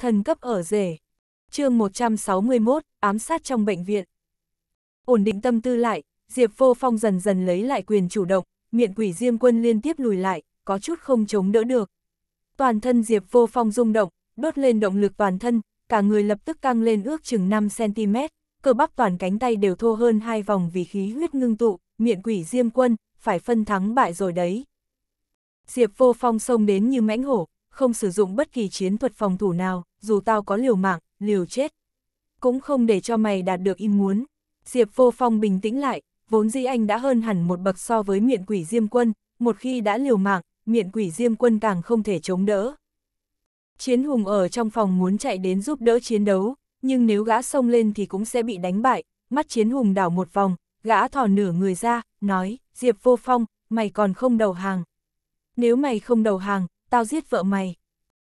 thần cấp ở rể. chương 161, ám sát trong bệnh viện. Ổn định tâm tư lại, Diệp Vô Phong dần dần lấy lại quyền chủ động, miệng quỷ diêm quân liên tiếp lùi lại, có chút không chống đỡ được. Toàn thân Diệp Vô Phong rung động, đốt lên động lực toàn thân, cả người lập tức căng lên ước chừng 5cm, cơ bắp toàn cánh tay đều thô hơn hai vòng vì khí huyết ngưng tụ, miệng quỷ diêm quân, phải phân thắng bại rồi đấy. Diệp Vô Phong xông đến như mãnh hổ, không sử dụng bất kỳ chiến thuật phòng thủ nào dù tao có liều mạng, liều chết. Cũng không để cho mày đạt được im muốn. Diệp vô phong bình tĩnh lại, vốn dĩ anh đã hơn hẳn một bậc so với miệng quỷ diêm quân, một khi đã liều mạng, miệng quỷ diêm quân càng không thể chống đỡ. Chiến hùng ở trong phòng muốn chạy đến giúp đỡ chiến đấu, nhưng nếu gã xông lên thì cũng sẽ bị đánh bại, mắt chiến hùng đảo một vòng, gã thò nửa người ra, nói, Diệp vô phong, mày còn không đầu hàng. Nếu mày không đầu hàng, tao giết vợ mày.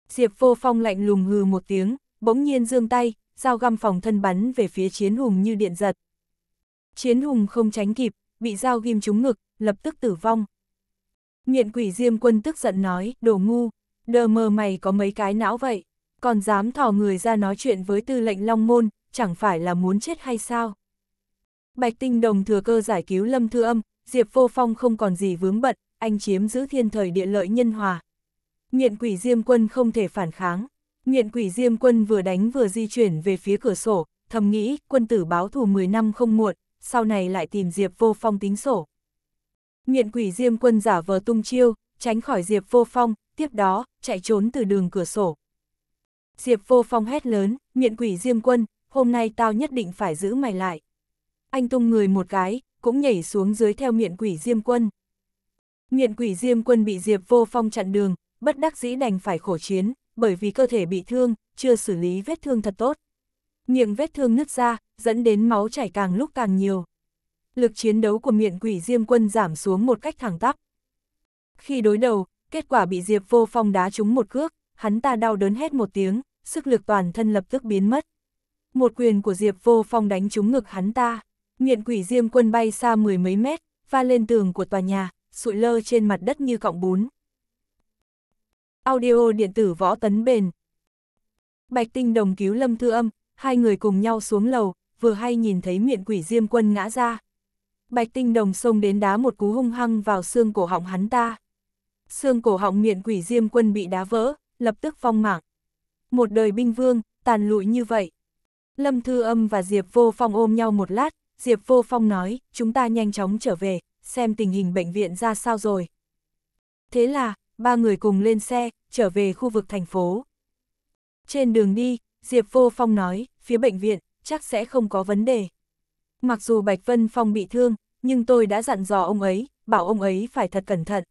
Diệp vô phong lạnh lùng hừ một tiếng, bỗng nhiên dương tay, dao găm phòng thân bắn về phía chiến hùng như điện giật. Chiến hùng không tránh kịp, bị dao ghim trúng ngực, lập tức tử vong. Miện quỷ diêm quân tức giận nói, đồ ngu, đờ mờ mày có mấy cái não vậy, còn dám thò người ra nói chuyện với tư lệnh Long Môn, chẳng phải là muốn chết hay sao? Bạch tinh đồng thừa cơ giải cứu lâm thư âm, Diệp vô phong không còn gì vướng bận, anh chiếm giữ thiên thời địa lợi nhân hòa, Nghiện quỷ Diêm Quân không thể phản kháng. Nghiện quỷ Diêm Quân vừa đánh vừa di chuyển về phía cửa sổ, thầm nghĩ quân tử báo thù 10 năm không muộn, sau này lại tìm Diệp Vô Phong tính sổ. Nghiện quỷ Diêm Quân giả vờ tung chiêu, tránh khỏi Diệp Vô Phong, tiếp đó, chạy trốn từ đường cửa sổ. Diệp Vô Phong hét lớn, nghiện quỷ Diêm Quân, hôm nay tao nhất định phải giữ mày lại. Anh tung người một cái, cũng nhảy xuống dưới theo miệng quỷ Diêm Quân. Miệng quỷ Diêm Quân bị Diệp Vô Phong chặn đường, bất đắc dĩ đành phải khổ chiến, bởi vì cơ thể bị thương, chưa xử lý vết thương thật tốt. Miệng vết thương nứt ra, dẫn đến máu chảy càng lúc càng nhiều. Lực chiến đấu của miệng quỷ diêm quân giảm xuống một cách thẳng tắp. Khi đối đầu, kết quả bị Diệp vô phong đá trúng một cước, hắn ta đau đớn hét một tiếng, sức lực toàn thân lập tức biến mất. Một quyền của Diệp vô phong đánh trúng ngực hắn ta, miệng quỷ diêm quân bay xa mười mấy mét, va lên tường của tòa nhà, sụi lơ trên mặt đất như cọng bún. Audio điện tử võ tấn bền. Bạch Tinh Đồng cứu Lâm Thư Âm, hai người cùng nhau xuống lầu, vừa hay nhìn thấy miệng quỷ Diêm Quân ngã ra. Bạch Tinh Đồng xông đến đá một cú hung hăng vào xương cổ họng hắn ta. Xương cổ họng miệng quỷ Diêm Quân bị đá vỡ, lập tức phong mạng. Một đời binh vương, tàn lụi như vậy. Lâm Thư Âm và Diệp Vô Phong ôm nhau một lát, Diệp Vô Phong nói, chúng ta nhanh chóng trở về, xem tình hình bệnh viện ra sao rồi. Thế là, ba người cùng lên xe, trở về khu vực thành phố. Trên đường đi, Diệp Vô Phong nói, phía bệnh viện, chắc sẽ không có vấn đề. Mặc dù Bạch Vân Phong bị thương, nhưng tôi đã dặn dò ông ấy, bảo ông ấy phải thật cẩn thận.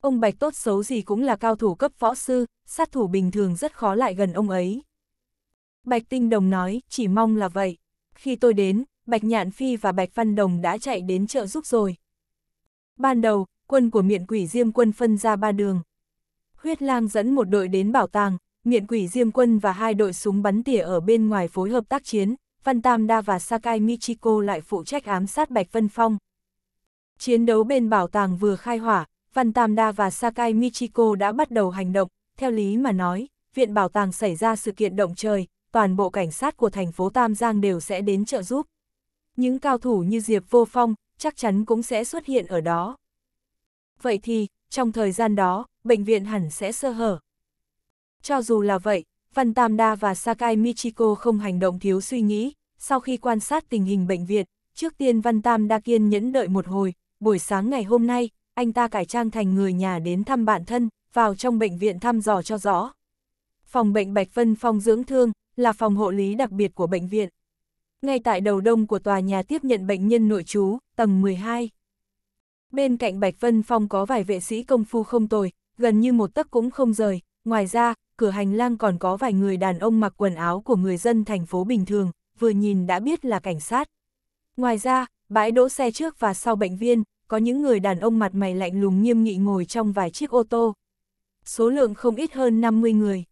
Ông Bạch tốt xấu gì cũng là cao thủ cấp võ sư, sát thủ bình thường rất khó lại gần ông ấy. Bạch Tinh Đồng nói, chỉ mong là vậy. Khi tôi đến, Bạch Nhạn Phi và Bạch Văn Đồng đã chạy đến chợ giúp rồi. Ban đầu, quân của miện quỷ diêm quân phân ra ba đường. Huyết Lang dẫn một đội đến bảo tàng, miện quỷ Diêm Quân và hai đội súng bắn tỉa ở bên ngoài phối hợp tác chiến, Văn Tam Đa và Sakai Michiko lại phụ trách ám sát Bạch Vân Phong. Chiến đấu bên bảo tàng vừa khai hỏa, Văn Tam Đa và Sakai Michiko đã bắt đầu hành động, theo lý mà nói, viện bảo tàng xảy ra sự kiện động trời, toàn bộ cảnh sát của thành phố Tam Giang đều sẽ đến trợ giúp. Những cao thủ như Diệp Vô Phong chắc chắn cũng sẽ xuất hiện ở đó. Vậy thì, trong thời gian đó, bệnh viện hẳn sẽ sơ hở. Cho dù là vậy, Văn Tam Đa và Sakai Michiko không hành động thiếu suy nghĩ, sau khi quan sát tình hình bệnh viện, trước tiên Văn Tam Đa kiên nhẫn đợi một hồi, buổi sáng ngày hôm nay, anh ta cải trang thành người nhà đến thăm bạn thân, vào trong bệnh viện thăm dò cho rõ. Phòng bệnh Bạch Vân Phong dưỡng thương là phòng hộ lý đặc biệt của bệnh viện. Ngay tại đầu đông của tòa nhà tiếp nhận bệnh nhân nội trú, tầng 12. Bên cạnh Bạch Vân Phong có vài vệ sĩ công phu không tồi, gần như một tấc cũng không rời, ngoài ra, cửa hành lang còn có vài người đàn ông mặc quần áo của người dân thành phố bình thường, vừa nhìn đã biết là cảnh sát. Ngoài ra, bãi đỗ xe trước và sau bệnh viên, có những người đàn ông mặt mày lạnh lùng nghiêm nghị ngồi trong vài chiếc ô tô. Số lượng không ít hơn 50 người.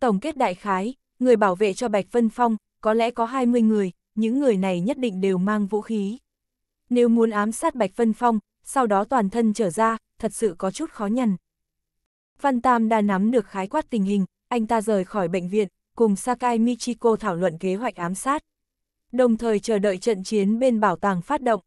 Tổng kết đại khái, người bảo vệ cho Bạch Vân Phong, có lẽ có 20 người, những người này nhất định đều mang vũ khí. Nếu muốn ám sát Bạch Vân Phong, sau đó toàn thân trở ra, thật sự có chút khó nhằn. Văn Tam đã nắm được khái quát tình hình, anh ta rời khỏi bệnh viện, cùng Sakai Michiko thảo luận kế hoạch ám sát. Đồng thời chờ đợi trận chiến bên bảo tàng phát động.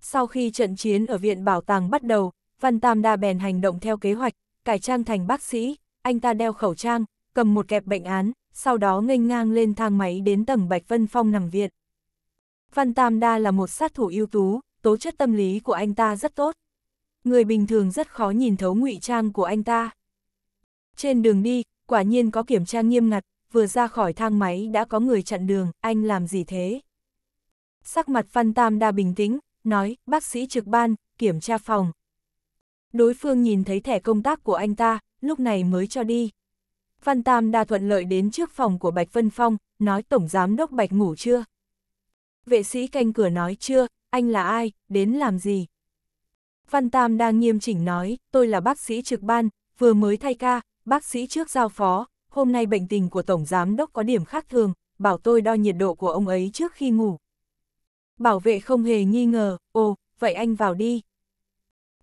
Sau khi trận chiến ở viện bảo tàng bắt đầu, Văn Tam Đa bèn hành động theo kế hoạch, cải trang thành bác sĩ, anh ta đeo khẩu trang, cầm một kẹp bệnh án, sau đó nghênh ngang lên thang máy đến tầng Bạch Vân Phong nằm viện. Văn Tam Đa là một sát thủ ưu tú, tố chất tâm lý của anh ta rất tốt. Người bình thường rất khó nhìn thấu ngụy trang của anh ta. Trên đường đi, quả nhiên có kiểm tra nghiêm ngặt, vừa ra khỏi thang máy đã có người chặn đường, anh làm gì thế? Sắc mặt Phan Tam Đa bình tĩnh, nói, bác sĩ trực ban, kiểm tra phòng. Đối phương nhìn thấy thẻ công tác của anh ta, lúc này mới cho đi. Phan Tam Đa thuận lợi đến trước phòng của Bạch Vân Phong, nói Tổng Giám Đốc Bạch ngủ chưa? Vệ sĩ canh cửa nói chưa, anh là ai, đến làm gì? Văn Tam đang nghiêm chỉnh nói, tôi là bác sĩ trực ban, vừa mới thay ca, bác sĩ trước giao phó, hôm nay bệnh tình của Tổng Giám Đốc có điểm khác thường, bảo tôi đo nhiệt độ của ông ấy trước khi ngủ. Bảo vệ không hề nghi ngờ, ồ, vậy anh vào đi.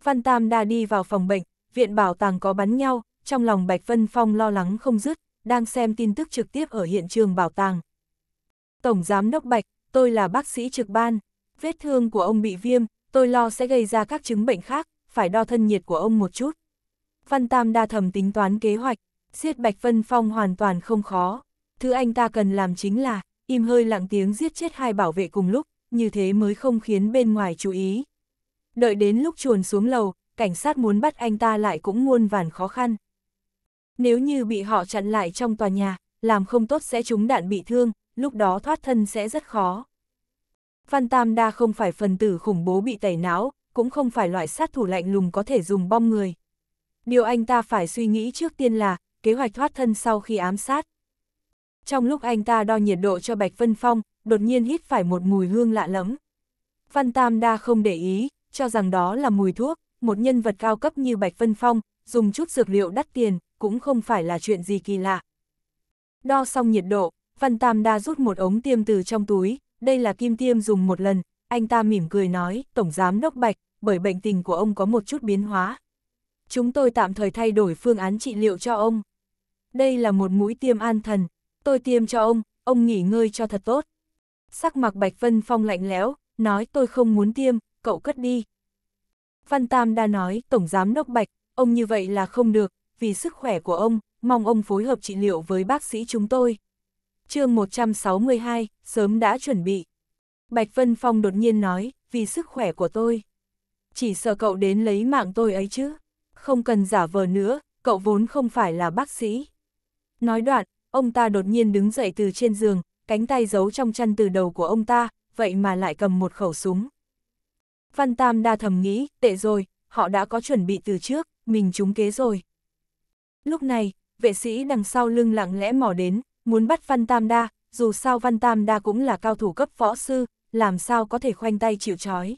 Văn Tam đã đi vào phòng bệnh, viện bảo tàng có bắn nhau, trong lòng Bạch Vân Phong lo lắng không dứt, đang xem tin tức trực tiếp ở hiện trường bảo tàng. Tổng Giám Đốc Bạch, tôi là bác sĩ trực ban vết thương của ông bị viêm, tôi lo sẽ gây ra các chứng bệnh khác, phải đo thân nhiệt của ông một chút. Văn Tam đa thầm tính toán kế hoạch, giết Bạch Vân Phong hoàn toàn không khó. Thứ anh ta cần làm chính là, im hơi lặng tiếng giết chết hai bảo vệ cùng lúc, như thế mới không khiến bên ngoài chú ý. Đợi đến lúc chuồn xuống lầu, cảnh sát muốn bắt anh ta lại cũng muôn vàn khó khăn. Nếu như bị họ chặn lại trong tòa nhà, làm không tốt sẽ trúng đạn bị thương, lúc đó thoát thân sẽ rất khó. Phan Tam Đa không phải phần tử khủng bố bị tẩy não, cũng không phải loại sát thủ lạnh lùng có thể dùng bom người. Điều anh ta phải suy nghĩ trước tiên là, kế hoạch thoát thân sau khi ám sát. Trong lúc anh ta đo nhiệt độ cho Bạch Vân Phong, đột nhiên hít phải một mùi hương lạ lẫm. Phan Tam Đa không để ý, cho rằng đó là mùi thuốc, một nhân vật cao cấp như Bạch Vân Phong, dùng chút dược liệu đắt tiền, cũng không phải là chuyện gì kỳ lạ. Đo xong nhiệt độ, Phan Tam Đa rút một ống tiêm từ trong túi, đây là kim tiêm dùng một lần, anh ta mỉm cười nói, Tổng Giám Đốc Bạch, bởi bệnh tình của ông có một chút biến hóa. Chúng tôi tạm thời thay đổi phương án trị liệu cho ông. Đây là một mũi tiêm an thần, tôi tiêm cho ông, ông nghỉ ngơi cho thật tốt. Sắc mặt Bạch Vân Phong lạnh lẽo, nói tôi không muốn tiêm, cậu cất đi. Văn Tam đã nói, Tổng Giám Đốc Bạch, ông như vậy là không được, vì sức khỏe của ông, mong ông phối hợp trị liệu với bác sĩ chúng tôi chương 162, sớm đã chuẩn bị. Bạch Vân Phong đột nhiên nói, vì sức khỏe của tôi. Chỉ sợ cậu đến lấy mạng tôi ấy chứ. Không cần giả vờ nữa, cậu vốn không phải là bác sĩ. Nói đoạn, ông ta đột nhiên đứng dậy từ trên giường, cánh tay giấu trong chăn từ đầu của ông ta, vậy mà lại cầm một khẩu súng. Văn Tam đa thầm nghĩ, tệ rồi, họ đã có chuẩn bị từ trước, mình trúng kế rồi. Lúc này, vệ sĩ đằng sau lưng lặng lẽ mò đến, Muốn bắt Văn Tam Đa, dù sao Văn Tam Đa cũng là cao thủ cấp võ sư, làm sao có thể khoanh tay chịu trói.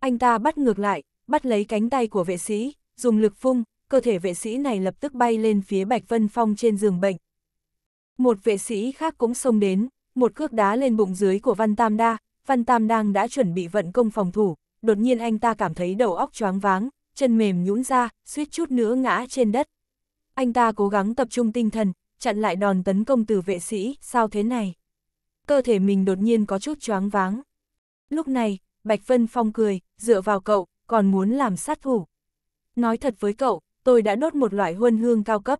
Anh ta bắt ngược lại, bắt lấy cánh tay của vệ sĩ, dùng lực phung, cơ thể vệ sĩ này lập tức bay lên phía Bạch Vân Phong trên giường bệnh. Một vệ sĩ khác cũng xông đến, một cước đá lên bụng dưới của Văn Tam Đa, Văn Tam đang đã chuẩn bị vận công phòng thủ, đột nhiên anh ta cảm thấy đầu óc choáng váng, chân mềm nhũn ra, suýt chút nữa ngã trên đất. Anh ta cố gắng tập trung tinh thần, chặn lại đòn tấn công từ vệ sĩ, sao thế này? Cơ thể mình đột nhiên có chút choáng váng. Lúc này, Bạch Vân Phong cười, dựa vào cậu, còn muốn làm sát thủ. Nói thật với cậu, tôi đã đốt một loại huân hương cao cấp.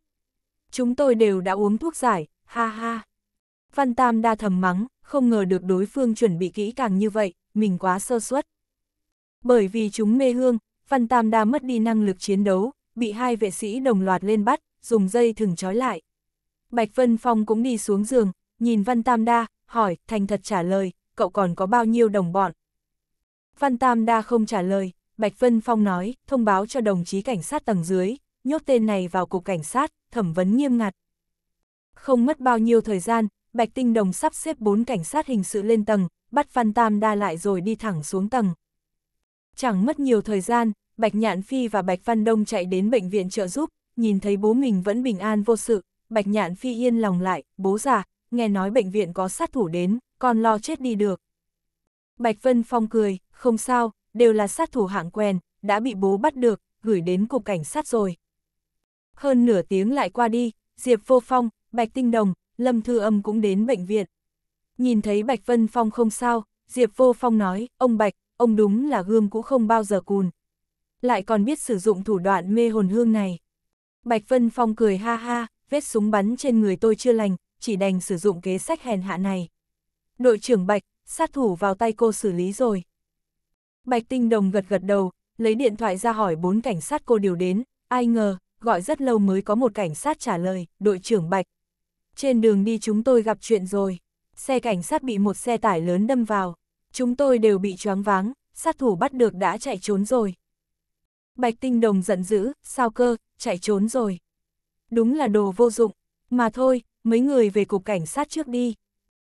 Chúng tôi đều đã uống thuốc giải, ha ha. Văn Tam đa thầm mắng, không ngờ được đối phương chuẩn bị kỹ càng như vậy, mình quá sơ suất. Bởi vì chúng mê hương, Văn Tam đa mất đi năng lực chiến đấu, bị hai vệ sĩ đồng loạt lên bắt, dùng dây thừng trói lại. Bạch Vân Phong cũng đi xuống giường, nhìn Văn Tam Đa, hỏi, thành thật trả lời, cậu còn có bao nhiêu đồng bọn? Văn Tam Đa không trả lời, Bạch Vân Phong nói, thông báo cho đồng chí cảnh sát tầng dưới, nhốt tên này vào cục cảnh sát, thẩm vấn nghiêm ngặt. Không mất bao nhiêu thời gian, Bạch Tinh Đồng sắp xếp bốn cảnh sát hình sự lên tầng, bắt Văn Tam Đa lại rồi đi thẳng xuống tầng. Chẳng mất nhiều thời gian, Bạch Nhạn Phi và Bạch Văn Đông chạy đến bệnh viện trợ giúp, nhìn thấy bố mình vẫn bình an vô sự, Bạch Nhạn Phi yên lòng lại, bố già, nghe nói bệnh viện có sát thủ đến, con lo chết đi được. Bạch Vân Phong cười, không sao, đều là sát thủ hạng quen, đã bị bố bắt được, gửi đến cục cảnh sát rồi. Hơn nửa tiếng lại qua đi, Diệp Vô Phong, Bạch Tinh Đồng, Lâm Thư Âm cũng đến bệnh viện. Nhìn thấy Bạch Vân Phong không sao, Diệp Vô Phong nói, ông Bạch, ông đúng là gương cũng không bao giờ cùn. Lại còn biết sử dụng thủ đoạn mê hồn hương này. Bạch Vân Phong cười ha ha, vết súng bắn trên người tôi chưa lành, chỉ đành sử dụng kế sách hèn hạ này. Đội trưởng Bạch, sát thủ vào tay cô xử lý rồi. Bạch Tinh Đồng gật gật đầu, lấy điện thoại ra hỏi bốn cảnh sát cô điều đến, ai ngờ, gọi rất lâu mới có một cảnh sát trả lời, đội trưởng Bạch. Trên đường đi chúng tôi gặp chuyện rồi, xe cảnh sát bị một xe tải lớn đâm vào, chúng tôi đều bị choáng váng, sát thủ bắt được đã chạy trốn rồi. Bạch Tinh Đồng giận dữ, sao cơ, chạy trốn rồi đúng là đồ vô dụng, mà thôi, mấy người về cục cảnh sát trước đi.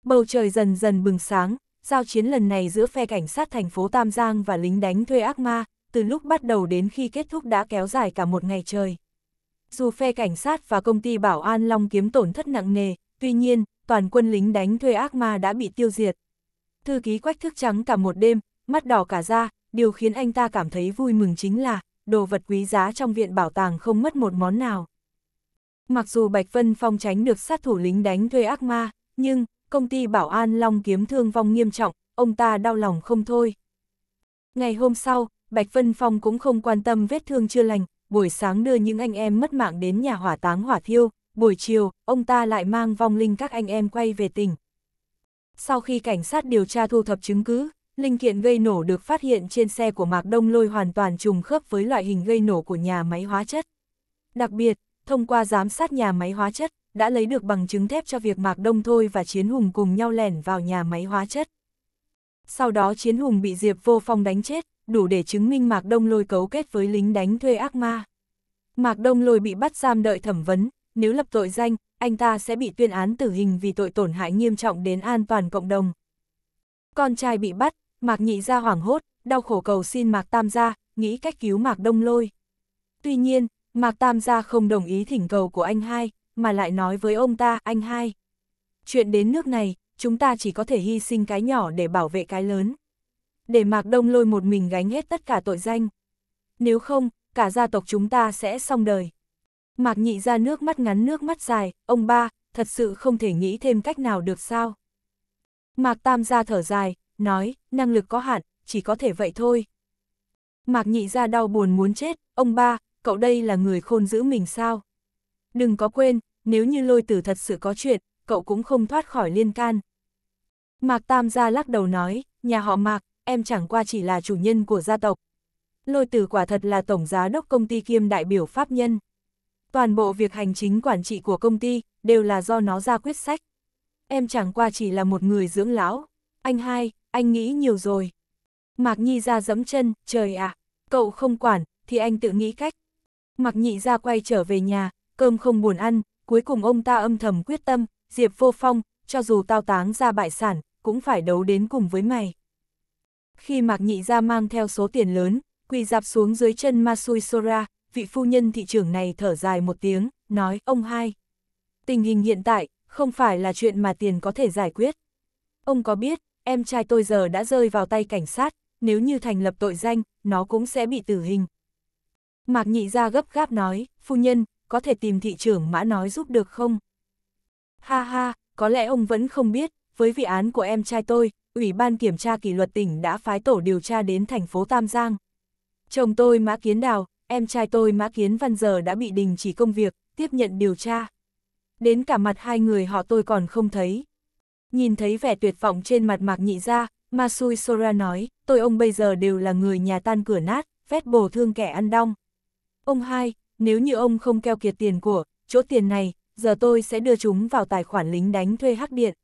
Bầu trời dần dần bừng sáng, giao chiến lần này giữa phe cảnh sát thành phố Tam Giang và lính đánh thuê ác ma, từ lúc bắt đầu đến khi kết thúc đã kéo dài cả một ngày trời. Dù phe cảnh sát và công ty bảo an Long kiếm tổn thất nặng nề, tuy nhiên, toàn quân lính đánh thuê ác ma đã bị tiêu diệt. Thư ký quách thức trắng cả một đêm, mắt đỏ cả da, điều khiến anh ta cảm thấy vui mừng chính là, đồ vật quý giá trong viện bảo tàng không mất một món nào. Mặc dù Bạch Vân Phong tránh được sát thủ lính đánh thuê ác ma, nhưng, công ty Bảo An Long kiếm thương vong nghiêm trọng, ông ta đau lòng không thôi. Ngày hôm sau, Bạch Vân Phong cũng không quan tâm vết thương chưa lành, buổi sáng đưa những anh em mất mạng đến nhà hỏa táng hỏa thiêu, buổi chiều, ông ta lại mang vong linh các anh em quay về tỉnh. Sau khi cảnh sát điều tra thu thập chứng cứ, linh kiện gây nổ được phát hiện trên xe của Mạc Đông Lôi hoàn toàn trùng khớp với loại hình gây nổ của nhà máy hóa chất. Đặc biệt, thông qua giám sát nhà máy hóa chất, đã lấy được bằng chứng thép cho việc Mạc Đông Thôi và Chiến Hùng cùng nhau lẻn vào nhà máy hóa chất. Sau đó Chiến Hùng bị Diệp Vô Phong đánh chết, đủ để chứng minh Mạc Đông Lôi cấu kết với lính đánh thuê ác ma. Mạc Đông Lôi bị bắt giam đợi thẩm vấn, nếu lập tội danh, anh ta sẽ bị tuyên án tử hình vì tội tổn hại nghiêm trọng đến an toàn cộng đồng. Con trai bị bắt, Mạc Nhị ra hoảng hốt, đau khổ cầu xin Mạc Tam ra nghĩ cách cứu Mạc Đông Lôi. Tuy nhiên, Mạc Tam gia không đồng ý thỉnh cầu của anh hai, mà lại nói với ông ta, anh hai. Chuyện đến nước này, chúng ta chỉ có thể hy sinh cái nhỏ để bảo vệ cái lớn. Để Mạc Đông lôi một mình gánh hết tất cả tội danh. Nếu không, cả gia tộc chúng ta sẽ xong đời. Mạc nhị ra nước mắt ngắn nước mắt dài, ông ba, thật sự không thể nghĩ thêm cách nào được sao. Mạc Tam gia thở dài, nói, năng lực có hạn, chỉ có thể vậy thôi. Mạc nhị ra đau buồn muốn chết, ông ba, cậu đây là người khôn giữ mình sao? Đừng có quên, nếu như lôi tử thật sự có chuyện, cậu cũng không thoát khỏi liên can. Mạc Tam gia lắc đầu nói, nhà họ Mạc, em chẳng qua chỉ là chủ nhân của gia tộc. Lôi tử quả thật là tổng giá đốc công ty kiêm đại biểu pháp nhân. Toàn bộ việc hành chính quản trị của công ty đều là do nó ra quyết sách. Em chẳng qua chỉ là một người dưỡng lão. Anh hai, anh nghĩ nhiều rồi. Mạc Nhi ra dẫm chân, trời ạ, à, cậu không quản, thì anh tự nghĩ cách. Mặc nhị ra quay trở về nhà, cơm không buồn ăn, cuối cùng ông ta âm thầm quyết tâm, Diệp vô phong, cho dù tao táng ra bại sản, cũng phải đấu đến cùng với mày. Khi Mạc Nhị ra mang theo số tiền lớn, quỳ dạp xuống dưới chân Masui Sora, vị phu nhân thị trưởng này thở dài một tiếng, nói, ông hai. Tình hình hiện tại, không phải là chuyện mà tiền có thể giải quyết. Ông có biết, em trai tôi giờ đã rơi vào tay cảnh sát, nếu như thành lập tội danh, nó cũng sẽ bị tử hình. Mạc nhị ra gấp gáp nói, phu nhân, có thể tìm thị trưởng mã nói giúp được không? Ha ha, có lẽ ông vẫn không biết, với vị án của em trai tôi, Ủy ban kiểm tra kỷ luật tỉnh đã phái tổ điều tra đến thành phố Tam Giang. Chồng tôi Mã Kiến Đào, em trai tôi Mã Kiến Văn giờ đã bị đình chỉ công việc, tiếp nhận điều tra. Đến cả mặt hai người họ tôi còn không thấy. Nhìn thấy vẻ tuyệt vọng trên mặt Mạc Nhị Gia, Masui Sora nói, tôi ông bây giờ đều là người nhà tan cửa nát, vét bổ thương kẻ ăn đong. Ông hai, nếu như ông không keo kiệt tiền của, chỗ tiền này, giờ tôi sẽ đưa chúng vào tài khoản lính đánh thuê hắc điện.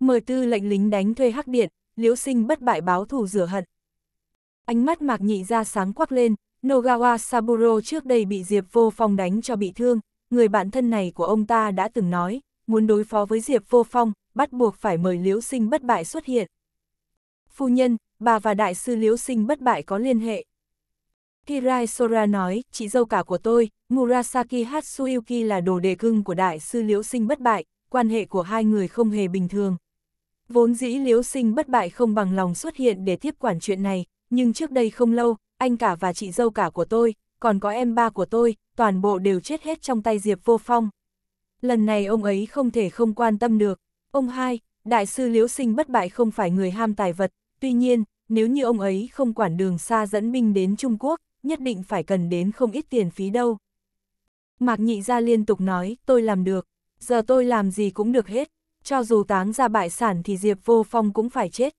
Mời tư lệnh lính đánh thuê hắc điện, liễu sinh bất bại báo thù rửa hận. Ánh mắt mạc nhị ra sáng quắc lên, Nogawa Saburo trước đây bị Diệp Vô Phong đánh cho bị thương, người bạn thân này của ông ta đã từng nói, muốn đối phó với Diệp Vô Phong, bắt buộc phải mời Liễu Sinh bất bại xuất hiện. Phu nhân, bà và đại sư Liễu Sinh bất bại có liên hệ. Hirai Sora nói, chị dâu cả của tôi, Murasaki Hatsuyuki là đồ đề cưng của đại sư Liễu Sinh bất bại, quan hệ của hai người không hề bình thường. Vốn dĩ Liễu Sinh bất bại không bằng lòng xuất hiện để tiếp quản chuyện này, nhưng trước đây không lâu, anh cả và chị dâu cả của tôi, còn có em ba của tôi, toàn bộ đều chết hết trong tay Diệp Vô Phong. Lần này ông ấy không thể không quan tâm được. Ông hai, đại sư Liễu Sinh bất bại không phải người ham tài vật, tuy nhiên, nếu như ông ấy không quản đường xa dẫn binh đến Trung Quốc, nhất định phải cần đến không ít tiền phí đâu. Mạc nhị ra liên tục nói, tôi làm được, giờ tôi làm gì cũng được hết, cho dù táng ra bại sản thì Diệp Vô Phong cũng phải chết.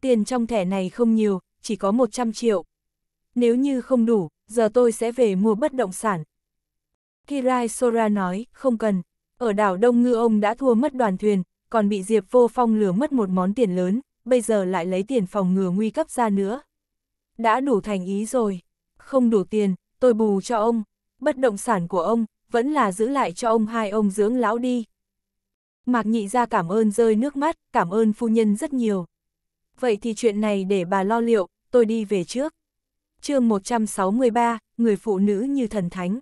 Tiền trong thẻ này không nhiều, chỉ có 100 triệu. Nếu như không đủ, giờ tôi sẽ về mua bất động sản. Kirai Sora nói, không cần, ở đảo Đông Ngư ông đã thua mất đoàn thuyền, còn bị Diệp Vô Phong lừa mất một món tiền lớn, bây giờ lại lấy tiền phòng ngừa nguy cấp ra nữa. Đã đủ thành ý rồi không đủ tiền, tôi bù cho ông, bất động sản của ông, vẫn là giữ lại cho ông hai ông dưỡng lão đi. Mạc nhị ra cảm ơn rơi nước mắt, cảm ơn phu nhân rất nhiều. Vậy thì chuyện này để bà lo liệu, tôi đi về trước. chương 163, Người phụ nữ như thần thánh.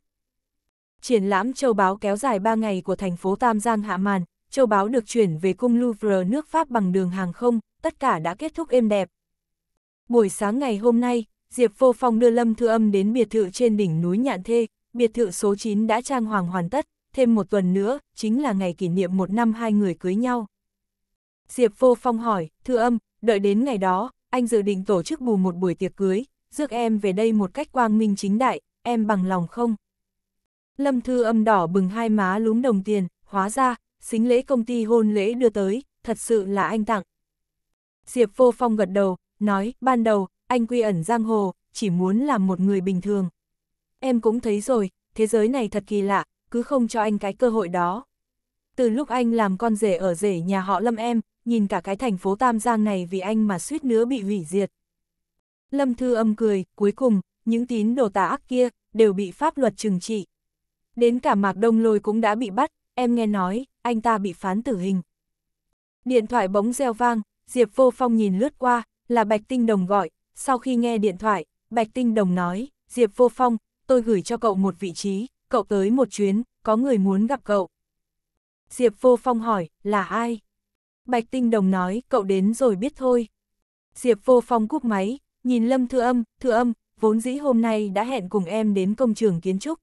Triển lãm châu báo kéo dài 3 ngày của thành phố Tam Giang hạ màn, châu báo được chuyển về cung Louvre nước Pháp bằng đường hàng không, tất cả đã kết thúc êm đẹp. Buổi sáng ngày hôm nay, Diệp Vô Phong đưa Lâm Thư Âm đến biệt thự trên đỉnh núi Nhạn Thê, biệt thự số 9 đã trang hoàng hoàn tất, thêm một tuần nữa, chính là ngày kỷ niệm một năm hai người cưới nhau. Diệp Vô Phong hỏi, Thư Âm, đợi đến ngày đó, anh dự định tổ chức bù một buổi tiệc cưới, rước em về đây một cách quang minh chính đại, em bằng lòng không? Lâm Thư Âm đỏ bừng hai má lúm đồng tiền, hóa ra, xính lễ công ty hôn lễ đưa tới, thật sự là anh tặng. Diệp Vô Phong gật đầu, nói, ban đầu, anh quy ẩn giang hồ, chỉ muốn làm một người bình thường. Em cũng thấy rồi, thế giới này thật kỳ lạ, cứ không cho anh cái cơ hội đó. Từ lúc anh làm con rể ở rể nhà họ Lâm em, nhìn cả cái thành phố Tam Giang này vì anh mà suýt nữa bị hủy diệt. Lâm Thư âm cười, cuối cùng, những tín đồ tà ác kia, đều bị pháp luật trừng trị. Đến cả Mạc Đông Lôi cũng đã bị bắt, em nghe nói, anh ta bị phán tử hình. Điện thoại bóng reo vang, Diệp Vô Phong nhìn lướt qua, là Bạch Tinh Đồng gọi, sau khi nghe điện thoại, Bạch Tinh Đồng nói, Diệp Vô Phong, tôi gửi cho cậu một vị trí, cậu tới một chuyến, có người muốn gặp cậu. Diệp Vô Phong hỏi, là ai? Bạch Tinh Đồng nói, cậu đến rồi biết thôi. Diệp Vô Phong cúp máy, nhìn Lâm Thư Âm, Thư Âm, vốn dĩ hôm nay đã hẹn cùng em đến công trường kiến trúc.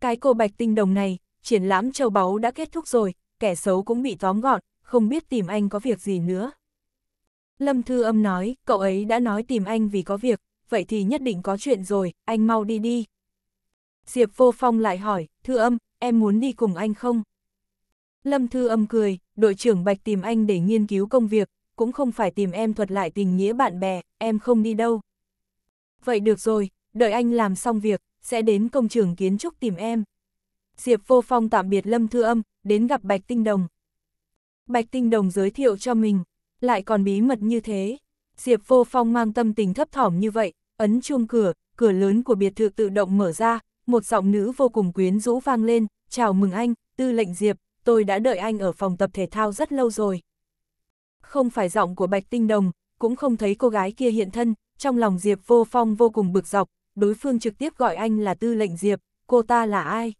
Cái cô Bạch Tinh Đồng này, triển lãm châu báu đã kết thúc rồi, kẻ xấu cũng bị tóm gọn, không biết tìm anh có việc gì nữa. Lâm Thư Âm nói, cậu ấy đã nói tìm anh vì có việc, vậy thì nhất định có chuyện rồi, anh mau đi đi. Diệp Vô Phong lại hỏi, Thư Âm, em muốn đi cùng anh không? Lâm Thư Âm cười, đội trưởng Bạch tìm anh để nghiên cứu công việc, cũng không phải tìm em thuật lại tình nghĩa bạn bè, em không đi đâu. Vậy được rồi, đợi anh làm xong việc, sẽ đến công trường kiến trúc tìm em. Diệp Vô Phong tạm biệt Lâm Thư Âm, đến gặp Bạch Tinh Đồng. Bạch Tinh Đồng giới thiệu cho mình, lại còn bí mật như thế. Diệp Vô Phong mang tâm tình thấp thỏm như vậy, ấn chuông cửa, cửa lớn của biệt thự tự động mở ra, một giọng nữ vô cùng quyến rũ vang lên, chào mừng anh, tư lệnh Diệp, tôi đã đợi anh ở phòng tập thể thao rất lâu rồi. Không phải giọng của Bạch Tinh Đồng, cũng không thấy cô gái kia hiện thân, trong lòng Diệp Vô Phong vô cùng bực dọc, đối phương trực tiếp gọi anh là tư lệnh Diệp, cô ta là ai?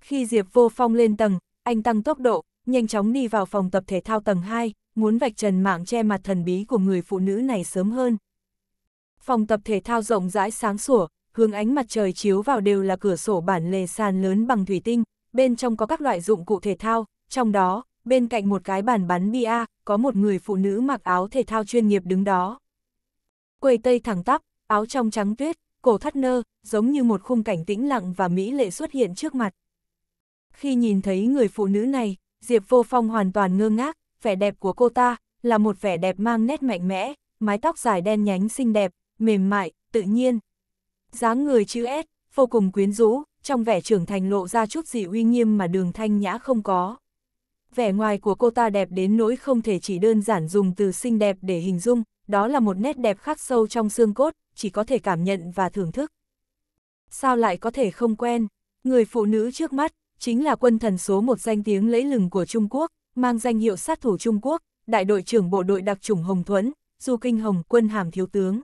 Khi Diệp Vô Phong lên tầng, anh tăng tốc độ, nhanh chóng đi vào phòng tập thể thao tầng 2, muốn vạch trần mạng che mặt thần bí của người phụ nữ này sớm hơn. Phòng tập thể thao rộng rãi sáng sủa, hướng ánh mặt trời chiếu vào đều là cửa sổ bản lề sàn lớn bằng thủy tinh, bên trong có các loại dụng cụ thể thao, trong đó, bên cạnh một cái bàn bắn bia, có một người phụ nữ mặc áo thể thao chuyên nghiệp đứng đó. Quầy tây thẳng tắp, áo trong trắng tuyết, cổ thắt nơ, giống như một khung cảnh tĩnh lặng và mỹ lệ xuất hiện trước mặt. Khi nhìn thấy người phụ nữ này, Diệp Vô Phong hoàn toàn ngơ ngác, vẻ đẹp của cô ta là một vẻ đẹp mang nét mạnh mẽ, mái tóc dài đen nhánh xinh đẹp, mềm mại, tự nhiên. dáng người chữ S, vô cùng quyến rũ, trong vẻ trưởng thành lộ ra chút gì uy nghiêm mà đường thanh nhã không có. Vẻ ngoài của cô ta đẹp đến nỗi không thể chỉ đơn giản dùng từ xinh đẹp để hình dung, đó là một nét đẹp khắc sâu trong xương cốt, chỉ có thể cảm nhận và thưởng thức. Sao lại có thể không quen? Người phụ nữ trước mắt, chính là quân thần số một danh tiếng lẫy lừng của Trung Quốc, mang danh hiệu sát thủ Trung Quốc, đại đội trưởng bộ đội đặc chủng Hồng Thuấn, Du Kinh Hồng quân hàm thiếu tướng.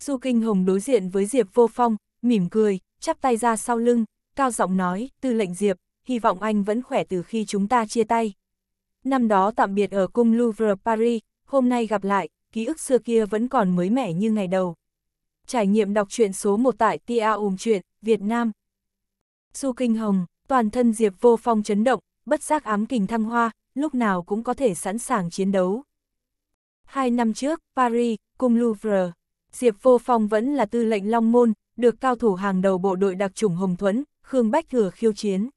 Du Kinh Hồng đối diện với Diệp Vô Phong, mỉm cười, chắp tay ra sau lưng, cao giọng nói, tư lệnh Diệp, hy vọng anh vẫn khỏe từ khi chúng ta chia tay. Năm đó tạm biệt ở cung Louvre Paris, hôm nay gặp lại, ký ức xưa kia vẫn còn mới mẻ như ngày đầu. Trải nghiệm đọc truyện số 1 tại Tia Ùm Truyện, Việt Nam. Du Kinh Hồng, toàn thân Diệp Vô Phong chấn động, bất giác ám kình thăng hoa, lúc nào cũng có thể sẵn sàng chiến đấu. Hai năm trước, Paris, cùng Louvre, Diệp Vô Phong vẫn là tư lệnh Long Môn, được cao thủ hàng đầu bộ đội đặc chủng Hồng Thuấn, Khương Bách Thừa khiêu chiến.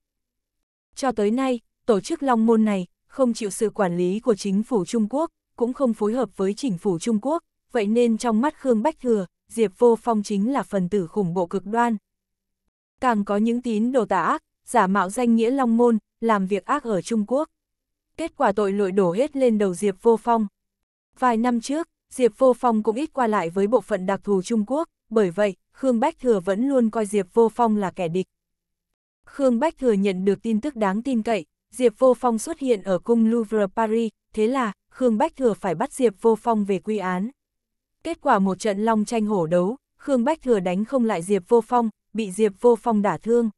Cho tới nay, tổ chức Long Môn này không chịu sự quản lý của chính phủ Trung Quốc, cũng không phối hợp với chính phủ Trung Quốc, vậy nên trong mắt Khương Bách Thừa, Diệp Vô Phong chính là phần tử khủng bộ cực đoan. Càng có những tín đồ tà ác, giả mạo danh nghĩa Long Môn, làm việc ác ở Trung Quốc. Kết quả tội lỗi đổ hết lên đầu Diệp Vô Phong. Vài năm trước, Diệp Vô Phong cũng ít qua lại với bộ phận đặc thù Trung Quốc, bởi vậy, Khương Bách Thừa vẫn luôn coi Diệp Vô Phong là kẻ địch. Khương Bách Thừa nhận được tin tức đáng tin cậy, Diệp Vô Phong xuất hiện ở cung Louvre Paris, thế là, Khương Bách Thừa phải bắt Diệp Vô Phong về quy án. Kết quả một trận long tranh hổ đấu, Khương Bách Thừa đánh không lại Diệp Vô Phong, bị Diệp Vô Phong đả thương.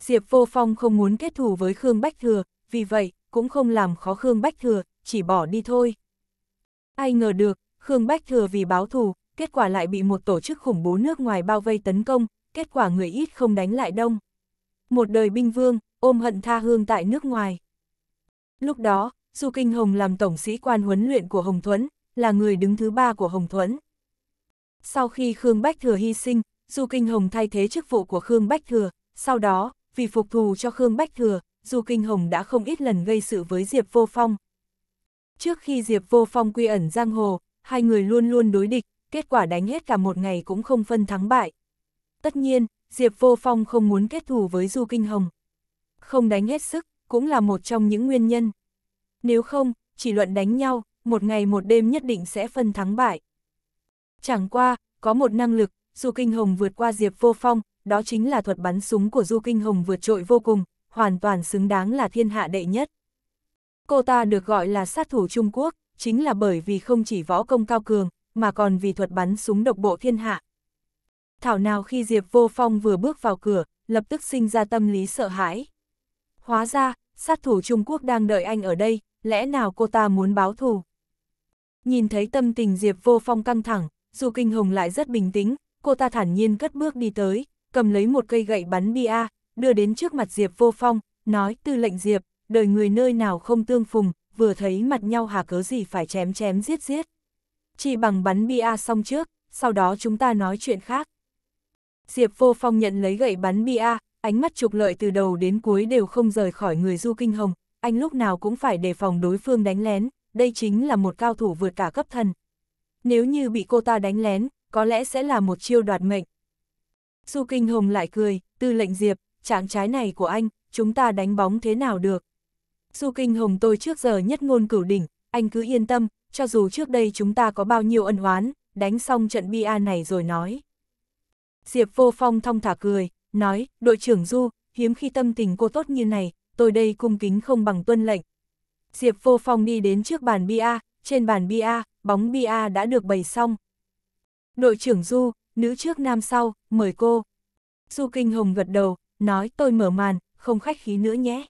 Diệp Vô Phong không muốn kết thù với Khương Bách Thừa, vì vậy, cũng không làm khó Khương Bách Thừa, chỉ bỏ đi thôi. Ai ngờ được, Khương Bách Thừa vì báo thù, kết quả lại bị một tổ chức khủng bố nước ngoài bao vây tấn công, kết quả người ít không đánh lại đông. Một đời binh vương, ôm hận tha hương tại nước ngoài. Lúc đó, Du Kinh Hồng làm tổng sĩ quan huấn luyện của Hồng Thuấn, là người đứng thứ ba của Hồng Thuấn. Sau khi Khương Bách Thừa hy sinh, Du Kinh Hồng thay thế chức vụ của Khương Bách Thừa, sau đó, vì phục thù cho Khương Bách Thừa, Du Kinh Hồng đã không ít lần gây sự với Diệp Vô Phong. Trước khi Diệp Vô Phong quy ẩn giang hồ, hai người luôn luôn đối địch, kết quả đánh hết cả một ngày cũng không phân thắng bại. Tất nhiên, Diệp Vô Phong không muốn kết thù với Du Kinh Hồng. Không đánh hết sức, cũng là một trong những nguyên nhân. Nếu không, chỉ luận đánh nhau, một ngày một đêm nhất định sẽ phân thắng bại. Chẳng qua, có một năng lực, Du Kinh Hồng vượt qua Diệp Vô Phong, đó chính là thuật bắn súng của Du Kinh Hồng vượt trội vô cùng, hoàn toàn xứng đáng là thiên hạ đệ nhất. Cô ta được gọi là sát thủ Trung Quốc, chính là bởi vì không chỉ võ công cao cường, mà còn vì thuật bắn súng độc bộ thiên hạ. Thảo nào khi Diệp Vô Phong vừa bước vào cửa, lập tức sinh ra tâm lý sợ hãi. Hóa ra, sát thủ Trung Quốc đang đợi anh ở đây, lẽ nào cô ta muốn báo thù? Nhìn thấy tâm tình Diệp Vô Phong căng thẳng, Du Kinh Hồng lại rất bình tĩnh, cô ta thản nhiên cất bước đi tới, cầm lấy một cây gậy bắn bia, đưa đến trước mặt Diệp Vô Phong, nói tư lệnh Diệp, đời người nơi nào không tương phùng, vừa thấy mặt nhau hà cớ gì phải chém chém giết giết. Chỉ bằng bắn bia xong trước, sau đó chúng ta nói chuyện khác. Diệp Vô Phong nhận lấy gậy bắn bia, ánh mắt trục lợi từ đầu đến cuối đều không rời khỏi người Du Kinh Hồng, anh lúc nào cũng phải đề phòng đối phương đánh lén, đây chính là một cao thủ vượt cả cấp thần. Nếu như bị cô ta đánh lén, có lẽ sẽ là một chiêu đoạt mệnh. Du Kinh Hồng lại cười, tư lệnh Diệp, trạng trái này của anh, chúng ta đánh bóng thế nào được. Du Kinh Hồng tôi trước giờ nhất ngôn cửu đỉnh, anh cứ yên tâm, cho dù trước đây chúng ta có bao nhiêu ân oán, đánh xong trận bia này rồi nói. Diệp vô phong thong thả cười, nói, đội trưởng Du, hiếm khi tâm tình cô tốt như này, tôi đây cung kính không bằng tuân lệnh. Diệp vô phong đi đến trước bàn bia, trên bàn bia, bóng bia đã được bày xong. Đội trưởng Du, nữ trước nam sau, mời cô. Du Kinh Hồng gật đầu, nói tôi mở màn, không khách khí nữa nhé.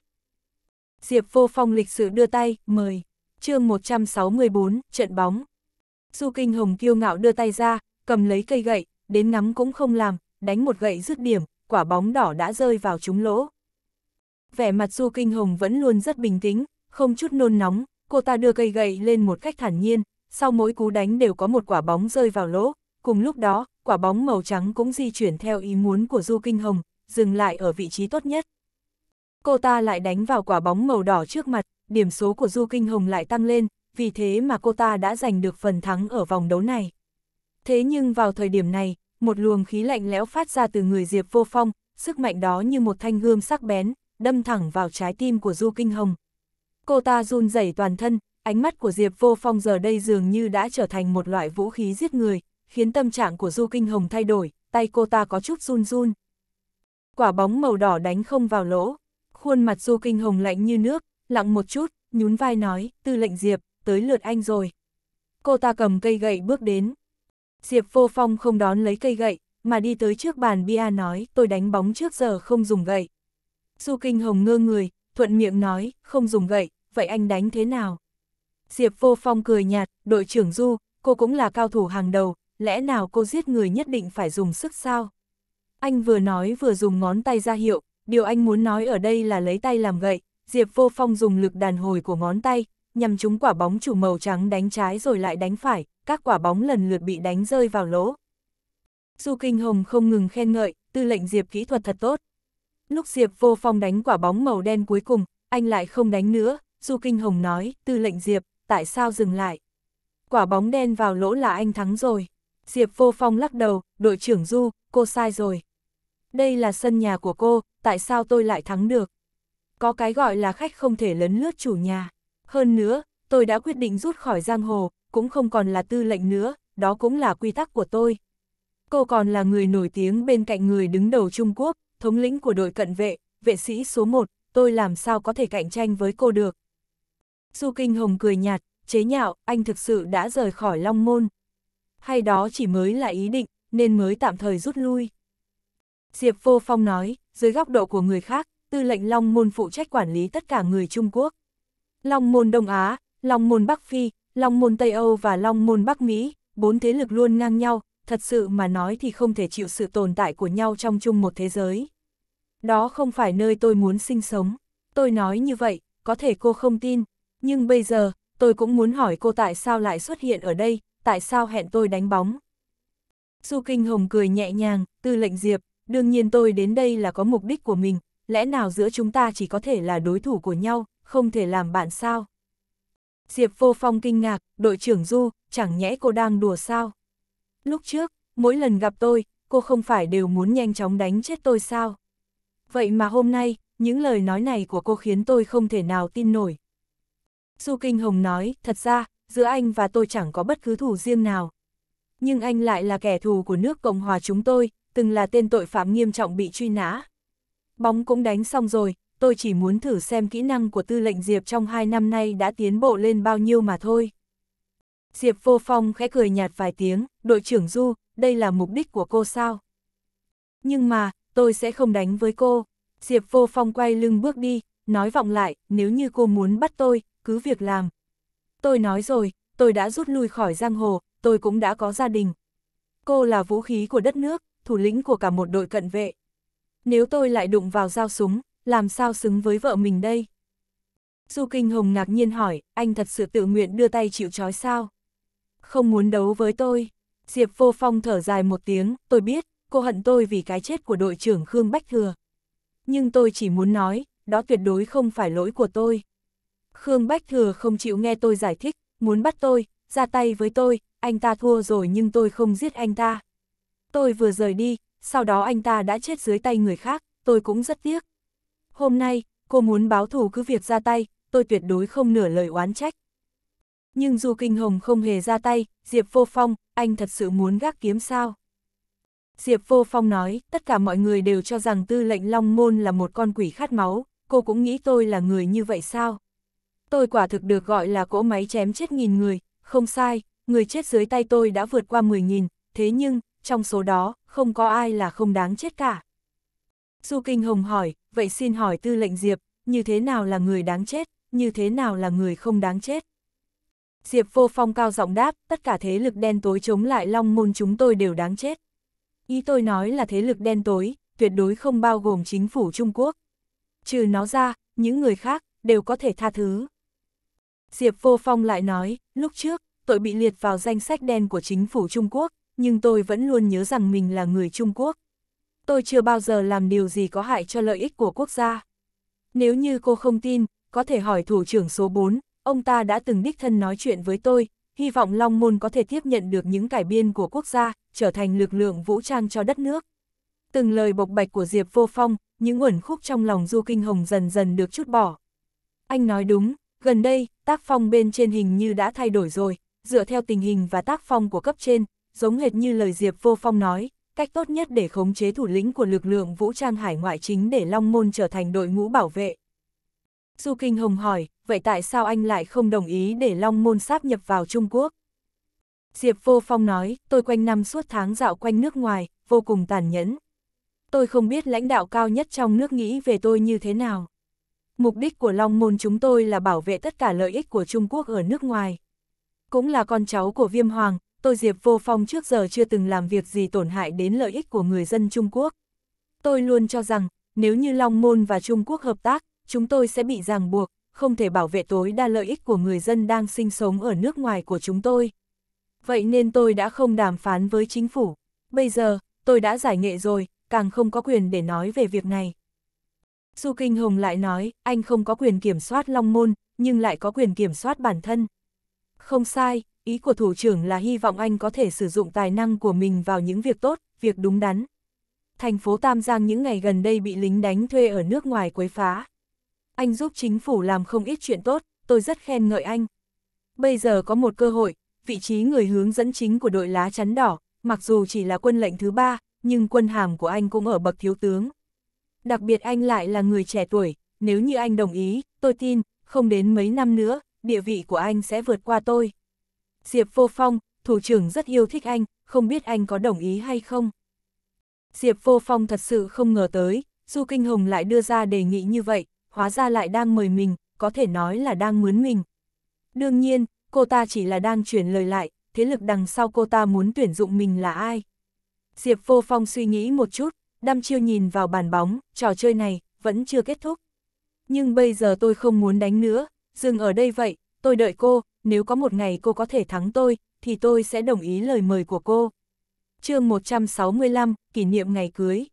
Diệp Vô Phong lịch sự đưa tay, mời. chương 164, trận bóng. Du Kinh Hồng kiêu ngạo đưa tay ra, cầm lấy cây gậy, đến ngắm cũng không làm, đánh một gậy dứt điểm, quả bóng đỏ đã rơi vào trúng lỗ. Vẻ mặt Du Kinh Hồng vẫn luôn rất bình tĩnh, không chút nôn nóng, cô ta đưa cây gậy lên một cách thản nhiên, sau mỗi cú đánh đều có một quả bóng rơi vào lỗ, cùng lúc đó, quả bóng màu trắng cũng di chuyển theo ý muốn của Du Kinh Hồng, dừng lại ở vị trí tốt nhất. Cô ta lại đánh vào quả bóng màu đỏ trước mặt, điểm số của Du Kinh Hồng lại tăng lên, vì thế mà cô ta đã giành được phần thắng ở vòng đấu này. Thế nhưng vào thời điểm này, một luồng khí lạnh lẽo phát ra từ người Diệp Vô Phong, sức mạnh đó như một thanh gươm sắc bén, đâm thẳng vào trái tim của Du Kinh Hồng. Cô ta run rẩy toàn thân, ánh mắt của Diệp Vô Phong giờ đây dường như đã trở thành một loại vũ khí giết người, khiến tâm trạng của Du Kinh Hồng thay đổi, tay cô ta có chút run run. Quả bóng màu đỏ đánh không vào lỗ, khuôn mặt Du Kinh Hồng lạnh như nước, lặng một chút, nhún vai nói, tư lệnh Diệp, tới lượt anh rồi. Cô ta cầm cây gậy bước đến. Diệp vô phong không đón lấy cây gậy, mà đi tới trước bàn bia nói, tôi đánh bóng trước giờ không dùng gậy. Du Kinh Hồng ngơ người, thuận miệng nói, không dùng gậy, vậy anh đánh thế nào? Diệp vô phong cười nhạt, đội trưởng Du, cô cũng là cao thủ hàng đầu, lẽ nào cô giết người nhất định phải dùng sức sao? Anh vừa nói vừa dùng ngón tay ra hiệu, điều anh muốn nói ở đây là lấy tay làm gậy, Diệp Vô Phong dùng lực đàn hồi của ngón tay, nhằm trúng quả bóng chủ màu trắng đánh trái rồi lại đánh phải, các quả bóng lần lượt bị đánh rơi vào lỗ. Du Kinh Hồng không ngừng khen ngợi, tư lệnh Diệp kỹ thuật thật tốt. Lúc Diệp Vô Phong đánh quả bóng màu đen cuối cùng, anh lại không đánh nữa, Du Kinh Hồng nói, tư lệnh Diệp, tại sao dừng lại? Quả bóng đen vào lỗ là anh thắng rồi. Diệp Vô Phong lắc đầu, đội trưởng Du, cô sai rồi. Đây là sân nhà của cô, tại sao tôi lại thắng được? Có cái gọi là khách không thể lấn lướt chủ nhà. Hơn nữa, tôi đã quyết định rút khỏi giang hồ, cũng không còn là tư lệnh nữa, đó cũng là quy tắc của tôi. Cô còn là người nổi tiếng bên cạnh người đứng đầu Trung Quốc, thống lĩnh của đội cận vệ, vệ sĩ số 1, tôi làm sao có thể cạnh tranh với cô được. Du Kinh Hồng cười nhạt, chế nhạo, anh thực sự đã rời khỏi Long Môn hay đó chỉ mới là ý định, nên mới tạm thời rút lui. Diệp Vô Phong nói, dưới góc độ của người khác, tư lệnh Long Môn phụ trách quản lý tất cả người Trung Quốc. Long Môn Đông Á, Long Môn Bắc Phi, Long Môn Tây Âu và Long Môn Bắc Mỹ, bốn thế lực luôn ngang nhau, thật sự mà nói thì không thể chịu sự tồn tại của nhau trong chung một thế giới. Đó không phải nơi tôi muốn sinh sống. Tôi nói như vậy, có thể cô không tin, nhưng bây giờ, tôi cũng muốn hỏi cô tại sao lại xuất hiện ở đây, tại sao hẹn tôi đánh bóng? Su Kinh Hồng cười nhẹ nhàng, tư lệnh Diệp, đương nhiên tôi đến đây là có mục đích của mình, lẽ nào giữa chúng ta chỉ có thể là đối thủ của nhau, không thể làm bạn sao? Diệp Vô Phong kinh ngạc, đội trưởng Du, chẳng nhẽ cô đang đùa sao? Lúc trước, mỗi lần gặp tôi, cô không phải đều muốn nhanh chóng đánh chết tôi sao? Vậy mà hôm nay, những lời nói này của cô khiến tôi không thể nào tin nổi. Su Kinh Hồng nói, thật ra, giữa anh và tôi chẳng có bất cứ thù riêng nào. Nhưng anh lại là kẻ thù của nước Cộng hòa chúng tôi, từng là tên tội phạm nghiêm trọng bị truy nã. Bóng cũng đánh xong rồi, tôi chỉ muốn thử xem kỹ năng của tư lệnh Diệp trong hai năm nay đã tiến bộ lên bao nhiêu mà thôi. Diệp vô phong khẽ cười nhạt vài tiếng, đội trưởng Du, đây là mục đích của cô sao? Nhưng mà, tôi sẽ không đánh với cô. Diệp vô phong quay lưng bước đi, nói vọng lại, nếu như cô muốn bắt tôi, cứ việc làm, Tôi nói rồi, tôi đã rút lui khỏi giang hồ, tôi cũng đã có gia đình. Cô là vũ khí của đất nước, thủ lĩnh của cả một đội cận vệ. Nếu tôi lại đụng vào dao súng, làm sao xứng với vợ mình đây? Du Kinh Hồng ngạc nhiên hỏi, anh thật sự tự nguyện đưa tay chịu trói sao? Không muốn đấu với tôi. Diệp Vô Phong thở dài một tiếng, tôi biết, cô hận tôi vì cái chết của đội trưởng Khương Bách Thừa. Nhưng tôi chỉ muốn nói, đó tuyệt đối không phải lỗi của tôi. Khương Bách Thừa không chịu nghe tôi giải thích, muốn bắt tôi, ra tay với tôi, anh ta thua rồi nhưng tôi không giết anh ta. Tôi vừa rời đi, sau đó anh ta đã chết dưới tay người khác, tôi cũng rất tiếc. Hôm nay, cô muốn báo thù cứ việc ra tay, tôi tuyệt đối không nửa lời oán trách. Nhưng dù Kinh Hồng không hề ra tay, Diệp Vô Phong, anh thật sự muốn gác kiếm sao? Diệp Vô Phong nói, tất cả mọi người đều cho rằng tư lệnh Long Môn là một con quỷ khát máu, cô cũng nghĩ tôi là người như vậy sao? tôi quả thực được gọi là cỗ máy chém chết nghìn người, không sai, người chết dưới tay tôi đã vượt qua 10.000, thế nhưng, trong số đó, không có ai là không đáng chết cả. Du Kinh Hồng hỏi, vậy xin hỏi tư lệnh Diệp, như thế nào là người đáng chết, như thế nào là người không đáng chết? Diệp vô phong cao giọng đáp, tất cả thế lực đen tối chống lại long môn chúng tôi đều đáng chết. Ý tôi nói là thế lực đen tối, tuyệt đối không bao gồm chính phủ Trung Quốc. Trừ nó ra, những người khác, đều có thể tha thứ. Diệp Vô Phong lại nói, lúc trước, tôi bị liệt vào danh sách đen của chính phủ Trung Quốc, nhưng tôi vẫn luôn nhớ rằng mình là người Trung Quốc. Tôi chưa bao giờ làm điều gì có hại cho lợi ích của quốc gia. Nếu như cô không tin, có thể hỏi thủ trưởng số 4, ông ta đã từng đích thân nói chuyện với tôi, hy vọng Long Môn có thể tiếp nhận được những cải biên của quốc gia, trở thành lực lượng vũ trang cho đất nước. Từng lời bộc bạch của Diệp Vô Phong, những uẩn khúc trong lòng Du Kinh Hồng dần dần được chút bỏ. Anh nói đúng, Gần đây, tác phong bên trên hình như đã thay đổi rồi, dựa theo tình hình và tác phong của cấp trên, giống hệt như lời Diệp Vô Phong nói, cách tốt nhất để khống chế thủ lĩnh của lực lượng vũ trang hải ngoại chính để Long Môn trở thành đội ngũ bảo vệ. Du Kinh Hồng hỏi, vậy tại sao anh lại không đồng ý để Long Môn sáp nhập vào Trung Quốc? Diệp Vô Phong nói, tôi quanh năm suốt tháng dạo quanh nước ngoài, vô cùng tàn nhẫn. Tôi không biết lãnh đạo cao nhất trong nước nghĩ về tôi như thế nào mục đích của Long Môn chúng tôi là bảo vệ tất cả lợi ích của Trung Quốc ở nước ngoài. Cũng là con cháu của Viêm Hoàng, tôi Diệp Vô Phong trước giờ chưa từng làm việc gì tổn hại đến lợi ích của người dân Trung Quốc. Tôi luôn cho rằng, nếu như Long Môn và Trung Quốc hợp tác, chúng tôi sẽ bị ràng buộc, không thể bảo vệ tối đa lợi ích của người dân đang sinh sống ở nước ngoài của chúng tôi. Vậy nên tôi đã không đàm phán với chính phủ. Bây giờ, tôi đã giải nghệ rồi, càng không có quyền để nói về việc này. Du Kinh Hồng lại nói, anh không có quyền kiểm soát Long Môn, nhưng lại có quyền kiểm soát bản thân. Không sai, ý của thủ trưởng là hy vọng anh có thể sử dụng tài năng của mình vào những việc tốt, việc đúng đắn. Thành phố Tam Giang những ngày gần đây bị lính đánh thuê ở nước ngoài quấy phá. Anh giúp chính phủ làm không ít chuyện tốt, tôi rất khen ngợi anh. Bây giờ có một cơ hội, vị trí người hướng dẫn chính của đội lá chắn đỏ, mặc dù chỉ là quân lệnh thứ ba, nhưng quân hàm của anh cũng ở bậc thiếu tướng đặc biệt anh lại là người trẻ tuổi, nếu như anh đồng ý, tôi tin, không đến mấy năm nữa, địa vị của anh sẽ vượt qua tôi. Diệp Vô Phong, thủ trưởng rất yêu thích anh, không biết anh có đồng ý hay không. Diệp Vô Phong thật sự không ngờ tới, Du Kinh Hồng lại đưa ra đề nghị như vậy, hóa ra lại đang mời mình, có thể nói là đang mướn mình. Đương nhiên, cô ta chỉ là đang chuyển lời lại, thế lực đằng sau cô ta muốn tuyển dụng mình là ai. Diệp Vô Phong suy nghĩ một chút, đăm chiêu nhìn vào bàn bóng, trò chơi này, vẫn chưa kết thúc. Nhưng bây giờ tôi không muốn đánh nữa, dừng ở đây vậy, tôi đợi cô, nếu có một ngày cô có thể thắng tôi, thì tôi sẽ đồng ý lời mời của cô. chương 165, kỷ niệm ngày cưới.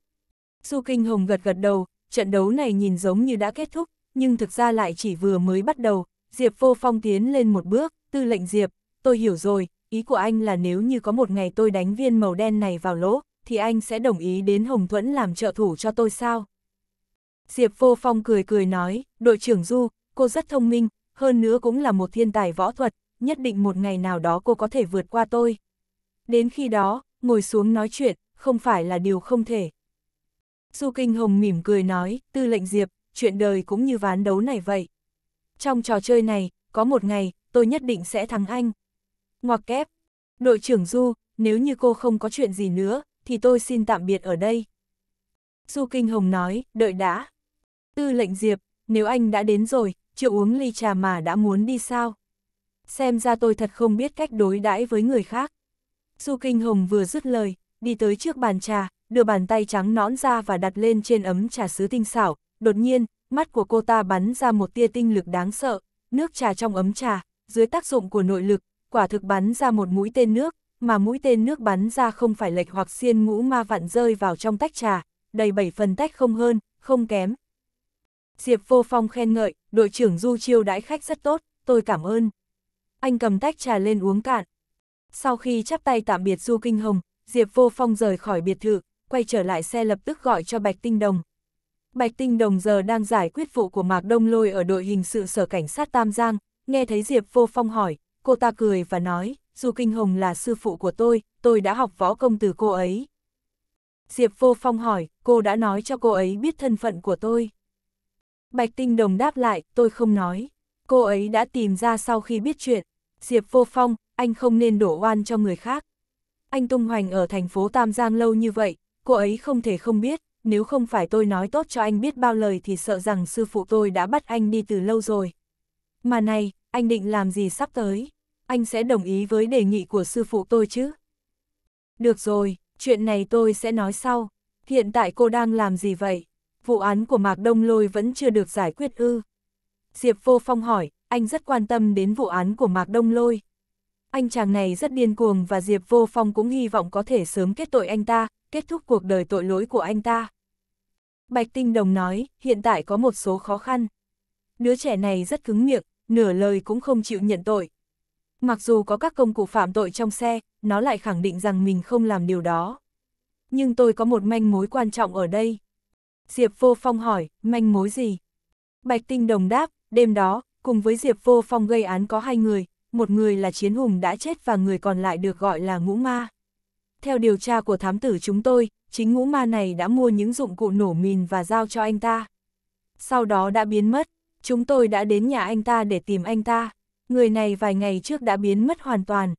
Du Kinh Hồng gật gật đầu, trận đấu này nhìn giống như đã kết thúc, nhưng thực ra lại chỉ vừa mới bắt đầu, Diệp Vô Phong tiến lên một bước, tư lệnh Diệp, tôi hiểu rồi, ý của anh là nếu như có một ngày tôi đánh viên màu đen này vào lỗ, thì anh sẽ đồng ý đến Hồng Thuẫn làm trợ thủ cho tôi sao? Diệp Vô Phong cười cười nói, đội trưởng Du, cô rất thông minh, hơn nữa cũng là một thiên tài võ thuật, nhất định một ngày nào đó cô có thể vượt qua tôi. Đến khi đó, ngồi xuống nói chuyện, không phải là điều không thể. Du Kinh Hồng mỉm cười nói, tư lệnh Diệp, chuyện đời cũng như ván đấu này vậy. Trong trò chơi này, có một ngày, tôi nhất định sẽ thắng anh. Ngoặc kép, đội trưởng Du, nếu như cô không có chuyện gì nữa, thì tôi xin tạm biệt ở đây. Du Kinh Hồng nói, đợi đã. Tư lệnh Diệp, nếu anh đã đến rồi, chịu uống ly trà mà đã muốn đi sao? Xem ra tôi thật không biết cách đối đãi với người khác. Du Kinh Hồng vừa dứt lời, đi tới trước bàn trà, đưa bàn tay trắng nõn ra và đặt lên trên ấm trà sứ tinh xảo. Đột nhiên, mắt của cô ta bắn ra một tia tinh lực đáng sợ, nước trà trong ấm trà, dưới tác dụng của nội lực, quả thực bắn ra một mũi tên nước, mà mũi tên nước bắn ra không phải lệch hoặc xiên ngũ ma vặn rơi vào trong tách trà, đầy bảy phần tách không hơn, không kém. Diệp Vô Phong khen ngợi, đội trưởng Du chiêu đãi khách rất tốt, tôi cảm ơn. Anh cầm tách trà lên uống cạn. Sau khi chắp tay tạm biệt Du Kinh Hồng, Diệp Vô Phong rời khỏi biệt thự, quay trở lại xe lập tức gọi cho Bạch Tinh Đồng. Bạch Tinh Đồng giờ đang giải quyết vụ của Mạc Đông Lôi ở đội hình sự sở cảnh sát Tam Giang, nghe thấy Diệp Vô Phong hỏi, cô ta cười và nói, dù Kinh Hồng là sư phụ của tôi, tôi đã học võ công từ cô ấy. Diệp Vô Phong hỏi, cô đã nói cho cô ấy biết thân phận của tôi. Bạch Tinh Đồng đáp lại, tôi không nói. Cô ấy đã tìm ra sau khi biết chuyện. Diệp Vô Phong, anh không nên đổ oan cho người khác. Anh tung hoành ở thành phố Tam Giang lâu như vậy, cô ấy không thể không biết, nếu không phải tôi nói tốt cho anh biết bao lời thì sợ rằng sư phụ tôi đã bắt anh đi từ lâu rồi. Mà này, anh định làm gì sắp tới? anh sẽ đồng ý với đề nghị của sư phụ tôi chứ? Được rồi, chuyện này tôi sẽ nói sau. Hiện tại cô đang làm gì vậy? Vụ án của Mạc Đông Lôi vẫn chưa được giải quyết ư? Diệp Vô Phong hỏi, anh rất quan tâm đến vụ án của Mạc Đông Lôi. Anh chàng này rất điên cuồng và Diệp Vô Phong cũng hy vọng có thể sớm kết tội anh ta, kết thúc cuộc đời tội lỗi của anh ta. Bạch Tinh Đồng nói, hiện tại có một số khó khăn. Đứa trẻ này rất cứng miệng, nửa lời cũng không chịu nhận tội, Mặc dù có các công cụ phạm tội trong xe, nó lại khẳng định rằng mình không làm điều đó. Nhưng tôi có một manh mối quan trọng ở đây. Diệp Vô Phong hỏi, manh mối gì? Bạch Tinh Đồng đáp, đêm đó, cùng với Diệp Vô Phong gây án có hai người, một người là Chiến Hùng đã chết và người còn lại được gọi là Ngũ Ma. Theo điều tra của thám tử chúng tôi, chính Ngũ Ma này đã mua những dụng cụ nổ mìn và giao cho anh ta. Sau đó đã biến mất, chúng tôi đã đến nhà anh ta để tìm anh ta người này vài ngày trước đã biến mất hoàn toàn.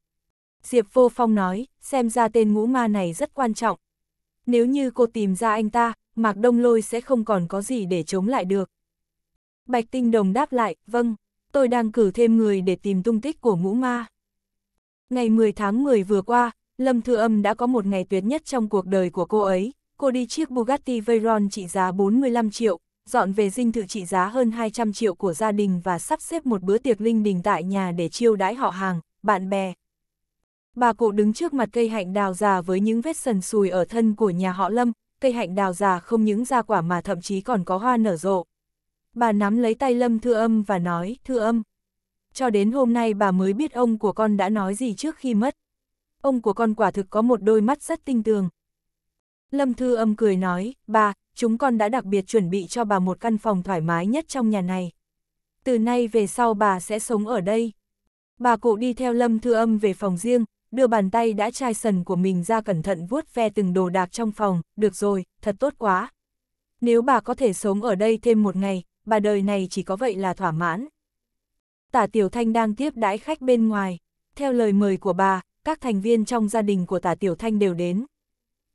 Diệp Vô Phong nói, xem ra tên ngũ ma này rất quan trọng. Nếu như cô tìm ra anh ta, Mạc Đông Lôi sẽ không còn có gì để chống lại được. Bạch Tinh Đồng đáp lại, vâng, tôi đang cử thêm người để tìm tung tích của ngũ ma. Ngày 10 tháng 10 vừa qua, Lâm Thư Âm đã có một ngày tuyệt nhất trong cuộc đời của cô ấy. Cô đi chiếc Bugatti Veyron trị giá 45 triệu, dọn về dinh thự trị giá hơn 200 triệu của gia đình và sắp xếp một bữa tiệc linh đình tại nhà để chiêu đãi họ hàng, bạn bè. Bà cụ đứng trước mặt cây hạnh đào già với những vết sần sùi ở thân của nhà họ Lâm, cây hạnh đào già không những ra quả mà thậm chí còn có hoa nở rộ. Bà nắm lấy tay Lâm Thư Âm và nói, Thư Âm. Cho đến hôm nay bà mới biết ông của con đã nói gì trước khi mất. Ông của con quả thực có một đôi mắt rất tinh tường. Lâm Thư Âm cười nói, bà, chúng con đã đặc biệt chuẩn bị cho bà một căn phòng thoải mái nhất trong nhà này. Từ nay về sau bà sẽ sống ở đây. Bà cụ đi theo Lâm Thư Âm về phòng riêng, đưa bàn tay đã chai sần của mình ra cẩn thận vuốt ve từng đồ đạc trong phòng, được rồi, thật tốt quá. Nếu bà có thể sống ở đây thêm một ngày, bà đời này chỉ có vậy là thỏa mãn. Tả Tiểu Thanh đang tiếp đãi khách bên ngoài. Theo lời mời của bà, các thành viên trong gia đình của Tả Tiểu Thanh đều đến.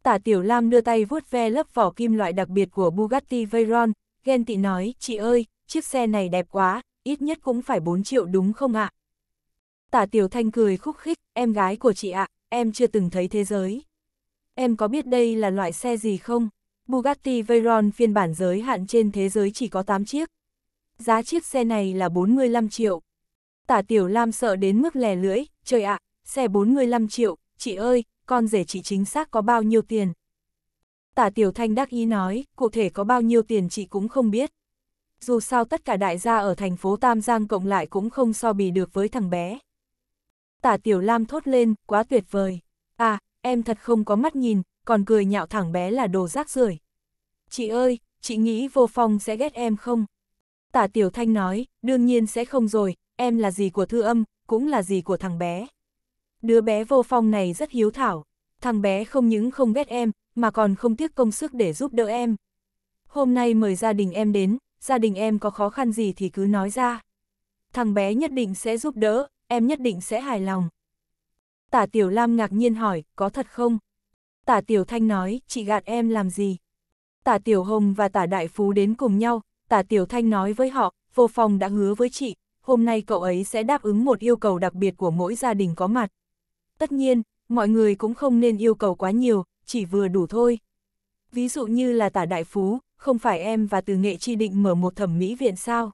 Tả Tiểu Lam đưa tay vuốt ve lớp vỏ kim loại đặc biệt của Bugatti Veyron, ghen tị nói, chị ơi, chiếc xe này đẹp quá, ít nhất cũng phải 4 triệu đúng không ạ? Tả Tiểu Thanh cười khúc khích, em gái của chị ạ, em chưa từng thấy thế giới. Em có biết đây là loại xe gì không? Bugatti Veyron phiên bản giới hạn trên thế giới chỉ có 8 chiếc. Giá chiếc xe này là 45 triệu. Tả Tiểu Lam sợ đến mức lè lưỡi, trời ạ, à, xe 45 triệu, chị ơi, con rể chị chính xác có bao nhiêu tiền. Tả Tiểu Thanh đắc ý nói, cụ thể có bao nhiêu tiền chị cũng không biết. Dù sao tất cả đại gia ở thành phố Tam Giang cộng lại cũng không so bì được với thằng bé. Tả Tiểu Lam thốt lên, quá tuyệt vời. À, em thật không có mắt nhìn, còn cười nhạo thằng bé là đồ rác rưởi. Chị ơi, chị nghĩ vô phong sẽ ghét em không? Tả Tiểu Thanh nói, đương nhiên sẽ không rồi, em là gì của thư âm, cũng là gì của thằng bé. Đứa bé vô phong này rất hiếu thảo, thằng bé không những không ghét em, mà còn không tiếc công sức để giúp đỡ em. Hôm nay mời gia đình em đến, gia đình em có khó khăn gì thì cứ nói ra. Thằng bé nhất định sẽ giúp đỡ, em nhất định sẽ hài lòng. Tả Tiểu Lam ngạc nhiên hỏi, có thật không? Tả Tiểu Thanh nói, chị gạt em làm gì? Tả Tiểu Hồng và Tả Đại Phú đến cùng nhau, Tả Tiểu Thanh nói với họ, vô phòng đã hứa với chị, hôm nay cậu ấy sẽ đáp ứng một yêu cầu đặc biệt của mỗi gia đình có mặt. Tất nhiên, mọi người cũng không nên yêu cầu quá nhiều, chỉ vừa đủ thôi. Ví dụ như là tả đại phú, không phải em và từ nghệ chi định mở một thẩm mỹ viện sao?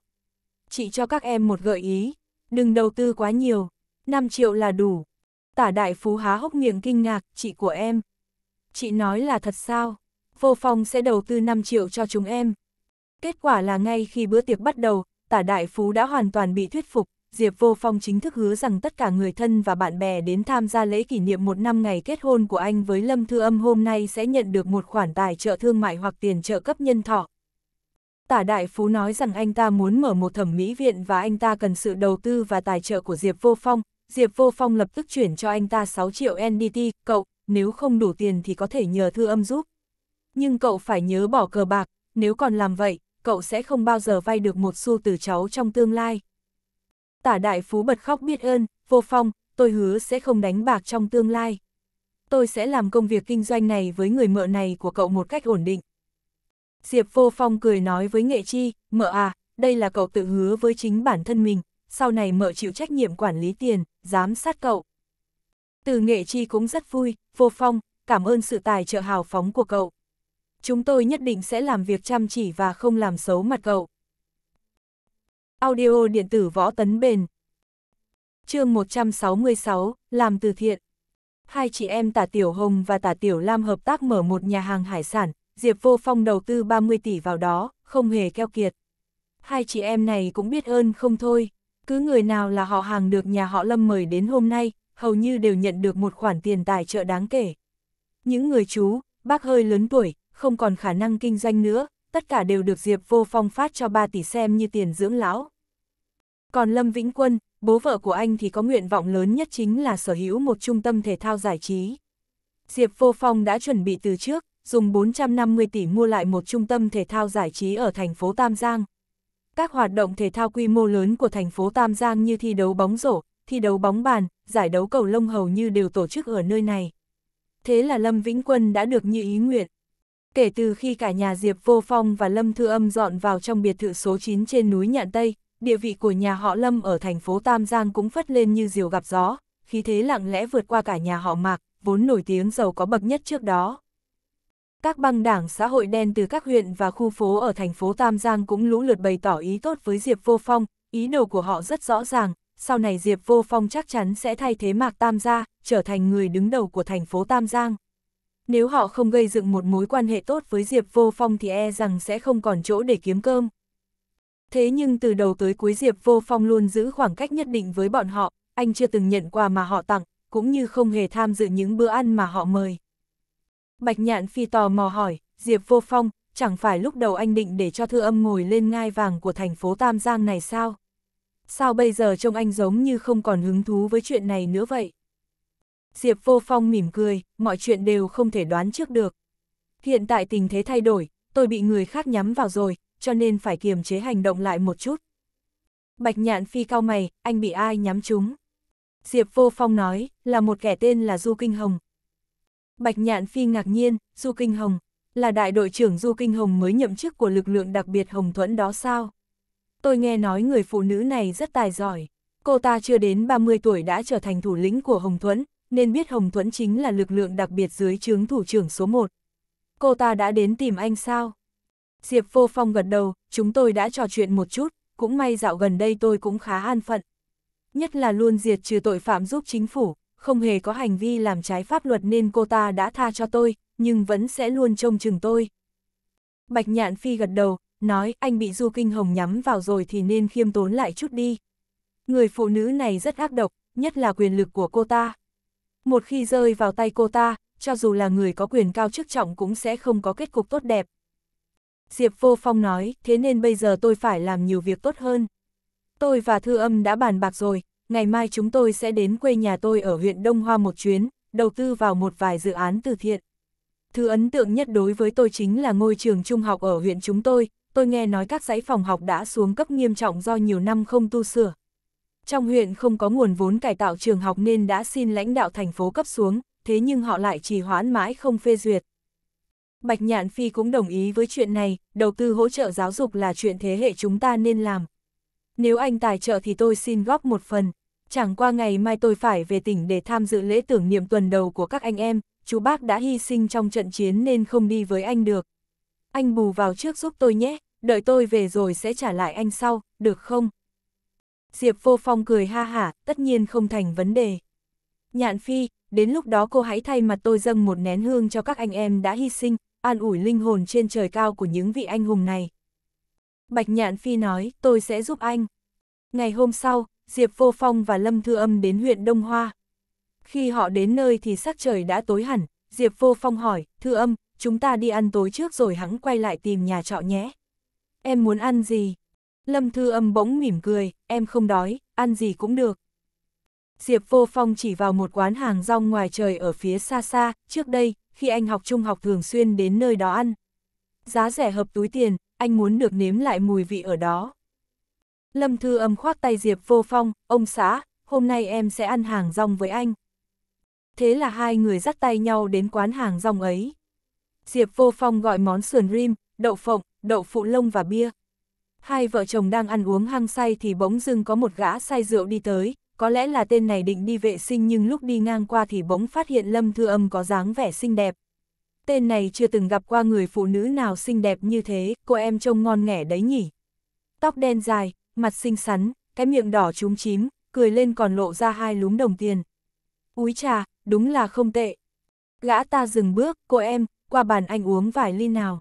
Chị cho các em một gợi ý, đừng đầu tư quá nhiều, 5 triệu là đủ. Tả đại phú há hốc miệng kinh ngạc, chị của em. Chị nói là thật sao? Vô phòng sẽ đầu tư 5 triệu cho chúng em. Kết quả là ngay khi bữa tiệc bắt đầu, tả đại phú đã hoàn toàn bị thuyết phục. Diệp Vô Phong chính thức hứa rằng tất cả người thân và bạn bè đến tham gia lễ kỷ niệm một năm ngày kết hôn của anh với Lâm Thư Âm hôm nay sẽ nhận được một khoản tài trợ thương mại hoặc tiền trợ cấp nhân thọ. Tả Đại Phú nói rằng anh ta muốn mở một thẩm mỹ viện và anh ta cần sự đầu tư và tài trợ của Diệp Vô Phong. Diệp Vô Phong lập tức chuyển cho anh ta 6 triệu NDT, cậu, nếu không đủ tiền thì có thể nhờ Thư Âm giúp. Nhưng cậu phải nhớ bỏ cờ bạc, nếu còn làm vậy, cậu sẽ không bao giờ vay được một xu từ cháu trong tương lai tả đại phú bật khóc biết ơn, vô phong, tôi hứa sẽ không đánh bạc trong tương lai. Tôi sẽ làm công việc kinh doanh này với người mợ này của cậu một cách ổn định. Diệp vô phong cười nói với nghệ chi, mợ à, đây là cậu tự hứa với chính bản thân mình, sau này mợ chịu trách nhiệm quản lý tiền, giám sát cậu. Từ nghệ chi cũng rất vui, vô phong, cảm ơn sự tài trợ hào phóng của cậu. Chúng tôi nhất định sẽ làm việc chăm chỉ và không làm xấu mặt cậu. Audio điện tử võ tấn bền. chương 166, làm từ thiện. Hai chị em Tả Tiểu Hồng và Tả Tiểu Lam hợp tác mở một nhà hàng hải sản, Diệp Vô Phong đầu tư 30 tỷ vào đó, không hề keo kiệt. Hai chị em này cũng biết ơn không thôi, cứ người nào là họ hàng được nhà họ Lâm mời đến hôm nay, hầu như đều nhận được một khoản tiền tài trợ đáng kể. Những người chú, bác hơi lớn tuổi, không còn khả năng kinh doanh nữa, tất cả đều được Diệp Vô Phong phát cho ba tỷ xem như tiền dưỡng lão. Còn Lâm Vĩnh Quân, bố vợ của anh thì có nguyện vọng lớn nhất chính là sở hữu một trung tâm thể thao giải trí. Diệp Vô Phong đã chuẩn bị từ trước, dùng 450 tỷ mua lại một trung tâm thể thao giải trí ở thành phố Tam Giang. Các hoạt động thể thao quy mô lớn của thành phố Tam Giang như thi đấu bóng rổ, thi đấu bóng bàn, giải đấu cầu lông hầu như đều tổ chức ở nơi này. Thế là Lâm Vĩnh Quân đã được như ý nguyện kể từ khi cả nhà Diệp Vô Phong và Lâm Thư Âm dọn vào trong biệt thự số 9 trên núi Nhạn Tây, địa vị của nhà họ Lâm ở thành phố Tam Giang cũng phất lên như diều gặp gió, khí thế lặng lẽ vượt qua cả nhà họ Mạc, vốn nổi tiếng giàu có bậc nhất trước đó. Các băng đảng xã hội đen từ các huyện và khu phố ở thành phố Tam Giang cũng lũ lượt bày tỏ ý tốt với Diệp Vô Phong, ý đồ của họ rất rõ ràng, sau này Diệp Vô Phong chắc chắn sẽ thay thế Mạc Tam Gia, trở thành người đứng đầu của thành phố Tam Giang nếu họ không gây dựng một mối quan hệ tốt với Diệp Vô Phong thì e rằng sẽ không còn chỗ để kiếm cơm. Thế nhưng từ đầu tới cuối Diệp Vô Phong luôn giữ khoảng cách nhất định với bọn họ, anh chưa từng nhận quà mà họ tặng, cũng như không hề tham dự những bữa ăn mà họ mời. Bạch Nhạn Phi tò mò hỏi, Diệp Vô Phong, chẳng phải lúc đầu anh định để cho thư âm ngồi lên ngai vàng của thành phố Tam Giang này sao? Sao bây giờ trông anh giống như không còn hứng thú với chuyện này nữa vậy? Diệp Vô Phong mỉm cười, mọi chuyện đều không thể đoán trước được. Hiện tại tình thế thay đổi, tôi bị người khác nhắm vào rồi, cho nên phải kiềm chế hành động lại một chút. Bạch nhạn phi cao mày, anh bị ai nhắm trúng? Diệp Vô Phong nói, là một kẻ tên là Du Kinh Hồng. Bạch nhạn phi ngạc nhiên, Du Kinh Hồng, là đại đội trưởng Du Kinh Hồng mới nhậm chức của lực lượng đặc biệt Hồng Thuẫn đó sao? Tôi nghe nói người phụ nữ này rất tài giỏi. Cô ta chưa đến 30 tuổi đã trở thành thủ lĩnh của Hồng Thuẫn, nên biết Hồng Thuẫn chính là lực lượng đặc biệt dưới chướng thủ trưởng số 1. Cô ta đã đến tìm anh sao? Diệp Vô Phong gật đầu, chúng tôi đã trò chuyện một chút, cũng may dạo gần đây tôi cũng khá an phận. Nhất là luôn diệt trừ tội phạm giúp chính phủ, không hề có hành vi làm trái pháp luật nên cô ta đã tha cho tôi, nhưng vẫn sẽ luôn trông chừng tôi. Bạch Nhạn Phi gật đầu, nói anh bị Du Kinh Hồng nhắm vào rồi thì nên khiêm tốn lại chút đi. Người phụ nữ này rất ác độc, nhất là quyền lực của cô ta. Một khi rơi vào tay cô ta, cho dù là người có quyền cao chức trọng cũng sẽ không có kết cục tốt đẹp. Diệp Vô Phong nói, thế nên bây giờ tôi phải làm nhiều việc tốt hơn. Tôi và Thư Âm đã bàn bạc rồi, ngày mai chúng tôi sẽ đến quê nhà tôi ở huyện Đông Hoa một chuyến, đầu tư vào một vài dự án từ thiện. Thứ ấn tượng nhất đối với tôi chính là ngôi trường trung học ở huyện chúng tôi, tôi nghe nói các dãy phòng học đã xuống cấp nghiêm trọng do nhiều năm không tu sửa. Trong huyện không có nguồn vốn cải tạo trường học nên đã xin lãnh đạo thành phố cấp xuống, thế nhưng họ lại trì hoãn mãi không phê duyệt. Bạch Nhạn Phi cũng đồng ý với chuyện này, đầu tư hỗ trợ giáo dục là chuyện thế hệ chúng ta nên làm. Nếu anh tài trợ thì tôi xin góp một phần. Chẳng qua ngày mai tôi phải về tỉnh để tham dự lễ tưởng niệm tuần đầu của các anh em, chú bác đã hy sinh trong trận chiến nên không đi với anh được. Anh bù vào trước giúp tôi nhé, đợi tôi về rồi sẽ trả lại anh sau, được không? Diệp Vô Phong cười ha hả, tất nhiên không thành vấn đề. Nhạn Phi, đến lúc đó cô hãy thay mặt tôi dâng một nén hương cho các anh em đã hy sinh, an ủi linh hồn trên trời cao của những vị anh hùng này. Bạch Nhạn Phi nói, tôi sẽ giúp anh. Ngày hôm sau, Diệp Vô Phong và Lâm Thư Âm đến huyện Đông Hoa. Khi họ đến nơi thì sắc trời đã tối hẳn, Diệp Vô Phong hỏi, Thư Âm, chúng ta đi ăn tối trước rồi hắn quay lại tìm nhà trọ nhé. Em muốn ăn gì? Lâm Thư Âm bỗng mỉm cười, em không đói, ăn gì cũng được. Diệp Vô Phong chỉ vào một quán hàng rong ngoài trời ở phía xa xa, trước đây, khi anh học trung học thường xuyên đến nơi đó ăn. Giá rẻ hợp túi tiền, anh muốn được nếm lại mùi vị ở đó. Lâm Thư Âm khoác tay Diệp Vô Phong, ông xã, hôm nay em sẽ ăn hàng rong với anh. Thế là hai người dắt tay nhau đến quán hàng rong ấy. Diệp Vô Phong gọi món sườn rim, đậu phộng, đậu phụ lông và bia, hai vợ chồng đang ăn uống hăng say thì bỗng dưng có một gã say rượu đi tới, có lẽ là tên này định đi vệ sinh nhưng lúc đi ngang qua thì bỗng phát hiện Lâm Thư Âm có dáng vẻ xinh đẹp. Tên này chưa từng gặp qua người phụ nữ nào xinh đẹp như thế, cô em trông ngon nghẻ đấy nhỉ. Tóc đen dài, mặt xinh xắn, cái miệng đỏ trúng chím, cười lên còn lộ ra hai lúm đồng tiền. Úi trà, đúng là không tệ. Gã ta dừng bước, cô em, qua bàn anh uống vài ly nào.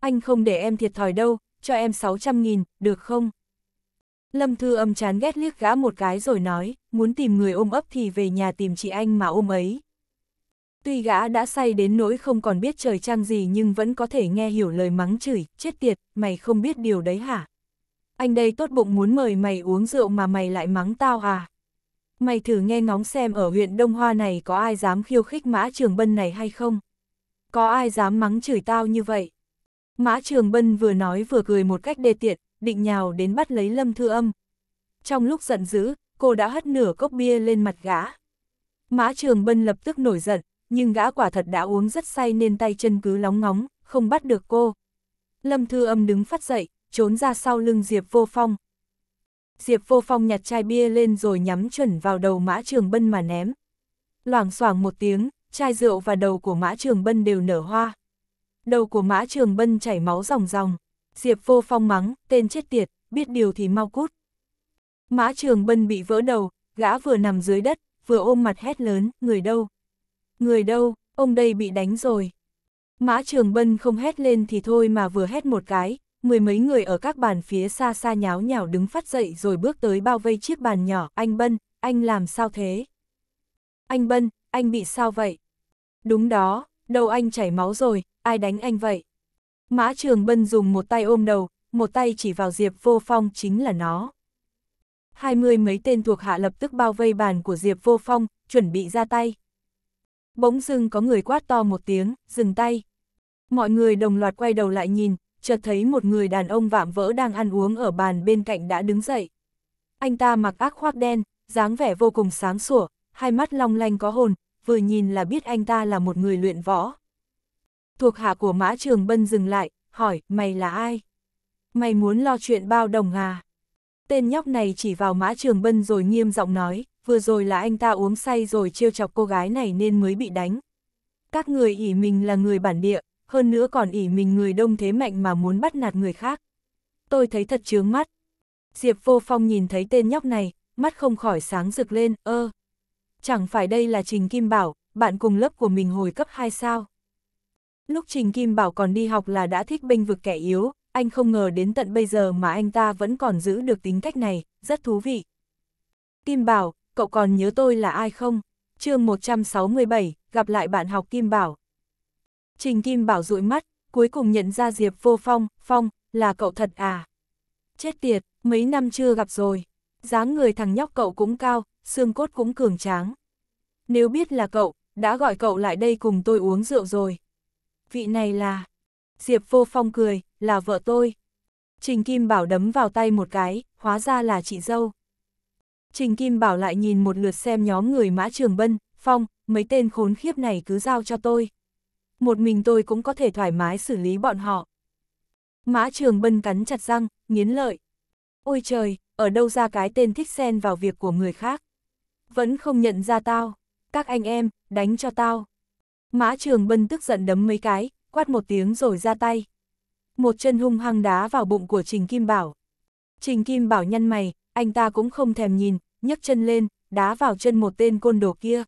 Anh không để em thiệt thòi đâu, cho em 600.000, được không? Lâm Thư âm chán ghét liếc gã một cái rồi nói, muốn tìm người ôm ấp thì về nhà tìm chị anh mà ôm ấy. Tuy gã đã say đến nỗi không còn biết trời trăng gì nhưng vẫn có thể nghe hiểu lời mắng chửi, chết tiệt, mày không biết điều đấy hả? Anh đây tốt bụng muốn mời mày uống rượu mà mày lại mắng tao à? Mày thử nghe ngóng xem ở huyện Đông Hoa này có ai dám khiêu khích mã trường bân này hay không? Có ai dám mắng chửi tao như vậy? Mã Trường Bân vừa nói vừa cười một cách đê tiện, định nhào đến bắt lấy Lâm Thư Âm. Trong lúc giận dữ, cô đã hất nửa cốc bia lên mặt gã. Mã Trường Bân lập tức nổi giận, nhưng gã quả thật đã uống rất say nên tay chân cứ lóng ngóng, không bắt được cô. Lâm Thư Âm đứng phát dậy, trốn ra sau lưng Diệp Vô Phong. Diệp Vô Phong nhặt chai bia lên rồi nhắm chuẩn vào đầu Mã Trường Bân mà ném. Loảng xoảng một tiếng, chai rượu và đầu của Mã Trường Bân đều nở hoa đầu của mã trường bân chảy máu ròng ròng. Diệp vô phong mắng, tên chết tiệt, biết điều thì mau cút. Mã trường bân bị vỡ đầu, gã vừa nằm dưới đất, vừa ôm mặt hét lớn, người đâu? Người đâu, ông đây bị đánh rồi. Mã trường bân không hét lên thì thôi mà vừa hét một cái, mười mấy người ở các bàn phía xa xa nháo nhào đứng phát dậy rồi bước tới bao vây chiếc bàn nhỏ, anh Bân, anh làm sao thế? Anh Bân, anh bị sao vậy? Đúng đó, đầu anh chảy máu rồi, ai đánh anh vậy? Mã Trường Bân dùng một tay ôm đầu, một tay chỉ vào Diệp Vô Phong chính là nó. Hai mươi mấy tên thuộc hạ lập tức bao vây bàn của Diệp Vô Phong, chuẩn bị ra tay. Bỗng dưng có người quát to một tiếng, dừng tay. Mọi người đồng loạt quay đầu lại nhìn, chợt thấy một người đàn ông vạm vỡ đang ăn uống ở bàn bên cạnh đã đứng dậy. Anh ta mặc ác khoác đen, dáng vẻ vô cùng sáng sủa, hai mắt long lanh có hồn, vừa nhìn là biết anh ta là một người luyện võ thuộc hạ của Mã Trường Bân dừng lại, hỏi, mày là ai? Mày muốn lo chuyện bao đồng à? Tên nhóc này chỉ vào Mã Trường Bân rồi nghiêm giọng nói, vừa rồi là anh ta uống say rồi trêu chọc cô gái này nên mới bị đánh. Các người ỉ mình là người bản địa, hơn nữa còn ỉ mình người đông thế mạnh mà muốn bắt nạt người khác. Tôi thấy thật chướng mắt. Diệp Vô Phong nhìn thấy tên nhóc này, mắt không khỏi sáng rực lên, ơ. Chẳng phải đây là Trình Kim Bảo, bạn cùng lớp của mình hồi cấp 2 sao? Lúc Trình Kim Bảo còn đi học là đã thích bênh vực kẻ yếu, anh không ngờ đến tận bây giờ mà anh ta vẫn còn giữ được tính cách này, rất thú vị. Kim Bảo, cậu còn nhớ tôi là ai không? chương 167, gặp lại bạn học Kim Bảo. Trình Kim Bảo dụi mắt, cuối cùng nhận ra Diệp Vô Phong, Phong, là cậu thật à? Chết tiệt, mấy năm chưa gặp rồi. dáng người thằng nhóc cậu cũng cao, xương cốt cũng cường tráng. Nếu biết là cậu, đã gọi cậu lại đây cùng tôi uống rượu rồi vị này là... Diệp vô phong cười, là vợ tôi. Trình Kim Bảo đấm vào tay một cái, hóa ra là chị dâu. Trình Kim Bảo lại nhìn một lượt xem nhóm người mã trường bân, phong, mấy tên khốn khiếp này cứ giao cho tôi. Một mình tôi cũng có thể thoải mái xử lý bọn họ. Mã trường bân cắn chặt răng, nghiến lợi. Ôi trời, ở đâu ra cái tên thích xen vào việc của người khác. Vẫn không nhận ra tao. Các anh em, đánh cho tao. Mã Trường Bân tức giận đấm mấy cái, quát một tiếng rồi ra tay. Một chân hung hăng đá vào bụng của Trình Kim Bảo. Trình Kim Bảo nhăn mày, anh ta cũng không thèm nhìn, nhấc chân lên, đá vào chân một tên côn đồ kia.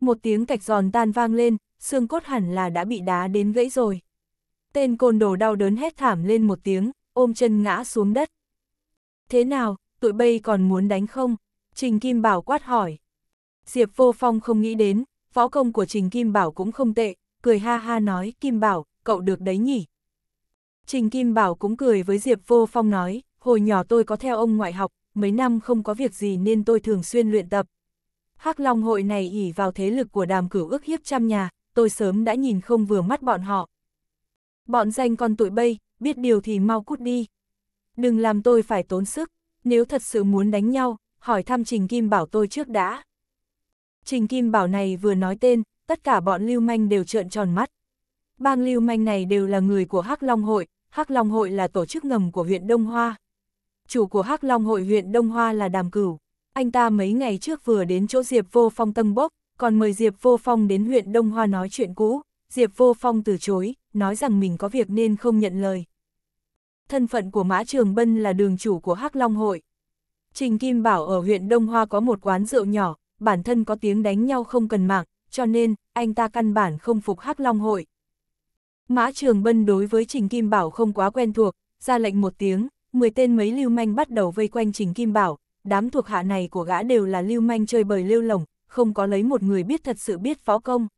Một tiếng cạch giòn tan vang lên, xương cốt hẳn là đã bị đá đến gãy rồi. Tên côn đồ đau đớn hét thảm lên một tiếng, ôm chân ngã xuống đất. Thế nào, tụi bây còn muốn đánh không? Trình Kim Bảo quát hỏi. Diệp Vô Phong không nghĩ đến, phó công của Trình Kim Bảo cũng không tệ, cười ha ha nói, Kim Bảo, cậu được đấy nhỉ? Trình Kim Bảo cũng cười với Diệp Vô Phong nói, hồi nhỏ tôi có theo ông ngoại học, mấy năm không có việc gì nên tôi thường xuyên luyện tập. Hắc Long hội này ỉ vào thế lực của đàm cửu ước hiếp trăm nhà, tôi sớm đã nhìn không vừa mắt bọn họ. Bọn danh con tụi bây, biết điều thì mau cút đi. Đừng làm tôi phải tốn sức, nếu thật sự muốn đánh nhau, hỏi thăm Trình Kim Bảo tôi trước đã. Trình Kim Bảo này vừa nói tên, tất cả bọn lưu manh đều trợn tròn mắt. Bang lưu manh này đều là người của Hắc Long Hội, Hắc Long Hội là tổ chức ngầm của huyện Đông Hoa. Chủ của Hắc Long Hội huyện Đông Hoa là Đàm Cửu. Anh ta mấy ngày trước vừa đến chỗ Diệp Vô Phong tân bốc, còn mời Diệp Vô Phong đến huyện Đông Hoa nói chuyện cũ. Diệp Vô Phong từ chối, nói rằng mình có việc nên không nhận lời. Thân phận của Mã Trường Bân là đường chủ của Hắc Long Hội. Trình Kim Bảo ở huyện Đông Hoa có một quán rượu nhỏ, bản thân có tiếng đánh nhau không cần mạng, cho nên, anh ta căn bản không phục Hắc Long hội. Mã Trường Bân đối với Trình Kim Bảo không quá quen thuộc, ra lệnh một tiếng, 10 tên mấy lưu manh bắt đầu vây quanh Trình Kim Bảo, đám thuộc hạ này của gã đều là lưu manh chơi bời lưu lồng, không có lấy một người biết thật sự biết võ công.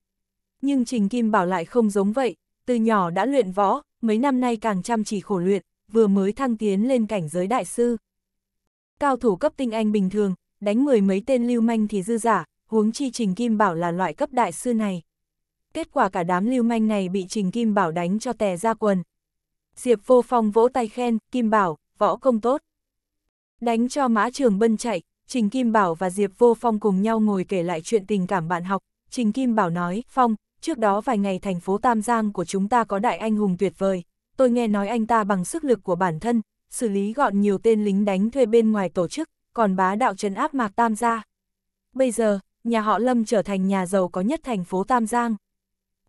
Nhưng Trình Kim Bảo lại không giống vậy, từ nhỏ đã luyện võ, mấy năm nay càng chăm chỉ khổ luyện, vừa mới thăng tiến lên cảnh giới đại sư. Cao thủ cấp tinh anh bình thường, đánh mười mấy tên lưu manh thì dư giả, huống chi Trình Kim Bảo là loại cấp đại sư này. Kết quả cả đám lưu manh này bị Trình Kim Bảo đánh cho tè ra quần. Diệp Vô Phong vỗ tay khen, Kim Bảo, võ công tốt. Đánh cho Mã Trường Bân chạy, Trình Kim Bảo và Diệp Vô Phong cùng nhau ngồi kể lại chuyện tình cảm bạn học. Trình Kim Bảo nói, Phong, trước đó vài ngày thành phố Tam Giang của chúng ta có đại anh hùng tuyệt vời. Tôi nghe nói anh ta bằng sức lực của bản thân, xử lý gọn nhiều tên lính đánh thuê bên ngoài tổ chức, còn bá đạo trấn áp mạc Tam gia. Bây giờ, nhà họ Lâm trở thành nhà giàu có nhất thành phố Tam Giang.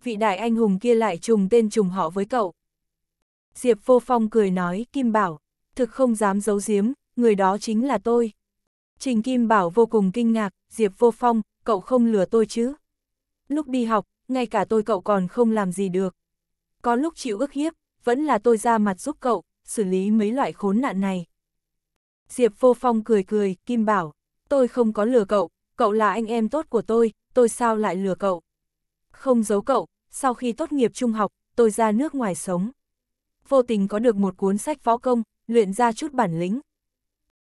Vị đại anh hùng kia lại trùng tên trùng họ với cậu. Diệp Vô Phong cười nói, Kim Bảo, thực không dám giấu giếm, người đó chính là tôi. Trình Kim Bảo vô cùng kinh ngạc, Diệp Vô Phong, cậu không lừa tôi chứ. Lúc đi học, ngay cả tôi cậu còn không làm gì được. Có lúc chịu ức hiếp, vẫn là tôi ra mặt giúp cậu, xử lý mấy loại khốn nạn này. Diệp Vô Phong cười cười, Kim Bảo, tôi không có lừa cậu, cậu là anh em tốt của tôi, tôi sao lại lừa cậu? Không giấu cậu, sau khi tốt nghiệp trung học, tôi ra nước ngoài sống. Vô tình có được một cuốn sách võ công, luyện ra chút bản lĩnh.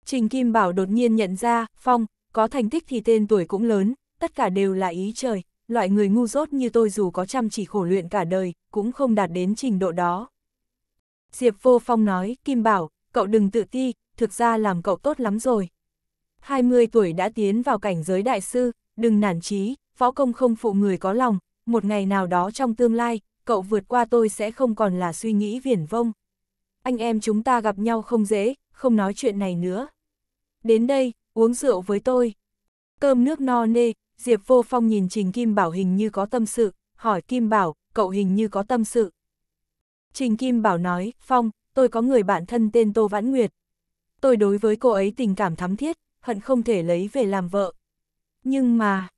Trình Kim Bảo đột nhiên nhận ra, Phong, có thành tích thì tên tuổi cũng lớn, tất cả đều là ý trời, loại người ngu dốt như tôi dù có chăm chỉ khổ luyện cả đời, cũng không đạt đến trình độ đó. Diệp Vô Phong nói, Kim Bảo, cậu đừng tự ti, thực ra làm cậu tốt lắm rồi. 20 tuổi đã tiến vào cảnh giới đại sư, đừng nản chí, võ công không phụ người có lòng, một ngày nào đó trong tương lai, cậu vượt qua tôi sẽ không còn là suy nghĩ viển vông. Anh em chúng ta gặp nhau không dễ, không nói chuyện này nữa. Đến đây, uống rượu với tôi. Cơm nước no nê, Diệp Vô Phong nhìn Trình Kim Bảo hình như có tâm sự, hỏi Kim Bảo, cậu hình như có tâm sự. Trình Kim Bảo nói, Phong, tôi có người bạn thân tên Tô Vãn Nguyệt, tôi đối với cô ấy tình cảm thắm thiết, hận không thể lấy về làm vợ. Nhưng mà...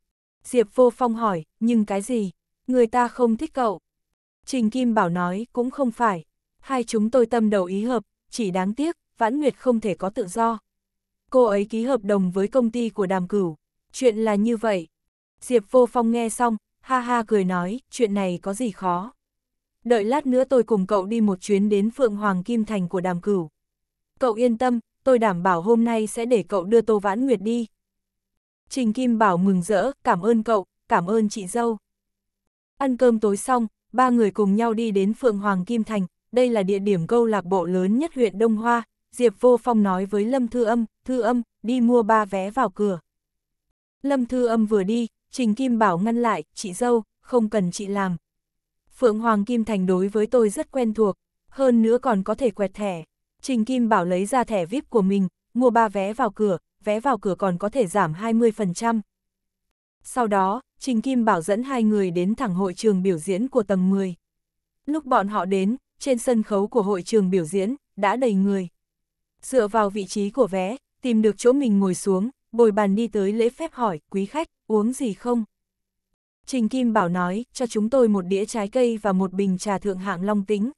Diệp Vô Phong hỏi, nhưng cái gì? Người ta không thích cậu. Trình Kim Bảo nói, cũng không phải. Hai chúng tôi tâm đầu ý hợp, chỉ đáng tiếc, Vãn Nguyệt không thể có tự do. Cô ấy ký hợp đồng với công ty của đàm cửu. Chuyện là như vậy. Diệp Vô Phong nghe xong, ha ha cười nói, chuyện này có gì khó. Đợi lát nữa tôi cùng cậu đi một chuyến đến Phượng Hoàng Kim Thành của đàm cửu. Cậu yên tâm, tôi đảm bảo hôm nay sẽ để cậu đưa Tô Vãn Nguyệt đi. Trình Kim Bảo mừng rỡ, cảm ơn cậu, cảm ơn chị dâu. Ăn cơm tối xong, ba người cùng nhau đi đến Phượng Hoàng Kim Thành, đây là địa điểm câu lạc bộ lớn nhất huyện Đông Hoa, Diệp Vô Phong nói với Lâm Thư Âm, Thư Âm, đi mua ba vé vào cửa. Lâm Thư Âm vừa đi, Trình Kim Bảo ngăn lại, chị dâu, không cần chị làm. Phượng Hoàng Kim Thành đối với tôi rất quen thuộc, hơn nữa còn có thể quẹt thẻ. Trình Kim Bảo lấy ra thẻ VIP của mình, mua 3 vé vào cửa, vé vào cửa còn có thể giảm 20%. Sau đó, Trình Kim Bảo dẫn hai người đến thẳng hội trường biểu diễn của tầng 10. Lúc bọn họ đến, trên sân khấu của hội trường biểu diễn, đã đầy người. Dựa vào vị trí của vé, tìm được chỗ mình ngồi xuống, bồi bàn đi tới lễ phép hỏi, quý khách, uống gì không? Trình Kim Bảo nói, cho chúng tôi một đĩa trái cây và một bình trà thượng hạng long tính.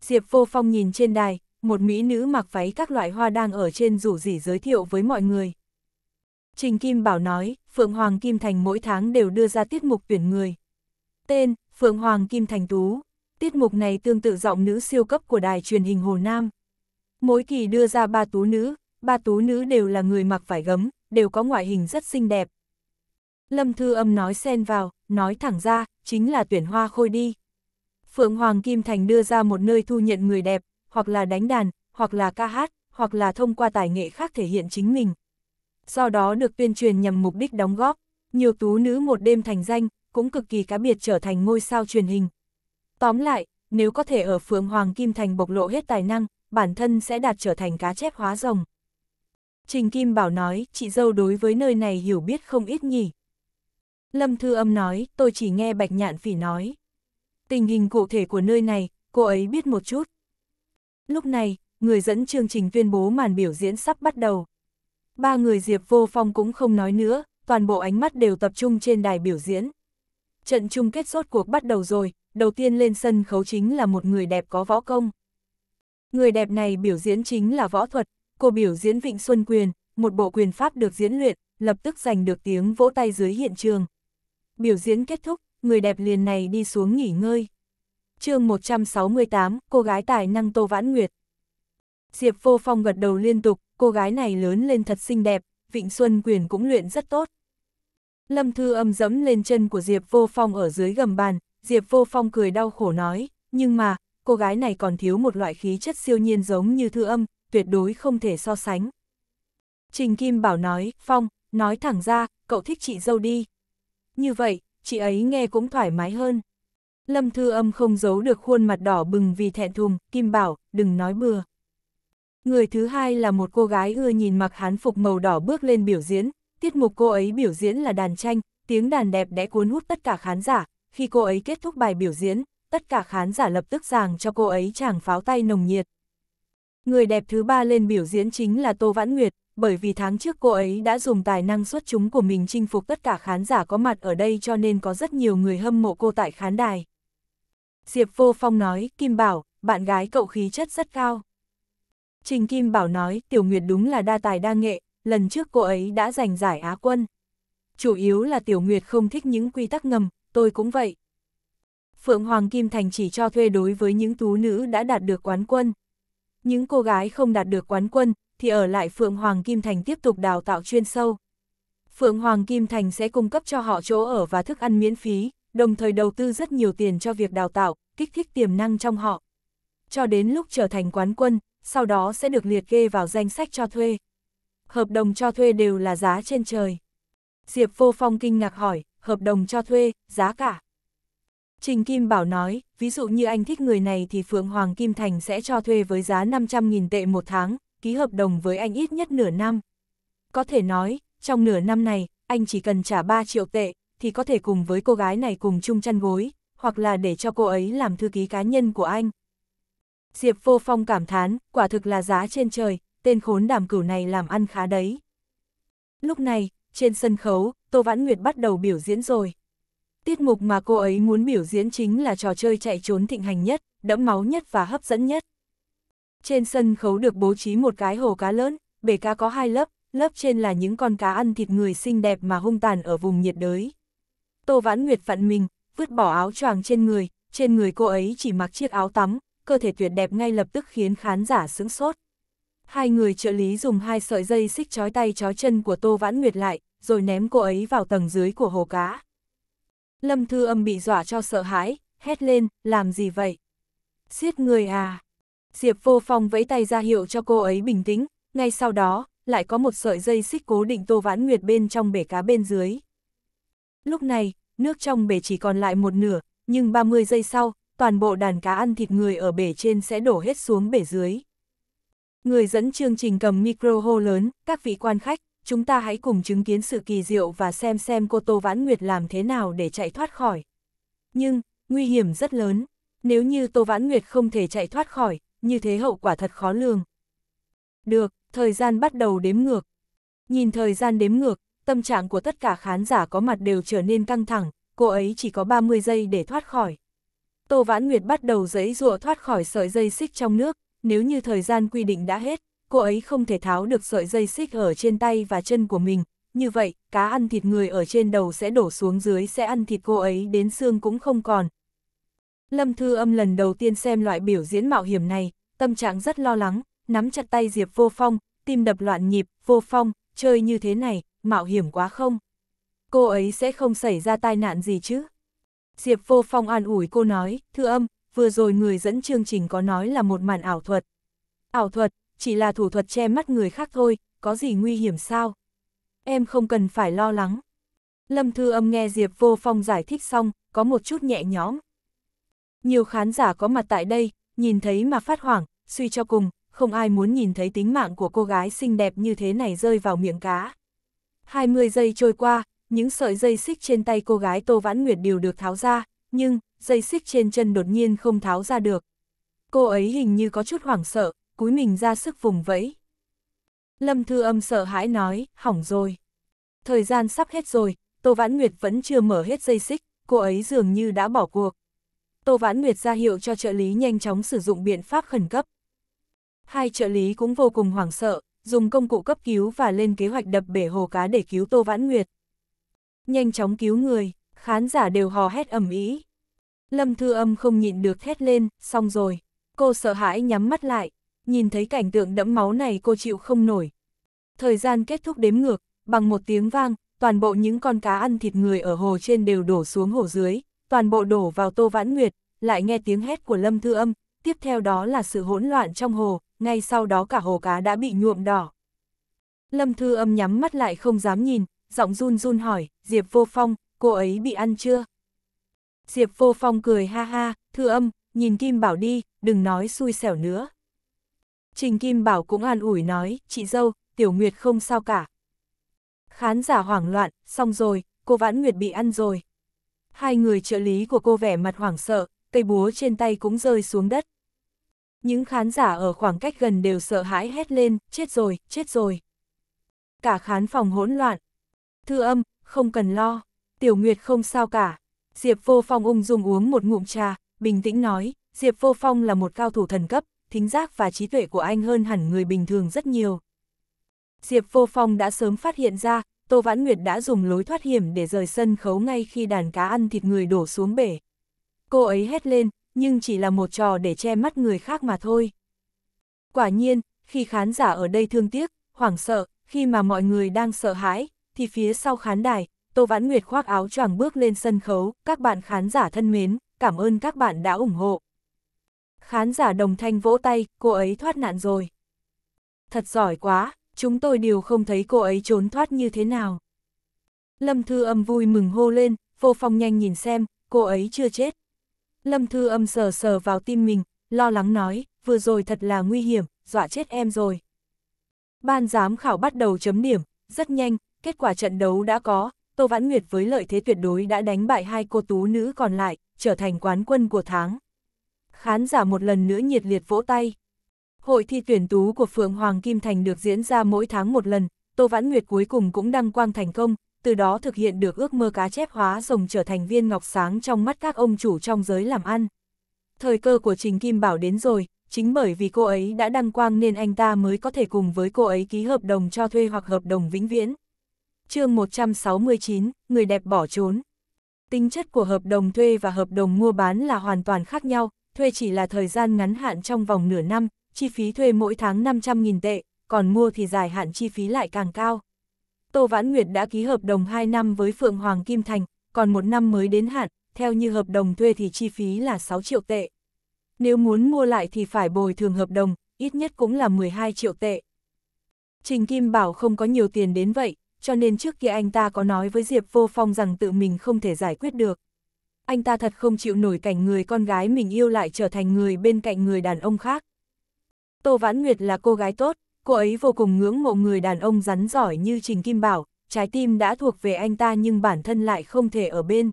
Diệp Vô Phong nhìn trên đài, một mỹ nữ mặc váy các loại hoa đang ở trên rủ rỉ giới thiệu với mọi người. Trình Kim Bảo nói, Phượng Hoàng Kim Thành mỗi tháng đều đưa ra tiết mục tuyển người. Tên, Phượng Hoàng Kim Thành Tú. Tiết mục này tương tự giọng nữ siêu cấp của đài truyền hình Hồ Nam. Mỗi kỳ đưa ra ba tú nữ, ba tú nữ đều là người mặc vải gấm, đều có ngoại hình rất xinh đẹp. Lâm Thư Âm nói xen vào, nói thẳng ra, chính là tuyển hoa khôi đi. Phượng Hoàng Kim Thành đưa ra một nơi thu nhận người đẹp, hoặc là đánh đàn, hoặc là ca hát, hoặc là thông qua tài nghệ khác thể hiện chính mình. Do đó được tuyên truyền nhằm mục đích đóng góp, nhiều tú nữ một đêm thành danh, cũng cực kỳ cá biệt trở thành ngôi sao truyền hình. Tóm lại, nếu có thể ở Phượng Hoàng Kim Thành bộc lộ hết tài năng, bản thân sẽ đạt trở thành cá chép hóa rồng. Trình Kim Bảo nói, chị dâu đối với nơi này hiểu biết không ít nhỉ. Lâm Thư Âm nói, tôi chỉ nghe Bạch Nhạn Phỉ nói. Tình hình cụ thể của nơi này, cô ấy biết một chút. Lúc này, người dẫn chương trình tuyên bố màn biểu diễn sắp bắt đầu. Ba người Diệp Vô Phong cũng không nói nữa, toàn bộ ánh mắt đều tập trung trên đài biểu diễn. Trận chung kết sốt cuộc bắt đầu rồi, đầu tiên lên sân khấu chính là một người đẹp có võ công. Người đẹp này biểu diễn chính là võ thuật, cô biểu diễn Vịnh Xuân Quyền, một bộ quyền pháp được diễn luyện, lập tức giành được tiếng vỗ tay dưới hiện trường. Biểu diễn kết thúc, người đẹp liền này đi xuống nghỉ ngơi chương 168, cô gái tài năng Tô Vãn Nguyệt. Diệp Vô Phong gật đầu liên tục, cô gái này lớn lên thật xinh đẹp, Vịnh Xuân Quyền cũng luyện rất tốt. Lâm Thư âm dẫm lên chân của Diệp Vô Phong ở dưới gầm bàn, Diệp Vô Phong cười đau khổ nói, nhưng mà, cô gái này còn thiếu một loại khí chất siêu nhiên giống như Thư âm, tuyệt đối không thể so sánh. Trình Kim Bảo nói, Phong, nói thẳng ra, cậu thích chị dâu đi. Như vậy, chị ấy nghe cũng thoải mái hơn. Lâm Thư Âm không giấu được khuôn mặt đỏ bừng vì thẹn thùng, Kim bảo, đừng nói bừa. Người thứ hai là một cô gái ưa nhìn mặc hán phục màu đỏ bước lên biểu diễn, tiết mục cô ấy biểu diễn là đàn tranh, tiếng đàn đẹp đẽ cuốn hút tất cả khán giả, khi cô ấy kết thúc bài biểu diễn, tất cả khán giả lập tức giàng cho cô ấy chàng pháo tay nồng nhiệt. Người đẹp thứ ba lên biểu diễn chính là Tô Vãn Nguyệt, bởi vì tháng trước cô ấy đã dùng tài năng xuất chúng của mình chinh phục tất cả khán giả có mặt ở đây cho nên có rất nhiều người hâm mộ cô tại khán đài. Diệp Vô Phong nói, Kim Bảo, bạn gái cậu khí chất rất cao. Trình Kim Bảo nói, Tiểu Nguyệt đúng là đa tài đa nghệ, lần trước cô ấy đã giành giải Á quân. Chủ yếu là Tiểu Nguyệt không thích những quy tắc ngầm, tôi cũng vậy. Phượng Hoàng Kim Thành chỉ cho thuê đối với những tú nữ đã đạt được quán quân. Những cô gái không đạt được quán quân, thì ở lại Phượng Hoàng Kim Thành tiếp tục đào tạo chuyên sâu. Phượng Hoàng Kim Thành sẽ cung cấp cho họ chỗ ở và thức ăn miễn phí, đồng thời đầu tư rất nhiều tiền cho việc đào tạo, kích thích tiềm năng trong họ. Cho đến lúc trở thành quán quân, sau đó sẽ được liệt kê vào danh sách cho thuê. Hợp đồng cho thuê đều là giá trên trời. Diệp Vô Phong kinh ngạc hỏi, hợp đồng cho thuê, giá cả. Trình Kim Bảo nói, ví dụ như anh thích người này thì Phượng Hoàng Kim Thành sẽ cho thuê với giá 500.000 tệ một tháng, ký hợp đồng với anh ít nhất nửa năm. Có thể nói, trong nửa năm này, anh chỉ cần trả 3 triệu tệ, thì có thể cùng với cô gái này cùng chung chăn gối, hoặc là để cho cô ấy làm thư ký cá nhân của anh. Diệp Vô Phong cảm thán, quả thực là giá trên trời, tên khốn đàm cửu này làm ăn khá đấy. Lúc này, trên sân khấu, Tô Vãn Nguyệt bắt đầu biểu diễn rồi. Tiết mục mà cô ấy muốn biểu diễn chính là trò chơi chạy trốn thịnh hành nhất, đẫm máu nhất và hấp dẫn nhất. Trên sân khấu được bố trí một cái hồ cá lớn, bể cá có hai lớp, lớp trên là những con cá ăn thịt người xinh đẹp mà hung tàn ở vùng nhiệt đới. Tô Vãn Nguyệt vặn mình, vứt bỏ áo choàng trên người, trên người cô ấy chỉ mặc chiếc áo tắm, cơ thể tuyệt đẹp ngay lập tức khiến khán giả sững sốt. Hai người trợ lý dùng hai sợi dây xích chói tay chói chân của Tô Vãn Nguyệt lại, rồi ném cô ấy vào tầng dưới của hồ cá. Lâm Thư Âm bị dọa cho sợ hãi, hét lên, làm gì vậy? Giết người à? Diệp Vô Phong vẫy tay ra hiệu cho cô ấy bình tĩnh, ngay sau đó, lại có một sợi dây xích cố định Tô Vãn Nguyệt bên trong bể cá bên dưới. Lúc này, nước trong bể chỉ còn lại một nửa, nhưng 30 giây sau, toàn bộ đàn cá ăn thịt người ở bể trên sẽ đổ hết xuống bể dưới. Người dẫn chương trình cầm micro hô lớn, các vị quan khách, chúng ta hãy cùng chứng kiến sự kỳ diệu và xem xem cô Tô Vãn Nguyệt làm thế nào để chạy thoát khỏi. Nhưng, nguy hiểm rất lớn, nếu như Tô Vãn Nguyệt không thể chạy thoát khỏi, như thế hậu quả thật khó lường. Được, thời gian bắt đầu đếm ngược. Nhìn thời gian đếm ngược, tâm trạng của tất cả khán giả có mặt đều trở nên căng thẳng, cô ấy chỉ có 30 giây để thoát khỏi. Tô Vãn Nguyệt bắt đầu giãy giụa thoát khỏi sợi dây xích trong nước, nếu như thời gian quy định đã hết, cô ấy không thể tháo được sợi dây xích ở trên tay và chân của mình, như vậy, cá ăn thịt người ở trên đầu sẽ đổ xuống dưới sẽ ăn thịt cô ấy đến xương cũng không còn. Lâm Thư Âm lần đầu tiên xem loại biểu diễn mạo hiểm này, tâm trạng rất lo lắng, nắm chặt tay Diệp Vô Phong, tim đập loạn nhịp, Vô Phong, chơi như thế này, mạo hiểm quá không? Cô ấy sẽ không xảy ra tai nạn gì chứ? Diệp Vô Phong an ủi cô nói, thưa âm, vừa rồi người dẫn chương trình có nói là một màn ảo thuật. Ảo thuật, chỉ là thủ thuật che mắt người khác thôi, có gì nguy hiểm sao? Em không cần phải lo lắng. Lâm Thư Âm nghe Diệp Vô Phong giải thích xong, có một chút nhẹ nhõm. Nhiều khán giả có mặt tại đây, nhìn thấy mà phát hoảng, suy cho cùng, không ai muốn nhìn thấy tính mạng của cô gái xinh đẹp như thế này rơi vào miệng cá. 20 giây trôi qua, những sợi dây xích trên tay cô gái Tô Vãn Nguyệt đều được tháo ra, nhưng, dây xích trên chân đột nhiên không tháo ra được. Cô ấy hình như có chút hoảng sợ, cúi mình ra sức vùng vẫy. Lâm Thư Âm sợ hãi nói, hỏng rồi. Thời gian sắp hết rồi, Tô Vãn Nguyệt vẫn chưa mở hết dây xích, cô ấy dường như đã bỏ cuộc. Tô Vãn Nguyệt ra hiệu cho trợ lý nhanh chóng sử dụng biện pháp khẩn cấp. Hai trợ lý cũng vô cùng hoảng sợ, dùng công cụ cấp cứu và lên kế hoạch đập bể hồ cá để cứu Tô Vãn Nguyệt. Nhanh chóng cứu người, khán giả đều hò hét ầm ĩ. Lâm Thư Âm không nhịn được thét lên, xong rồi. Cô sợ hãi nhắm mắt lại, nhìn thấy cảnh tượng đẫm máu này cô chịu không nổi. Thời gian kết thúc đếm ngược, bằng một tiếng vang, toàn bộ những con cá ăn thịt người ở hồ trên đều đổ xuống hồ dưới, toàn bộ đổ vào Tô Vãn Nguyệt, lại nghe tiếng hét của Lâm Thư Âm, tiếp theo đó là sự hỗn loạn trong hồ, ngay sau đó cả hồ cá đã bị nhuộm đỏ. Lâm Thư Âm nhắm mắt lại không dám nhìn, giọng run run hỏi, Diệp Vô Phong, cô ấy bị ăn chưa? Diệp Vô Phong cười ha ha, Thư Âm, nhìn Kim Bảo đi, đừng nói xui xẻo nữa. Trình Kim Bảo cũng an ủi nói, chị dâu, Tiểu Nguyệt không sao cả. Khán giả hoảng loạn, xong rồi, cô Vãn Nguyệt bị ăn rồi. Hai người trợ lý của cô vẻ mặt hoảng sợ, cây búa trên tay cũng rơi xuống đất những khán giả ở khoảng cách gần đều sợ hãi hét lên, chết rồi, chết rồi. Cả khán phòng hỗn loạn. Thư âm, không cần lo, Tiểu Nguyệt không sao cả. Diệp Vô Phong ung dung uống một ngụm trà, bình tĩnh nói, Diệp Vô Phong là một cao thủ thần cấp, thính giác và trí tuệ của anh hơn hẳn người bình thường rất nhiều. Diệp Vô Phong đã sớm phát hiện ra, Tô Vãn Nguyệt đã dùng lối thoát hiểm để rời sân khấu ngay khi đàn cá ăn thịt người đổ xuống bể. Cô ấy hét lên, nhưng chỉ là một trò để che mắt người khác mà thôi. Quả nhiên, khi khán giả ở đây thương tiếc, hoảng sợ, khi mà mọi người đang sợ hãi, thì phía sau khán đài, Tô Vãn Nguyệt khoác áo choàng bước lên sân khấu, các bạn khán giả thân mến, cảm ơn các bạn đã ủng hộ. Khán giả đồng thanh vỗ tay, cô ấy thoát nạn rồi. Thật giỏi quá, chúng tôi đều không thấy cô ấy trốn thoát như thế nào. Lâm Thư Âm vui mừng hô lên, vô phong nhanh nhìn xem, cô ấy chưa chết. Lâm Thư âm sờ sờ vào tim mình, lo lắng nói, vừa rồi thật là nguy hiểm, dọa chết em rồi. Ban giám khảo bắt đầu chấm điểm, rất nhanh, kết quả trận đấu đã có, Tô Vãn Nguyệt với lợi thế tuyệt đối đã đánh bại hai cô tú nữ còn lại, trở thành quán quân của tháng. Khán giả một lần nữa nhiệt liệt vỗ tay. Hội thi tuyển tú của Phượng Hoàng Kim Thành được diễn ra mỗi tháng một lần, Tô Vãn Nguyệt cuối cùng cũng đăng quang thành công, từ đó thực hiện được ước mơ cá chép hóa rồng trở thành viên ngọc sáng trong mắt các ông chủ trong giới làm ăn. Thời cơ của Trình Kim Bảo đến rồi, chính bởi vì cô ấy đã đăng quang nên anh ta mới có thể cùng với cô ấy ký hợp đồng cho thuê hoặc hợp đồng vĩnh viễn. chương 169, Người đẹp bỏ trốn. Tính chất của hợp đồng thuê và hợp đồng mua bán là hoàn toàn khác nhau, thuê chỉ là thời gian ngắn hạn trong vòng nửa năm, chi phí thuê mỗi tháng 500.000 tệ, còn mua thì dài hạn chi phí lại càng cao. Tô Vãn Nguyệt đã ký hợp đồng 2 năm với Phượng Hoàng Kim Thành, còn một năm mới đến hạn, theo như hợp đồng thuê thì chi phí là 6 triệu tệ. Nếu muốn mua lại thì phải bồi thường hợp đồng, ít nhất cũng là 12 triệu tệ. Trình Kim Bảo không có nhiều tiền đến vậy, cho nên trước kia anh ta có nói với Diệp Vô Phong rằng tự mình không thể giải quyết được. Anh ta thật không chịu nổi cảnh người con gái mình yêu lại trở thành người bên cạnh người đàn ông khác. Tô Vãn Nguyệt là cô gái tốt, Cô ấy vô cùng ngưỡng mộ người đàn ông rắn giỏi như Trình Kim Bảo, trái tim đã thuộc về anh ta nhưng bản thân lại không thể ở bên.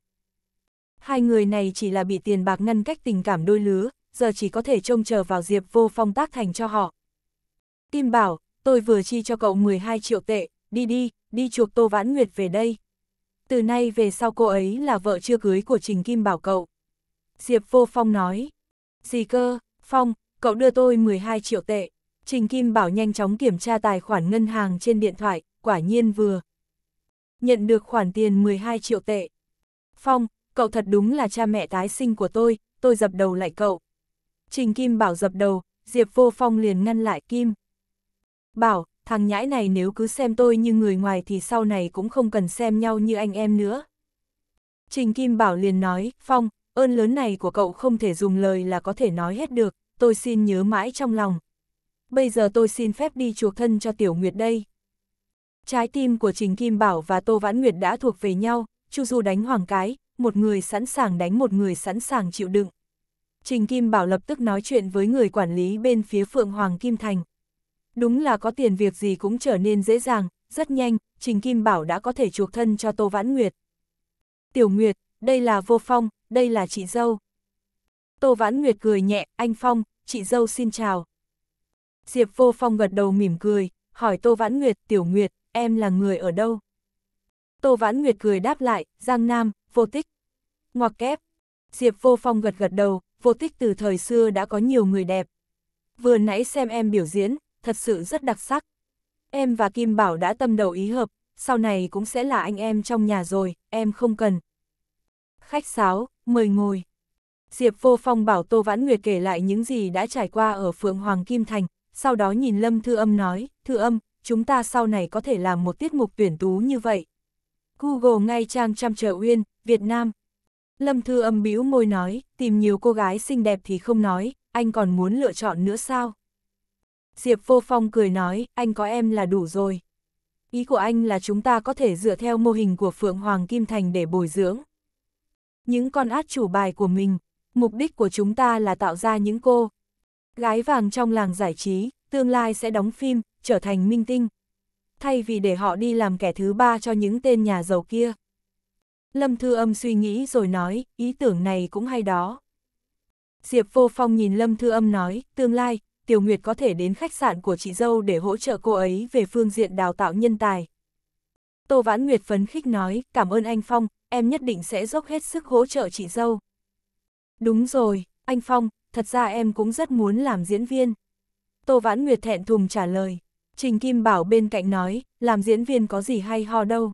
Hai người này chỉ là bị tiền bạc ngăn cách tình cảm đôi lứa, giờ chỉ có thể trông chờ vào Diệp vô phong tác thành cho họ. Kim Bảo, tôi vừa chi cho cậu 12 triệu tệ, đi đi, đi chuộc Tô Vãn Nguyệt về đây. Từ nay về sau cô ấy là vợ chưa cưới của Trình Kim Bảo cậu. Diệp vô phong nói, gì cơ, Phong, cậu đưa tôi 12 triệu tệ. Trình Kim Bảo nhanh chóng kiểm tra tài khoản ngân hàng trên điện thoại, quả nhiên vừa. Nhận được khoản tiền 12 triệu tệ. Phong, cậu thật đúng là cha mẹ tái sinh của tôi, tôi dập đầu lại cậu. Trình Kim Bảo dập đầu, Diệp Vô Phong liền ngăn lại Kim. Bảo, thằng nhãi này nếu cứ xem tôi như người ngoài thì sau này cũng không cần xem nhau như anh em nữa. Trình Kim Bảo liền nói, Phong, ơn lớn này của cậu không thể dùng lời là có thể nói hết được, tôi xin nhớ mãi trong lòng, bây giờ tôi xin phép đi chuộc thân cho Tiểu Nguyệt đây. Trái tim của Trình Kim Bảo và Tô Vãn Nguyệt đã thuộc về nhau, Chu Du đánh hoàng cái, một người sẵn sàng đánh một người sẵn sàng chịu đựng. Trình Kim Bảo lập tức nói chuyện với người quản lý bên phía Phượng Hoàng Kim Thành. Đúng là có tiền việc gì cũng trở nên dễ dàng, rất nhanh, Trình Kim Bảo đã có thể chuộc thân cho Tô Vãn Nguyệt. Tiểu Nguyệt, đây là Vô Phong, đây là chị dâu. Tô Vãn Nguyệt cười nhẹ, anh Phong, chị dâu xin chào. Diệp Vô Phong gật đầu mỉm cười, hỏi Tô Vãn Nguyệt, Tiểu Nguyệt, em là người ở đâu? Tô Vãn Nguyệt cười đáp lại, Giang Nam, vô tích. Ngoặc kép. Diệp Vô Phong gật gật đầu, vô tích từ thời xưa đã có nhiều người đẹp. Vừa nãy xem em biểu diễn, thật sự rất đặc sắc. Em và Kim Bảo đã tâm đầu ý hợp, sau này cũng sẽ là anh em trong nhà rồi, em không cần. Khách sáo, mời ngồi. Diệp Vô Phong bảo Tô Vãn Nguyệt kể lại những gì đã trải qua ở Phượng Hoàng Kim Thành, sau đó nhìn Lâm Thư Âm nói, Thư Âm, chúng ta sau này có thể làm một tiết mục tuyển tú như vậy. Google ngay trang trăm trợ uyên, Việt Nam. Lâm Thư Âm bĩu môi nói, tìm nhiều cô gái xinh đẹp thì không nói, anh còn muốn lựa chọn nữa sao? Diệp Vô Phong cười nói, anh có em là đủ rồi. Ý của anh là chúng ta có thể dựa theo mô hình của Phượng Hoàng Kim Thành để bồi dưỡng. Những con át chủ bài của mình, mục đích của chúng ta là tạo ra những cô, Gái vàng trong làng giải trí, tương lai sẽ đóng phim, trở thành minh tinh. Thay vì để họ đi làm kẻ thứ ba cho những tên nhà giàu kia. Lâm Thư Âm suy nghĩ rồi nói, ý tưởng này cũng hay đó. Diệp Vô Phong nhìn Lâm Thư Âm nói, tương lai, Tiểu Nguyệt có thể đến khách sạn của chị dâu để hỗ trợ cô ấy về phương diện đào tạo nhân tài. Tô Vãn Nguyệt phấn khích nói, cảm ơn anh Phong, em nhất định sẽ dốc hết sức hỗ trợ chị dâu. Đúng rồi, anh Phong, thật ra em cũng rất muốn làm diễn viên. Tô Vãn Nguyệt thẹn thùng trả lời, Trình Kim Bảo bên cạnh nói, làm diễn viên có gì hay ho đâu.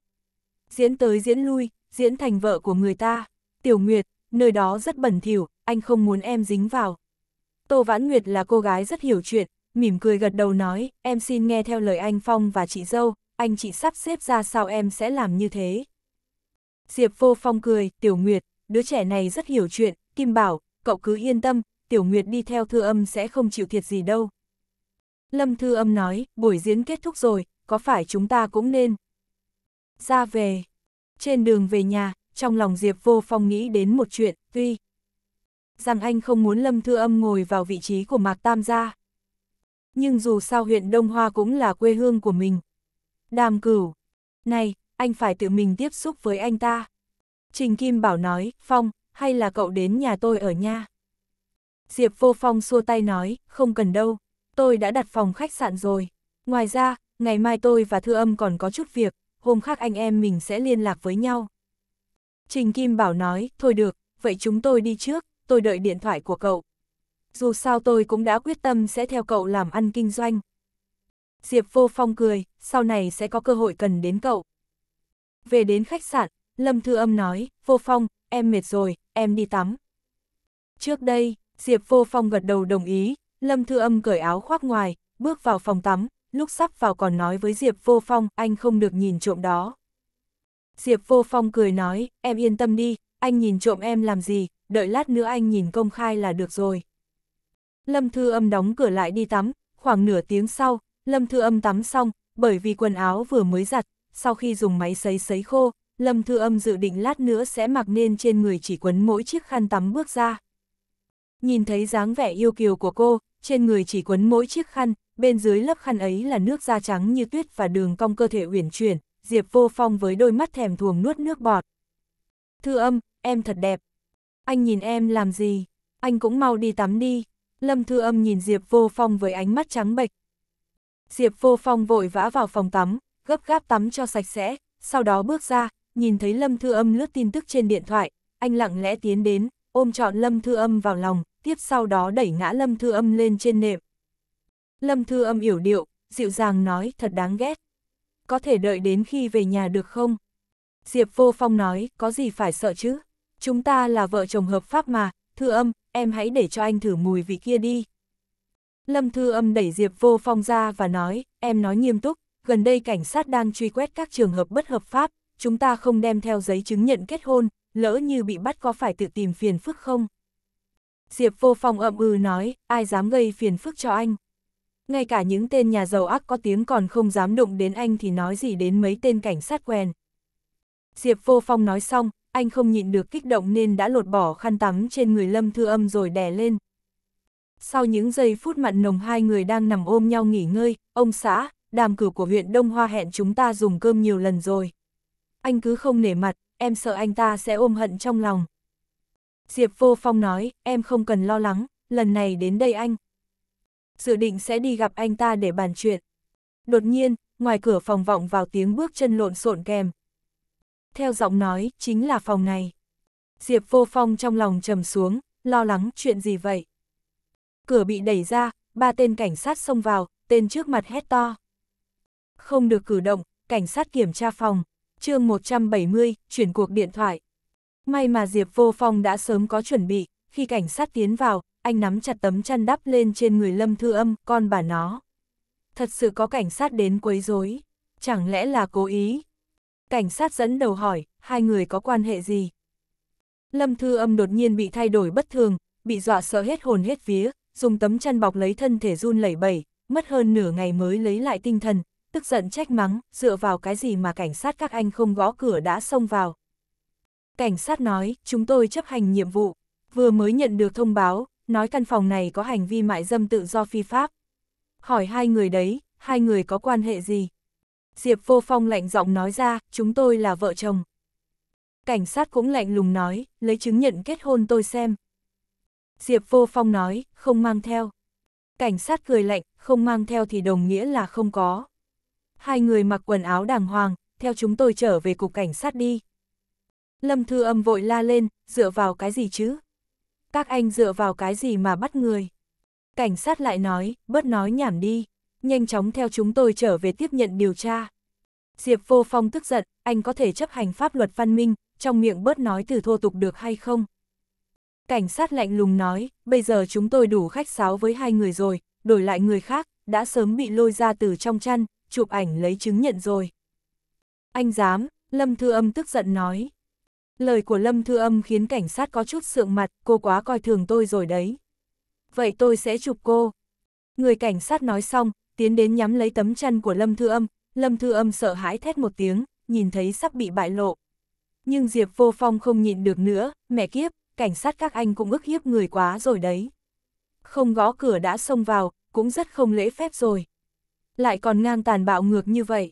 Diễn tới diễn lui, diễn thành vợ của người ta, Tiểu Nguyệt, nơi đó rất bẩn thỉu, anh không muốn em dính vào. Tô Vãn Nguyệt là cô gái rất hiểu chuyện, mỉm cười gật đầu nói, em xin nghe theo lời anh Phong và chị dâu, anh chị sắp xếp ra sao em sẽ làm như thế. Diệp Vô Phong cười, Tiểu Nguyệt, đứa trẻ này rất hiểu chuyện, Kim Bảo, cậu cứ yên tâm, Tiểu Nguyệt đi theo thư âm sẽ không chịu thiệt gì đâu. Lâm thư âm nói, buổi diễn kết thúc rồi, có phải chúng ta cũng nên ra về. Trên đường về nhà, trong lòng Diệp Vô Phong nghĩ đến một chuyện, tuy rằng anh không muốn Lâm Thư Âm ngồi vào vị trí của Mạc Tam gia. Nhưng dù sao huyện Đông Hoa cũng là quê hương của mình. Đàm cửu, này, anh phải tự mình tiếp xúc với anh ta. Trình Kim Bảo nói, Phong, hay là cậu đến nhà tôi ở nha. Diệp Vô Phong xua tay nói, không cần đâu, tôi đã đặt phòng khách sạn rồi. Ngoài ra, ngày mai tôi và Thư Âm còn có chút việc, hôm khác anh em mình sẽ liên lạc với nhau. Trình Kim Bảo nói, thôi được, vậy chúng tôi đi trước, tôi đợi điện thoại của cậu. Dù sao tôi cũng đã quyết tâm sẽ theo cậu làm ăn kinh doanh. Diệp Vô Phong cười, sau này sẽ có cơ hội cần đến cậu. Về đến khách sạn, Lâm Thư Âm nói, Vô Phong, em mệt rồi, em đi tắm. Trước đây, Diệp Vô Phong gật đầu đồng ý, Lâm Thư Âm cởi áo khoác ngoài, bước vào phòng tắm, lúc sắp vào còn nói với Diệp Vô Phong, anh không được nhìn trộm đó. Diệp Vô Phong cười nói, em yên tâm đi, anh nhìn trộm em làm gì, đợi lát nữa anh nhìn công khai là được rồi. Lâm Thư Âm đóng cửa lại đi tắm, khoảng nửa tiếng sau, Lâm Thư Âm tắm xong, bởi vì quần áo vừa mới giặt, sau khi dùng máy sấy sấy khô, Lâm Thư Âm dự định lát nữa sẽ mặc nên trên người chỉ quấn mỗi chiếc khăn tắm bước ra. Nhìn thấy dáng vẻ yêu kiều của cô, trên người chỉ quấn mỗi chiếc khăn, bên dưới lớp khăn ấy là nước da trắng như tuyết và đường cong cơ thể uyển chuyển, Diệp Vô Phong với đôi mắt thèm thuồng nuốt nước bọt. Thư âm, em thật đẹp. Anh nhìn em làm gì? Anh cũng mau đi tắm đi. Lâm Thư âm nhìn Diệp Vô Phong với ánh mắt trắng bệch. Diệp Vô Phong vội vã vào phòng tắm, gấp gáp tắm cho sạch sẽ, sau đó bước ra, nhìn thấy Lâm Thư âm lướt tin tức trên điện thoại, anh lặng lẽ tiến đến, ôm trọn Lâm Thư Âm vào lòng, tiếp sau đó đẩy ngã Lâm Thư Âm lên trên nệm. Lâm Thư Âm yểu điệu, dịu dàng nói thật đáng ghét. Có thể đợi đến khi về nhà được không? Diệp Vô Phong nói, có gì phải sợ chứ? Chúng ta là vợ chồng hợp pháp mà, Thư Âm, em hãy để cho anh thử mùi vị kia đi. Lâm Thư Âm đẩy Diệp Vô Phong ra và nói, em nói nghiêm túc, gần đây cảnh sát đang truy quét các trường hợp bất hợp pháp, chúng ta không đem theo giấy chứng nhận kết hôn, lỡ như bị bắt có phải tự tìm phiền phức không? Diệp vô phong ậm ừ nói, ai dám gây phiền phức cho anh? Ngay cả những tên nhà giàu ác có tiếng còn không dám đụng đến anh thì nói gì đến mấy tên cảnh sát quen. Diệp vô phong nói xong, anh không nhịn được kích động nên đã lột bỏ khăn tắm trên người Lâm Thư Âm rồi đè lên. Sau những giây phút mặn nồng hai người đang nằm ôm nhau nghỉ ngơi, ông xã, đàm cử của huyện Đông Hoa hẹn chúng ta dùng cơm nhiều lần rồi. Anh cứ không nể mặt, em sợ anh ta sẽ ôm hận trong lòng. Diệp Vô Phong nói, em không cần lo lắng, lần này đến đây anh. Dự định sẽ đi gặp anh ta để bàn chuyện. Đột nhiên, ngoài cửa phòng vọng vào tiếng bước chân lộn xộn kèm. Theo giọng nói, chính là phòng này. Diệp Vô Phong trong lòng trầm xuống, lo lắng chuyện gì vậy? Cửa bị đẩy ra, ba tên cảnh sát xông vào, tên trước mặt hét to. Không được cử động, cảnh sát kiểm tra phòng chương 170, chuyển cuộc điện thoại. May mà Diệp Vô Phong đã sớm có chuẩn bị, khi cảnh sát tiến vào, anh nắm chặt tấm chăn đắp lên trên người Lâm Thư Âm, con bà nó. Thật sự có cảnh sát đến quấy rối, chẳng lẽ là cố ý? Cảnh sát dẫn đầu hỏi, hai người có quan hệ gì? Lâm Thư Âm đột nhiên bị thay đổi bất thường, bị dọa sợ hết hồn hết vía, dùng tấm chăn bọc lấy thân thể run lẩy bẩy, mất hơn nửa ngày mới lấy lại tinh thần, tức giận trách mắng, dựa vào cái gì mà cảnh sát các anh không gõ cửa đã xông vào. Cảnh sát nói, chúng tôi chấp hành nhiệm vụ, vừa mới nhận được thông báo, nói căn phòng này có hành vi mại dâm tự do phi pháp. Hỏi hai người đấy, hai người có quan hệ gì? Diệp Vô Phong lạnh giọng nói ra, chúng tôi là vợ chồng. Cảnh sát cũng lạnh lùng nói, lấy chứng nhận kết hôn tôi xem. Diệp Vô Phong nói, không mang theo. Cảnh sát cười lạnh, không mang theo thì đồng nghĩa là không có hai người mặc quần áo đàng hoàng, theo chúng tôi trở về cục cảnh sát đi. Lâm Thư Âm vội la lên, dựa vào cái gì chứ? Các anh dựa vào cái gì mà bắt người? Cảnh sát lại nói, bớt nói nhảm đi, nhanh chóng theo chúng tôi trở về tiếp nhận điều tra. Diệp Vô Phong tức giận, anh có thể chấp hành pháp luật văn minh, trong miệng bớt nói từ thô tục được hay không? Cảnh sát lạnh lùng nói, bây giờ chúng tôi đủ khách sáo với hai người rồi, đổi lại người khác, đã sớm bị lôi ra từ trong chăn, chụp ảnh lấy chứng nhận rồi. Anh dám, Lâm Thư Âm tức giận nói. Lời của Lâm Thư Âm khiến cảnh sát có chút sượng mặt, cô quá coi thường tôi rồi đấy. Vậy tôi sẽ chụp cô. Người cảnh sát nói xong, tiến đến nhắm lấy tấm chăn của Lâm Thư Âm, Lâm Thư Âm sợ hãi thét một tiếng, nhìn thấy sắp bị bại lộ. Nhưng Diệp Vô Phong không nhịn được nữa, mẹ kiếp, cảnh sát các anh cũng ức hiếp người quá rồi đấy. Không gõ cửa đã xông vào, cũng rất không lễ phép rồi lại còn ngang tàn bạo ngược như vậy.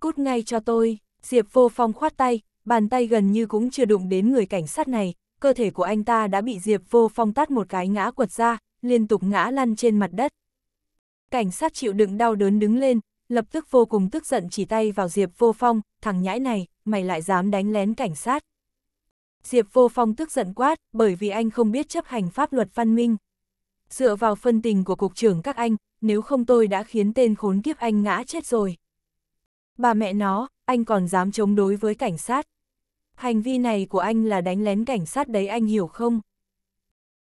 Cút ngay cho tôi, Diệp vô phong khoát tay, bàn tay gần như cũng chưa đụng đến người cảnh sát này, cơ thể của anh ta đã bị Diệp vô phong tát một cái ngã quật ra, liên tục ngã lăn trên mặt đất. Cảnh sát chịu đựng đau đớn đứng lên, lập tức vô cùng tức giận chỉ tay vào Diệp vô phong, thằng nhãi này, mày lại dám đánh lén cảnh sát. Diệp vô phong tức giận quát, bởi vì anh không biết chấp hành pháp luật văn minh. Dựa vào phân tình của cục trưởng các anh, nếu không tôi đã khiến tên khốn kiếp anh ngã chết rồi. Bà mẹ nó, anh còn dám chống đối với cảnh sát. Hành vi này của anh là đánh lén cảnh sát đấy anh hiểu không?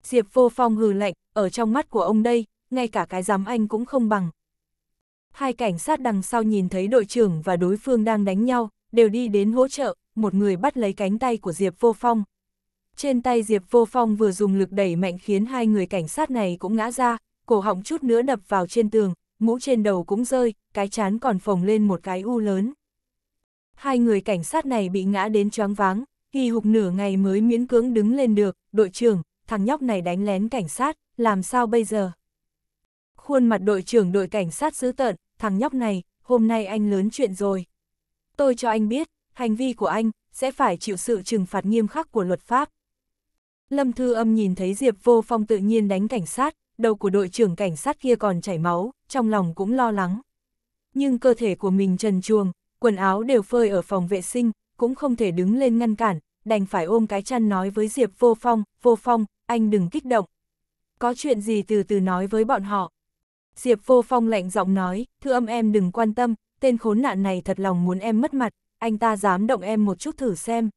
Diệp vô phong hừ lạnh, ở trong mắt của ông đây, ngay cả cái dám anh cũng không bằng. Hai cảnh sát đằng sau nhìn thấy đội trưởng và đối phương đang đánh nhau, đều đi đến hỗ trợ, một người bắt lấy cánh tay của Diệp Vô Phong. Trên tay Diệp Vô Phong vừa dùng lực đẩy mạnh khiến hai người cảnh sát này cũng ngã ra, cổ họng chút nữa đập vào trên tường, mũ trên đầu cũng rơi, cái chán còn phồng lên một cái u lớn. Hai người cảnh sát này bị ngã đến choáng váng, kỳ hục nửa ngày mới miễn cưỡng đứng lên được, đội trưởng, thằng nhóc này đánh lén cảnh sát, làm sao bây giờ? Khuôn mặt đội trưởng đội cảnh sát dữ tợn, thằng nhóc này, hôm nay anh lớn chuyện rồi. Tôi cho anh biết, hành vi của anh, sẽ phải chịu sự trừng phạt nghiêm khắc của luật pháp. Lâm Thư Âm nhìn thấy Diệp Vô Phong tự nhiên đánh cảnh sát, đầu của đội trưởng cảnh sát kia còn chảy máu, trong lòng cũng lo lắng. Nhưng cơ thể của mình trần chuồng, quần áo đều phơi ở phòng vệ sinh, cũng không thể đứng lên ngăn cản, đành phải ôm cái chăn nói với Diệp Vô Phong, Vô Phong, anh đừng kích động. Có chuyện gì từ từ nói với bọn họ. Diệp Vô Phong lạnh giọng nói, thưa âm em đừng quan tâm, tên khốn nạn này thật lòng muốn em mất mặt, anh ta dám động em một chút thử xem.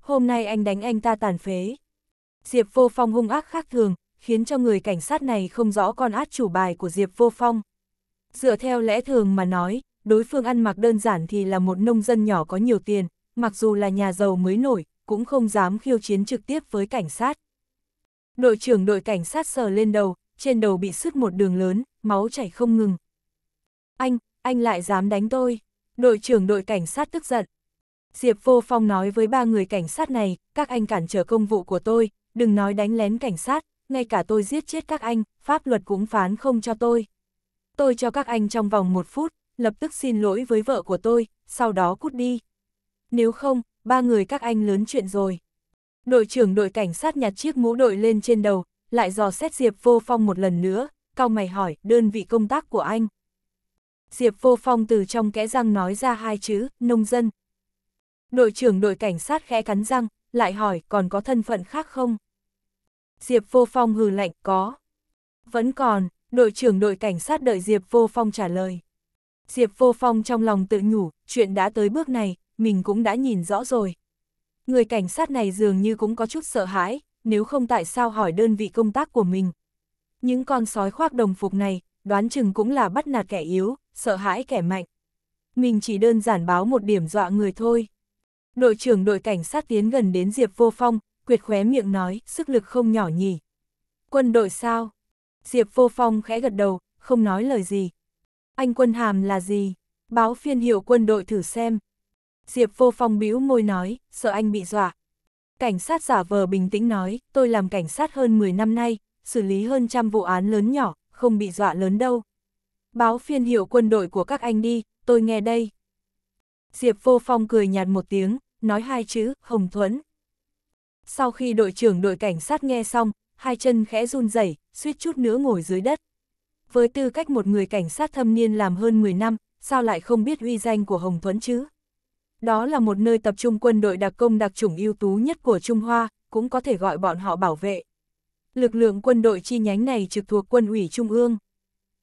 Hôm nay anh đánh anh ta tàn phế. Diệp Vô Phong hung ác khác thường, khiến cho người cảnh sát này không rõ con át chủ bài của Diệp Vô Phong. Dựa theo lẽ thường mà nói, đối phương ăn mặc đơn giản thì là một nông dân nhỏ có nhiều tiền, mặc dù là nhà giàu mới nổi, cũng không dám khiêu chiến trực tiếp với cảnh sát. Đội trưởng đội cảnh sát sờ lên đầu, trên đầu bị sứt một đường lớn, máu chảy không ngừng. Anh, anh lại dám đánh tôi. Đội trưởng đội cảnh sát tức giận. Diệp Vô Phong nói với ba người cảnh sát này, các anh cản trở công vụ của tôi, đừng nói đánh lén cảnh sát, ngay cả tôi giết chết các anh, pháp luật cũng phán không cho tôi. Tôi cho các anh trong vòng một phút, lập tức xin lỗi với vợ của tôi, sau đó cút đi. Nếu không, ba người các anh lớn chuyện rồi. Đội trưởng đội cảnh sát nhặt chiếc mũ đội lên trên đầu, lại dò xét Diệp Vô Phong một lần nữa, cao mày hỏi đơn vị công tác của anh. Diệp Vô Phong từ trong kẽ răng nói ra hai chữ, nông dân. Đội trưởng đội cảnh sát khẽ cắn răng, lại hỏi còn có thân phận khác không? Diệp Vô Phong hừ lạnh, có. Vẫn còn, đội trưởng đội cảnh sát đợi Diệp Vô Phong trả lời. Diệp Vô Phong trong lòng tự nhủ, chuyện đã tới bước này, mình cũng đã nhìn rõ rồi. Người cảnh sát này dường như cũng có chút sợ hãi, nếu không tại sao hỏi đơn vị công tác của mình. Những con sói khoác đồng phục này, đoán chừng cũng là bắt nạt kẻ yếu, sợ hãi kẻ mạnh. Mình chỉ đơn giản báo một điểm dọa người thôi. Đội trưởng đội cảnh sát tiến gần đến Diệp Vô Phong, quyệt khóe miệng nói, sức lực không nhỏ nhỉ. Quân đội sao? Diệp vô phong khẽ gật đầu, không nói lời gì. Anh quân hàm là gì? Báo phiên hiệu quân đội thử xem. Diệp vô phong bĩu môi nói, sợ anh bị dọa. Cảnh sát giả vờ bình tĩnh nói, tôi làm cảnh sát hơn 10 năm nay, xử lý hơn trăm vụ án lớn nhỏ, không bị dọa lớn đâu. Báo phiên hiệu quân đội của các anh đi, tôi nghe đây. Diệp vô phong cười nhạt một tiếng, nói hai chữ, hồng thuẫn. Sau khi đội trưởng đội cảnh sát nghe xong, hai chân khẽ run rẩy, suýt chút nữa ngồi dưới đất. Với tư cách một người cảnh sát thâm niên làm hơn 10 năm, sao lại không biết uy danh của Hồng Thuấn chứ? Đó là một nơi tập trung quân đội đặc công đặc chủng ưu tú nhất của Trung Hoa, cũng có thể gọi bọn họ bảo vệ. Lực lượng quân đội chi nhánh này trực thuộc quân ủy Trung ương.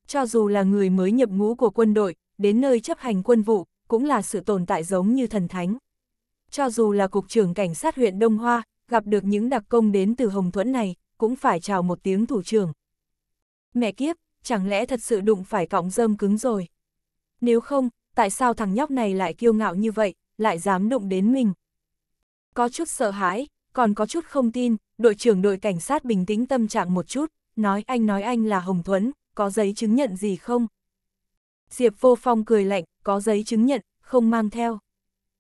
Cho dù là người mới nhập ngũ của quân đội, đến nơi chấp hành quân vụ, cũng là sự tồn tại giống như thần thánh. Cho dù là cục trưởng cảnh sát huyện Đông Hoa, gặp được những đặc công đến từ Hồng Thuẫn này, cũng phải chào một tiếng thủ trưởng. Mẹ kiếp, chẳng lẽ thật sự đụng phải cọng rơm cứng rồi? Nếu không, tại sao thằng nhóc này lại kiêu ngạo như vậy, lại dám đụng đến mình? Có chút sợ hãi, còn có chút không tin, đội trưởng đội cảnh sát bình tĩnh tâm trạng một chút, nói anh nói anh là Hồng Thuấn, có giấy chứng nhận gì không? Diệp vô phong cười lạnh, có giấy chứng nhận, không mang theo.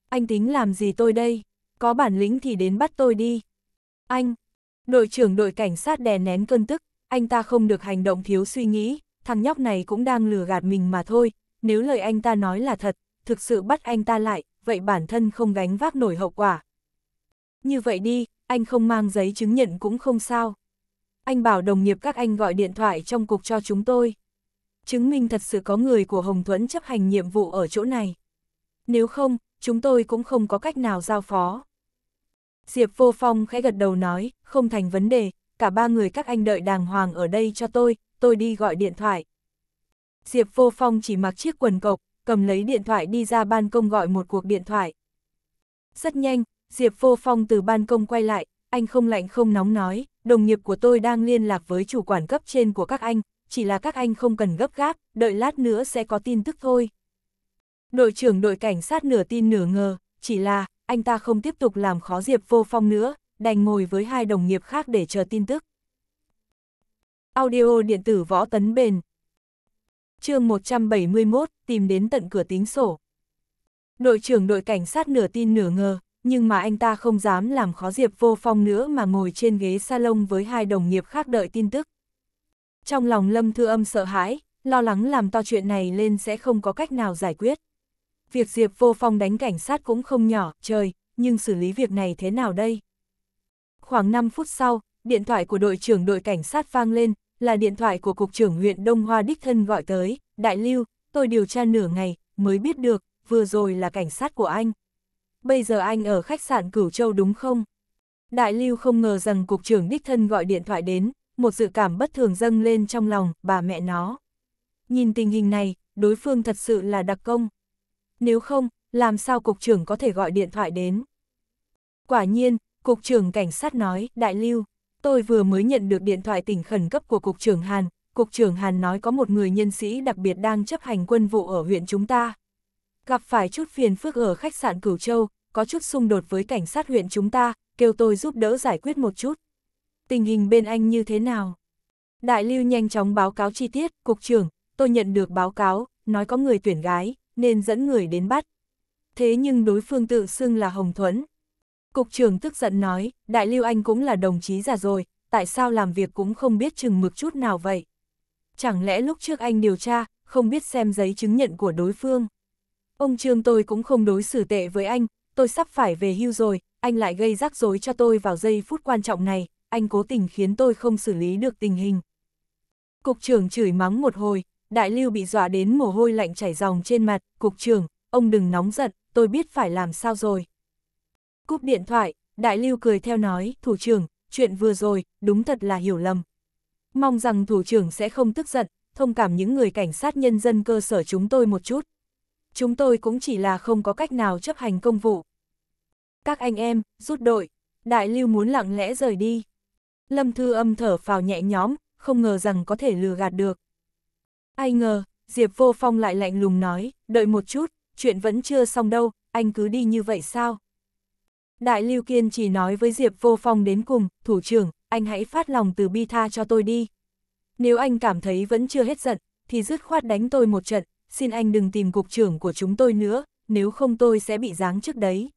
Anh tính làm gì tôi đây? có bản lĩnh thì đến bắt tôi đi. Anh, đội trưởng đội cảnh sát đè nén cơn tức, anh ta không được hành động thiếu suy nghĩ, thằng nhóc này cũng đang lừa gạt mình mà thôi, nếu lời anh ta nói là thật, thực sự bắt anh ta lại, vậy bản thân không gánh vác nổi hậu quả. Như vậy đi, anh không mang giấy chứng nhận cũng không sao. Anh bảo đồng nghiệp các anh gọi điện thoại trong cục cho chúng tôi. Chứng minh thật sự có người của Hồng Thuẫn chấp hành nhiệm vụ ở chỗ này. Nếu không, chúng tôi cũng không có cách nào giao phó. Diệp Vô Phong khẽ gật đầu nói, không thành vấn đề, cả ba người các anh đợi đàng hoàng ở đây cho tôi, tôi đi gọi điện thoại. Diệp Vô Phong chỉ mặc chiếc quần cộc, cầm lấy điện thoại đi ra ban công gọi một cuộc điện thoại. Rất nhanh, Diệp Vô Phong từ ban công quay lại, anh không lạnh không nóng nói, đồng nghiệp của tôi đang liên lạc với chủ quản cấp trên của các anh, chỉ là các anh không cần gấp gáp, đợi lát nữa sẽ có tin tức thôi. Đội trưởng đội cảnh sát nửa tin nửa ngờ, chỉ là, anh ta không tiếp tục làm khó Diệp Vô Phong nữa, đành ngồi với hai đồng nghiệp khác để chờ tin tức. Audio điện tử võ tấn bền chương 171, tìm đến tận cửa tính sổ. Đội trưởng đội cảnh sát nửa tin nửa ngờ, nhưng mà anh ta không dám làm khó Diệp Vô Phong nữa mà ngồi trên ghế salon với hai đồng nghiệp khác đợi tin tức. Trong lòng Lâm Thư Âm sợ hãi, lo lắng làm to chuyện này lên sẽ không có cách nào giải quyết việc Diệp Vô Phong đánh cảnh sát cũng không nhỏ, trời, nhưng xử lý việc này thế nào đây? Khoảng 5 phút sau, điện thoại của đội trưởng đội cảnh sát vang lên, là điện thoại của Cục trưởng huyện Đông Hoa Đích Thân gọi tới, Đại Lưu, tôi điều tra nửa ngày, mới biết được, vừa rồi là cảnh sát của anh. Bây giờ anh ở khách sạn Cửu Châu đúng không? Đại Lưu không ngờ rằng Cục trưởng Đích Thân gọi điện thoại đến, một dự cảm bất thường dâng lên trong lòng, bà mẹ nó. Nhìn tình hình này, đối phương thật sự là đặc công nếu không, làm sao cục trưởng có thể gọi điện thoại đến. Quả nhiên, cục trưởng cảnh sát nói, đại lưu, tôi vừa mới nhận được điện thoại tỉnh khẩn cấp của cục trưởng Hàn, cục trưởng Hàn nói có một người nhân sĩ đặc biệt đang chấp hành quân vụ ở huyện chúng ta. Gặp phải chút phiền phức ở khách sạn Cửu Châu, có chút xung đột với cảnh sát huyện chúng ta, kêu tôi giúp đỡ giải quyết một chút. Tình hình bên anh như thế nào? Đại lưu nhanh chóng báo cáo chi tiết, cục trưởng, tôi nhận được báo cáo, nói có người tuyển gái, nên dẫn người đến bắt. Thế nhưng đối phương tự xưng là Hồng Thuấn. Cục trưởng tức giận nói, Đại Lưu Anh cũng là đồng chí già rồi, tại sao làm việc cũng không biết chừng mực chút nào vậy? Chẳng lẽ lúc trước anh điều tra, không biết xem giấy chứng nhận của đối phương? Ông Trương tôi cũng không đối xử tệ với anh, tôi sắp phải về hưu rồi, anh lại gây rắc rối cho tôi vào giây phút quan trọng này, anh cố tình khiến tôi không xử lý được tình hình. Cục trưởng chửi mắng một hồi, đại lưu bị dọa đến mồ hôi lạnh chảy ròng trên mặt, cục trưởng, ông đừng nóng giận, tôi biết phải làm sao rồi. Cúp điện thoại, đại lưu cười theo nói, thủ trưởng, chuyện vừa rồi, đúng thật là hiểu lầm. Mong rằng thủ trưởng sẽ không tức giận, thông cảm những người cảnh sát nhân dân cơ sở chúng tôi một chút. Chúng tôi cũng chỉ là không có cách nào chấp hành công vụ. Các anh em, rút đội, đại lưu muốn lặng lẽ rời đi. Lâm Thư âm thở phào nhẹ nhõm, không ngờ rằng có thể lừa gạt được. Ai ngờ, Diệp Vô Phong lại lạnh lùng nói, đợi một chút, chuyện vẫn chưa xong đâu, anh cứ đi như vậy sao? Đại Lưu Kiên chỉ nói với Diệp Vô Phong đến cùng, thủ trưởng, anh hãy phát lòng từ bi tha cho tôi đi. Nếu anh cảm thấy vẫn chưa hết giận, thì dứt khoát đánh tôi một trận, xin anh đừng tìm cục trưởng của chúng tôi nữa, nếu không tôi sẽ bị giáng trước đấy.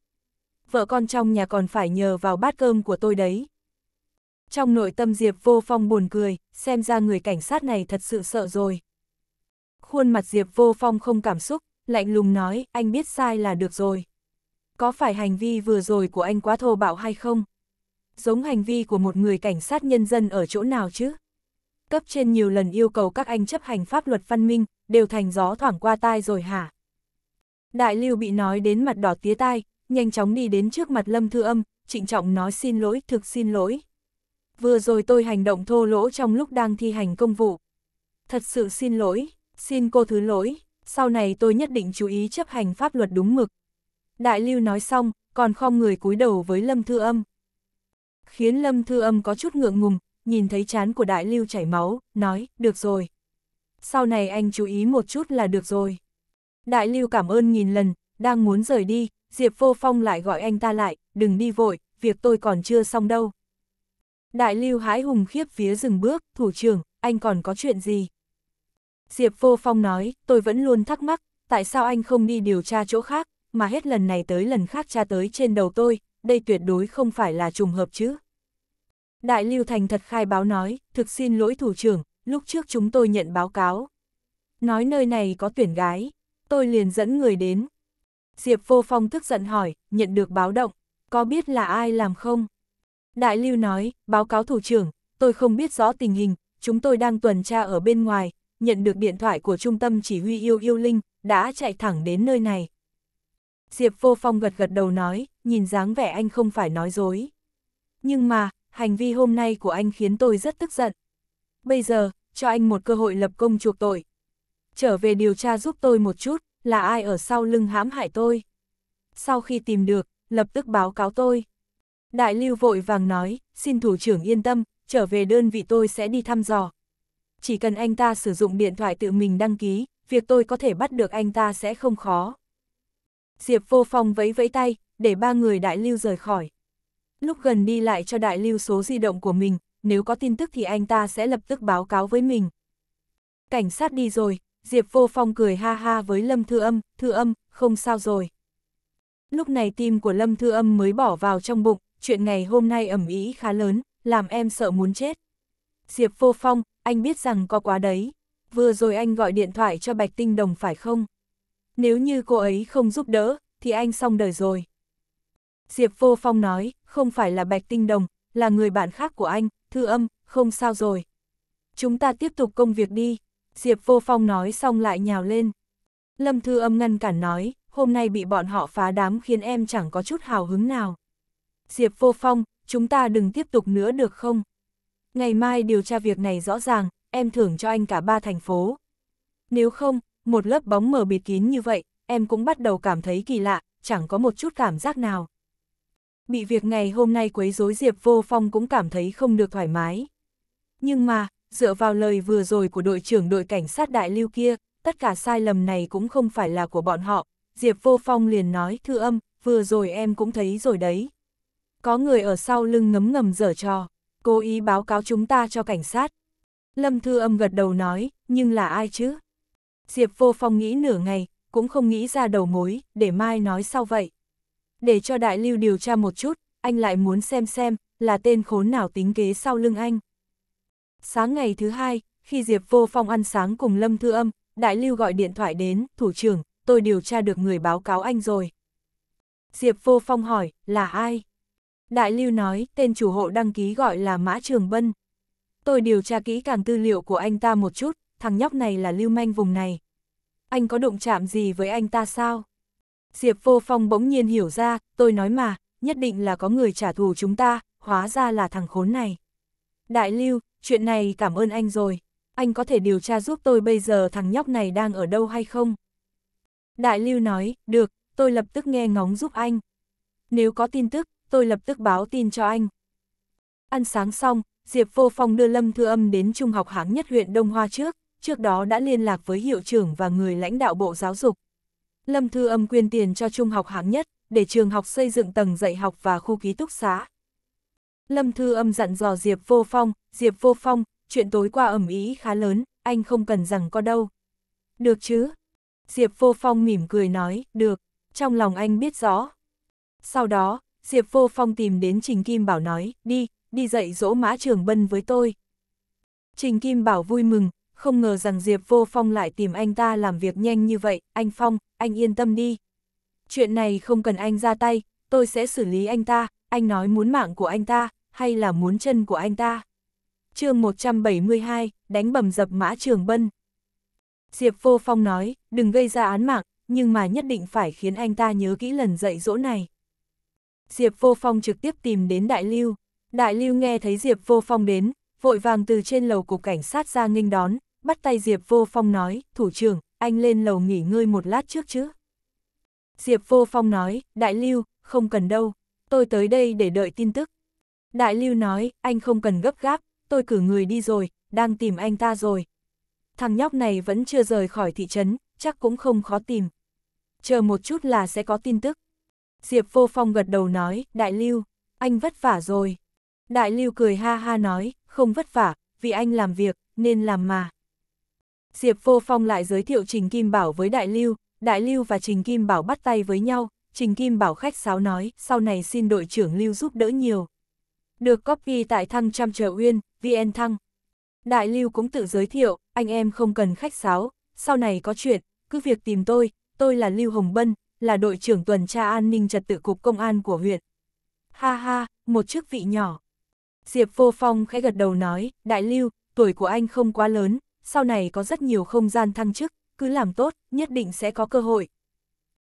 Vợ con trong nhà còn phải nhờ vào bát cơm của tôi đấy. Trong nội tâm Diệp Vô Phong buồn cười, xem ra người cảnh sát này thật sự sợ rồi khuôn mặt Diệp Vô Phong không cảm xúc, lạnh lùng nói, anh biết sai là được rồi. Có phải hành vi vừa rồi của anh quá thô bạo hay không? Giống hành vi của một người cảnh sát nhân dân ở chỗ nào chứ? Cấp trên nhiều lần yêu cầu các anh chấp hành pháp luật văn minh, đều thành gió thoảng qua tai rồi hả? Đại lưu bị nói đến mặt đỏ tía tai, nhanh chóng đi đến trước mặt Lâm Thư Âm, trịnh trọng nói xin lỗi, thực xin lỗi. Vừa rồi tôi hành động thô lỗ trong lúc đang thi hành công vụ. Thật sự xin lỗi. Xin cô thứ lỗi, sau này tôi nhất định chú ý chấp hành pháp luật đúng mực. Đại lưu nói xong, còn không người cúi đầu với Lâm Thư Âm. Khiến Lâm Thư Âm có chút ngượng ngùng, nhìn thấy chán của đại lưu chảy máu, nói, được rồi. Sau này anh chú ý một chút là được rồi. Đại lưu cảm ơn nghìn lần, đang muốn rời đi, Diệp Vô Phong lại gọi anh ta lại, đừng đi vội, việc tôi còn chưa xong đâu. Đại lưu hái hùng khiếp phía rừng bước, thủ trưởng, anh còn có chuyện gì? Diệp Vô Phong nói, tôi vẫn luôn thắc mắc, tại sao anh không đi điều tra chỗ khác, mà hết lần này tới lần khác tra tới trên đầu tôi, đây tuyệt đối không phải là trùng hợp chứ. Đại Lưu Thành thật khai báo nói, thực xin lỗi thủ trưởng, lúc trước chúng tôi nhận báo cáo. Nói nơi này có tuyển gái, tôi liền dẫn người đến. Diệp Vô Phong tức giận hỏi, nhận được báo động, có biết là ai làm không? Đại Lưu nói, báo cáo thủ trưởng, tôi không biết rõ tình hình, chúng tôi đang tuần tra ở bên ngoài, nhận được điện thoại của trung tâm chỉ huy yêu yêu linh, đã chạy thẳng đến nơi này. Diệp vô phong gật gật đầu nói, nhìn dáng vẻ anh không phải nói dối. Nhưng mà, hành vi hôm nay của anh khiến tôi rất tức giận. Bây giờ, cho anh một cơ hội lập công chuộc tội. Trở về điều tra giúp tôi một chút, là ai ở sau lưng hãm hại tôi. Sau khi tìm được, lập tức báo cáo tôi. Đại lưu vội vàng nói, xin thủ trưởng yên tâm, trở về đơn vị tôi sẽ đi thăm dò, chỉ cần anh ta sử dụng điện thoại tự mình đăng ký, việc tôi có thể bắt được anh ta sẽ không khó. Diệp Vô Phong vẫy vẫy tay, để ba người đại lưu rời khỏi. Lúc gần đi lại cho đại lưu số di động của mình, nếu có tin tức thì anh ta sẽ lập tức báo cáo với mình. Cảnh sát đi rồi, Diệp Vô Phong cười ha ha với Lâm Thư Âm, Thư Âm, không sao rồi. Lúc này tim của Lâm Thư Âm mới bỏ vào trong bụng, chuyện ngày hôm nay ẩm ý khá lớn, làm em sợ muốn chết. Diệp Vô Phong, anh biết rằng có quá đấy. Vừa rồi anh gọi điện thoại cho Bạch Tinh Đồng phải không? Nếu như cô ấy không giúp đỡ, thì anh xong đời rồi. Diệp Vô Phong nói, không phải là Bạch Tinh Đồng, là người bạn khác của anh, thư âm, không sao rồi. Chúng ta tiếp tục công việc đi. Diệp Vô Phong nói xong lại nhào lên. Lâm Thư âm ngăn cản nói, hôm nay bị bọn họ phá đám khiến em chẳng có chút hào hứng nào. Diệp Vô Phong, chúng ta đừng tiếp tục nữa được không? ngày mai điều tra việc này rõ ràng, em thưởng cho anh cả ba thành phố. Nếu không, một lớp bóng mờ bịt kín như vậy, em cũng bắt đầu cảm thấy kỳ lạ, chẳng có một chút cảm giác nào. Bị việc ngày hôm nay quấy rối Diệp Vô Phong cũng cảm thấy không được thoải mái. Nhưng mà, dựa vào lời vừa rồi của đội trưởng đội cảnh sát đại lưu kia, tất cả sai lầm này cũng không phải là của bọn họ. Diệp Vô Phong liền nói thư âm, vừa rồi em cũng thấy rồi đấy. Có người ở sau lưng ngấm ngầm dở trò cố ý báo cáo chúng ta cho cảnh sát. Lâm Thư Âm gật đầu nói, nhưng là ai chứ? Diệp Vô Phong nghĩ nửa ngày, cũng không nghĩ ra đầu mối, để mai nói sau vậy. Để cho đại lưu điều tra một chút, anh lại muốn xem xem, là tên khốn nào tính kế sau lưng anh. Sáng ngày thứ hai, khi Diệp Vô Phong ăn sáng cùng Lâm Thư Âm, đại lưu gọi điện thoại đến, thủ trưởng, tôi điều tra được người báo cáo anh rồi. Diệp Vô Phong hỏi, là ai? Đại Lưu nói, tên chủ hộ đăng ký gọi là Mã Trường Bân. Tôi điều tra kỹ càng tư liệu của anh ta một chút, thằng nhóc này là lưu manh vùng này. Anh có đụng chạm gì với anh ta sao? Diệp Vô Phong bỗng nhiên hiểu ra, tôi nói mà, nhất định là có người trả thù chúng ta, hóa ra là thằng khốn này. Đại Lưu, chuyện này cảm ơn anh rồi, anh có thể điều tra giúp tôi bây giờ thằng nhóc này đang ở đâu hay không? Đại Lưu nói, được, tôi lập tức nghe ngóng giúp anh. Nếu có tin tức, tôi lập tức báo tin cho anh. Ăn sáng xong, Diệp Vô Phong đưa Lâm Thư Âm đến Trung học hãng nhất huyện Đông Hoa trước, trước đó đã liên lạc với hiệu trưởng và người lãnh đạo Bộ Giáo dục. Lâm Thư Âm quyên tiền cho Trung học hãng nhất, để trường học xây dựng tầng dạy học và khu ký túc xá. Lâm Thư Âm dặn dò Diệp Vô Phong, Diệp Vô Phong, chuyện tối qua ẩm ý khá lớn, anh không cần rằng có đâu. Được chứ? Diệp Vô Phong mỉm cười nói, được, trong lòng anh biết rõ. Sau đó, Diệp Vô Phong tìm đến Trình Kim Bảo nói, đi, đi dạy dỗ mã trường bân với tôi. Trình Kim Bảo vui mừng, không ngờ rằng Diệp Vô Phong lại tìm anh ta làm việc nhanh như vậy, anh Phong, anh yên tâm đi. Chuyện này không cần anh ra tay, tôi sẽ xử lý anh ta, anh nói muốn mạng của anh ta, hay là muốn chân của anh ta. chương 172, đánh bầm dập mã trường bân. Diệp Vô Phong nói, đừng gây ra án mạng, nhưng mà nhất định phải khiến anh ta nhớ kỹ lần dạy dỗ này. Diệp Vô Phong trực tiếp tìm đến Đại Lưu. Đại Lưu nghe thấy Diệp Vô Phong đến, vội vàng từ trên lầu cục cảnh sát ra nghênh đón, bắt tay Diệp Vô Phong nói, thủ trưởng, anh lên lầu nghỉ ngơi một lát trước chứ. Diệp Vô Phong nói, Đại Lưu, không cần đâu, tôi tới đây để đợi tin tức. Đại Lưu nói, anh không cần gấp gáp, tôi cử người đi rồi, đang tìm anh ta rồi. Thằng nhóc này vẫn chưa rời khỏi thị trấn, chắc cũng không khó tìm. Chờ một chút là sẽ có tin tức. Diệp Vô Phong gật đầu nói, Đại Lưu, anh vất vả rồi. Đại Lưu cười ha ha nói, không vất vả, vì anh làm việc, nên làm mà. Diệp Vô Phong lại giới thiệu Trình Kim Bảo với Đại Lưu, Đại Lưu và Trình Kim Bảo bắt tay với nhau, Trình Kim Bảo khách sáo nói, sau này xin đội trưởng Lưu giúp đỡ nhiều. Được copy tại Thăng Trăm Trở Uyên, VN Thăng. Đại Lưu cũng tự giới thiệu, anh em không cần khách sáo, sau này có chuyện, cứ việc tìm tôi, tôi là Lưu Hồng Bân, là đội trưởng tuần tra an ninh trật tự cục công an của huyện. Ha ha, một chức vị nhỏ. Diệp Vô Phong khẽ gật đầu nói, đại lưu, tuổi của anh không quá lớn, sau này có rất nhiều không gian thăng chức, cứ làm tốt, nhất định sẽ có cơ hội.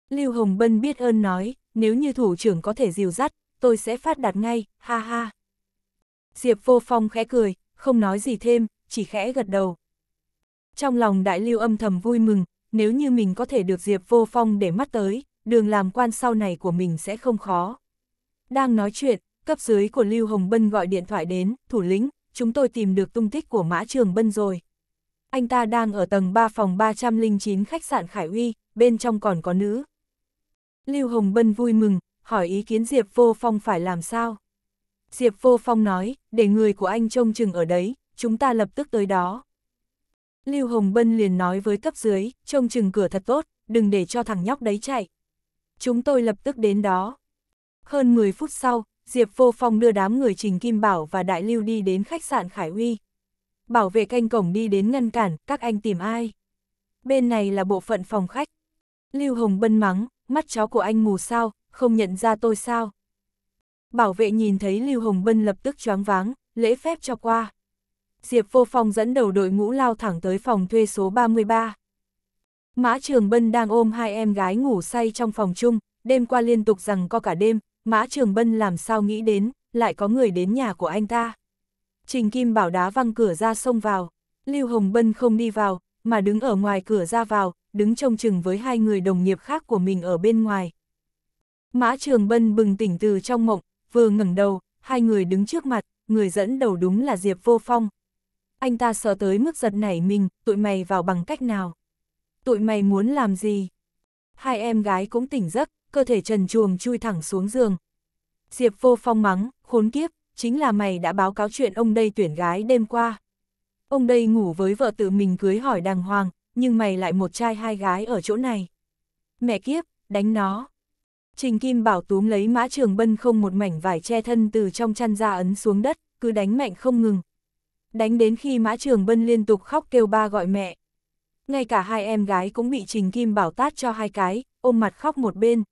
Lưu Hồng Bân biết ơn nói, nếu như thủ trưởng có thể dìu dắt, tôi sẽ phát đạt ngay, ha ha. Diệp Vô Phong khẽ cười, không nói gì thêm, chỉ khẽ gật đầu. Trong lòng đại lưu âm thầm vui mừng, nếu như mình có thể được Diệp Vô Phong để mắt tới, đường làm quan sau này của mình sẽ không khó. Đang nói chuyện, cấp dưới của Lưu Hồng Bân gọi điện thoại đến, thủ lĩnh, chúng tôi tìm được tung tích của Mã Trường Bân rồi. Anh ta đang ở tầng 3 phòng 309 khách sạn Khải Uy, bên trong còn có nữ. Lưu Hồng Bân vui mừng, hỏi ý kiến Diệp Vô Phong phải làm sao. Diệp Vô Phong nói, để người của anh trông chừng ở đấy, chúng ta lập tức tới đó. Lưu Hồng Bân liền nói với cấp dưới, trông chừng cửa thật tốt, đừng để cho thằng nhóc đấy chạy. Chúng tôi lập tức đến đó. Hơn 10 phút sau, Diệp Vô Phong đưa đám người Trình Kim Bảo và Đại Lưu đi đến khách sạn Khải Huy. Bảo vệ canh cổng đi đến ngăn cản, các anh tìm ai? Bên này là bộ phận phòng khách. Lưu Hồng Bân mắng, mắt chó của anh mù sao, không nhận ra tôi sao? Bảo vệ nhìn thấy Lưu Hồng Bân lập tức choáng váng, lễ phép cho qua. Diệp Vô Phong dẫn đầu đội ngũ lao thẳng tới phòng thuê số 33. Mã Trường Bân đang ôm hai em gái ngủ say trong phòng chung, đêm qua liên tục rằng co cả đêm, Mã Trường Bân làm sao nghĩ đến, lại có người đến nhà của anh ta. Trình Kim bảo đá văng cửa ra xông vào, Lưu Hồng Bân không đi vào, mà đứng ở ngoài cửa ra vào, đứng trông chừng với hai người đồng nghiệp khác của mình ở bên ngoài. Mã Trường Bân bừng tỉnh từ trong mộng, vừa ngẩng đầu, hai người đứng trước mặt, người dẫn đầu đúng là Diệp Vô Phong, anh ta sợ tới mức giật nảy mình, tụi mày vào bằng cách nào? Tụi mày muốn làm gì? Hai em gái cũng tỉnh giấc, cơ thể trần chuồng chui thẳng xuống giường. Diệp vô phong mắng, khốn kiếp, chính là mày đã báo cáo chuyện ông đây tuyển gái đêm qua. Ông đây ngủ với vợ tự mình cưới hỏi đàng hoàng, nhưng mày lại một trai hai gái ở chỗ này. Mẹ kiếp, đánh nó. Trình Kim Bảo túm lấy mã trường bân không một mảnh vải che thân từ trong chăn ra ấn xuống đất, cứ đánh mạnh không ngừng, đánh đến khi Mã Trường Bân liên tục khóc kêu ba gọi mẹ. Ngay cả hai em gái cũng bị Trình Kim Bảo tát cho hai cái, ôm mặt khóc một bên.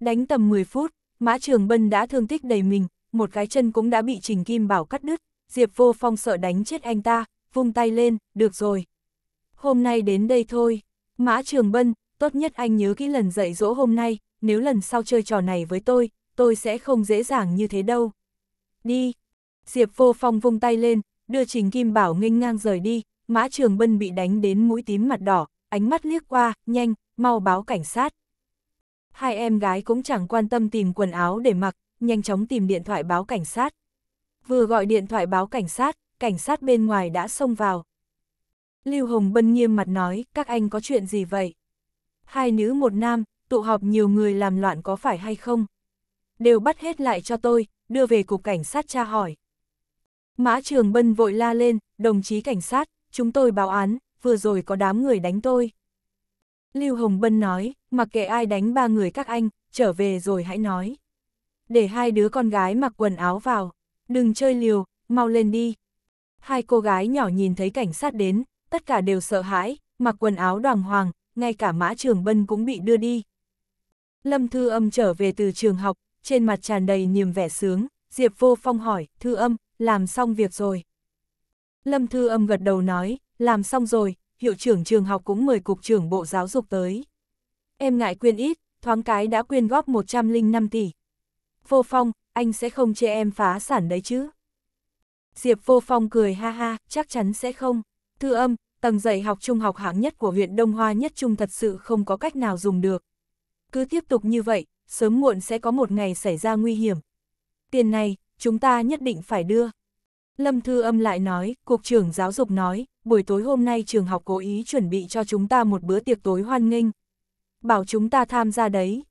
Đánh tầm 10 phút, Mã Trường Bân đã thương tích đầy mình, một cái chân cũng đã bị Trình Kim Bảo cắt đứt, Diệp Vô Phong sợ đánh chết anh ta, vung tay lên, được rồi. Hôm nay đến đây thôi, Mã Trường Bân, tốt nhất anh nhớ kỹ lần dạy dỗ hôm nay, nếu lần sau chơi trò này với tôi, tôi sẽ không dễ dàng như thế đâu. Đi. Diệp Vô Phong vung tay lên, đưa Trình Kim Bảo nghênh ngang rời đi, Mã Trường Bân bị đánh đến mũi tím mặt đỏ, ánh mắt liếc qua, nhanh, mau báo cảnh sát. Hai em gái cũng chẳng quan tâm tìm quần áo để mặc, nhanh chóng tìm điện thoại báo cảnh sát. Vừa gọi điện thoại báo cảnh sát, cảnh sát bên ngoài đã xông vào. Lưu Hồng Bân nghiêm mặt nói, các anh có chuyện gì vậy? Hai nữ một nam, tụ họp nhiều người làm loạn có phải hay không? Đều bắt hết lại cho tôi, đưa về cục cảnh sát tra hỏi. Mã Trường Bân vội la lên, đồng chí cảnh sát, chúng tôi báo án, vừa rồi có đám người đánh tôi. Lưu Hồng Bân nói, mặc kệ ai đánh ba người các anh, trở về rồi hãy nói. Để hai đứa con gái mặc quần áo vào, đừng chơi liều, mau lên đi. Hai cô gái nhỏ nhìn thấy cảnh sát đến, tất cả đều sợ hãi, mặc quần áo đoàng hoàng, ngay cả Mã Trường Bân cũng bị đưa đi. Lâm Thư Âm trở về từ trường học, trên mặt tràn đầy niềm vẻ sướng, Diệp Vô Phong hỏi, Thư Âm, làm xong việc rồi. Lâm Thư Âm gật đầu nói, làm xong rồi, hiệu trưởng trường học cũng mời cục trưởng bộ giáo dục tới. Em ngại quyên ít, thoáng cái đã quyên góp 105 tỷ. Vô Phong, anh sẽ không chê em phá sản đấy chứ. Diệp Vô Phong cười ha ha, chắc chắn sẽ không. Thư âm, tầng dạy học trung học hạng nhất của huyện Đông Hoa nhất trung thật sự không có cách nào dùng được. Cứ tiếp tục như vậy, sớm muộn sẽ có một ngày xảy ra nguy hiểm. Tiền này, chúng ta nhất định phải đưa. Lâm Thư Âm lại nói, Cục trưởng giáo dục nói, buổi tối hôm nay trường học cố ý chuẩn bị cho chúng ta một bữa tiệc tối hoan nghênh. Bảo chúng ta tham gia đấy.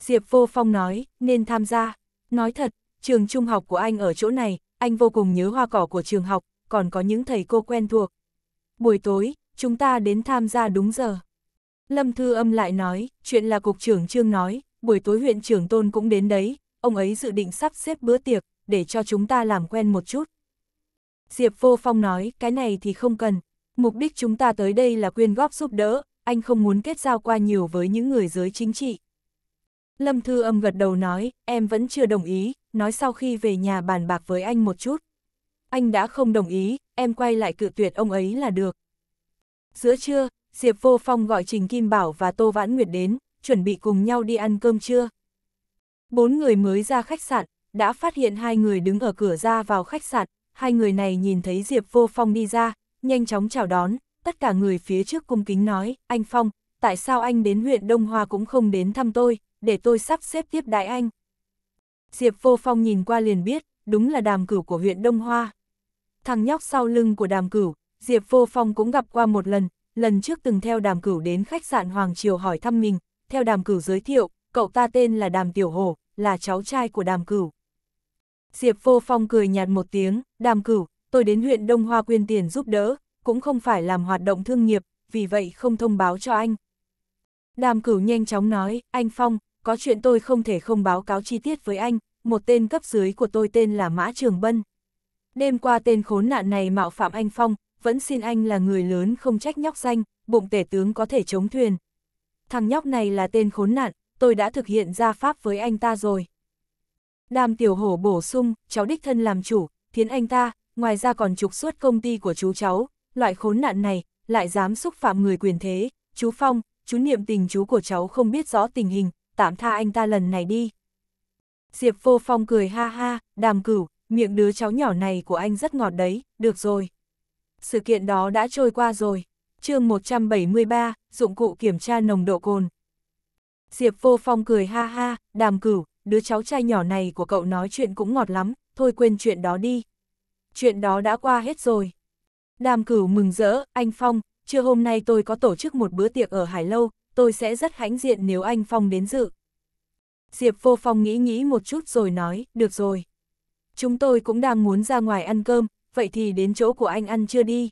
Diệp Vô Phong nói, nên tham gia. Nói thật, trường trung học của anh ở chỗ này, anh vô cùng nhớ hoa cỏ của trường học, còn có những thầy cô quen thuộc. Buổi tối, chúng ta đến tham gia đúng giờ. Lâm Thư Âm lại nói, chuyện là Cục trưởng Trương nói, buổi tối huyện trưởng Tôn cũng đến đấy, ông ấy dự định sắp xếp bữa tiệc để cho chúng ta làm quen một chút. Diệp Vô Phong nói, cái này thì không cần, mục đích chúng ta tới đây là quyên góp giúp đỡ, anh không muốn kết giao qua nhiều với những người giới chính trị. Lâm Thư Âm gật đầu nói, em vẫn chưa đồng ý, nói sau khi về nhà bàn bạc với anh một chút. Anh đã không đồng ý, em quay lại cự tuyệt ông ấy là được. Giữa trưa, Diệp Vô Phong gọi Trình Kim Bảo và Tô Vãn Nguyệt đến, chuẩn bị cùng nhau đi ăn cơm trưa. Bốn người mới ra khách sạn, đã phát hiện hai người đứng ở cửa ra vào khách sạn, hai người này nhìn thấy Diệp Vô Phong đi ra, nhanh chóng chào đón, tất cả người phía trước cung kính nói, anh Phong, tại sao anh đến huyện Đông Hoa cũng không đến thăm tôi, để tôi sắp xếp tiếp đại anh. Diệp Vô Phong nhìn qua liền biết, đúng là đàm cửu của huyện Đông Hoa. Thằng nhóc sau lưng của đàm cửu, Diệp Vô Phong cũng gặp qua một lần, lần trước từng theo đàm cửu đến khách sạn Hoàng Triều hỏi thăm mình, theo đàm cửu giới thiệu, cậu ta tên là đàm tiểu hổ, là cháu trai của đàm cửu. Diệp Vô Phong cười nhạt một tiếng, đàm cửu, tôi đến huyện Đông Hoa quyên tiền giúp đỡ, cũng không phải làm hoạt động thương nghiệp, vì vậy không thông báo cho anh. Đàm cửu nhanh chóng nói, anh Phong, có chuyện tôi không thể không báo cáo chi tiết với anh, một tên cấp dưới của tôi tên là Mã Trường Bân. Đêm qua tên khốn nạn này mạo phạm anh Phong, vẫn xin anh là người lớn không trách nhóc danh, bụng tể tướng có thể chống thuyền. Thằng nhóc này là tên khốn nạn, tôi đã thực hiện ra pháp với anh ta rồi. Đàm tiểu hổ bổ sung, cháu đích thân làm chủ, thiến anh ta, ngoài ra còn trục xuất công ty của chú cháu, loại khốn nạn này, lại dám xúc phạm người quyền thế, chú Phong, chú niệm tình chú của cháu không biết rõ tình hình, tạm tha anh ta lần này đi. Diệp vô phong cười ha ha, đàm cửu, miệng đứa cháu nhỏ này của anh rất ngọt đấy, được rồi. Sự kiện đó đã trôi qua rồi. chương 173, dụng cụ kiểm tra nồng độ cồn. Diệp vô phong cười ha ha, đàm cửu, đứa cháu trai nhỏ này của cậu nói chuyện cũng ngọt lắm, thôi quên chuyện đó đi. Chuyện đó đã qua hết rồi. Đàm cửu mừng rỡ, anh Phong, trưa hôm nay tôi có tổ chức một bữa tiệc ở Hải Lâu, tôi sẽ rất hãnh diện nếu anh Phong đến dự. Diệp vô phong nghĩ nghĩ một chút rồi nói, được rồi. Chúng tôi cũng đang muốn ra ngoài ăn cơm, vậy thì đến chỗ của anh ăn chưa đi.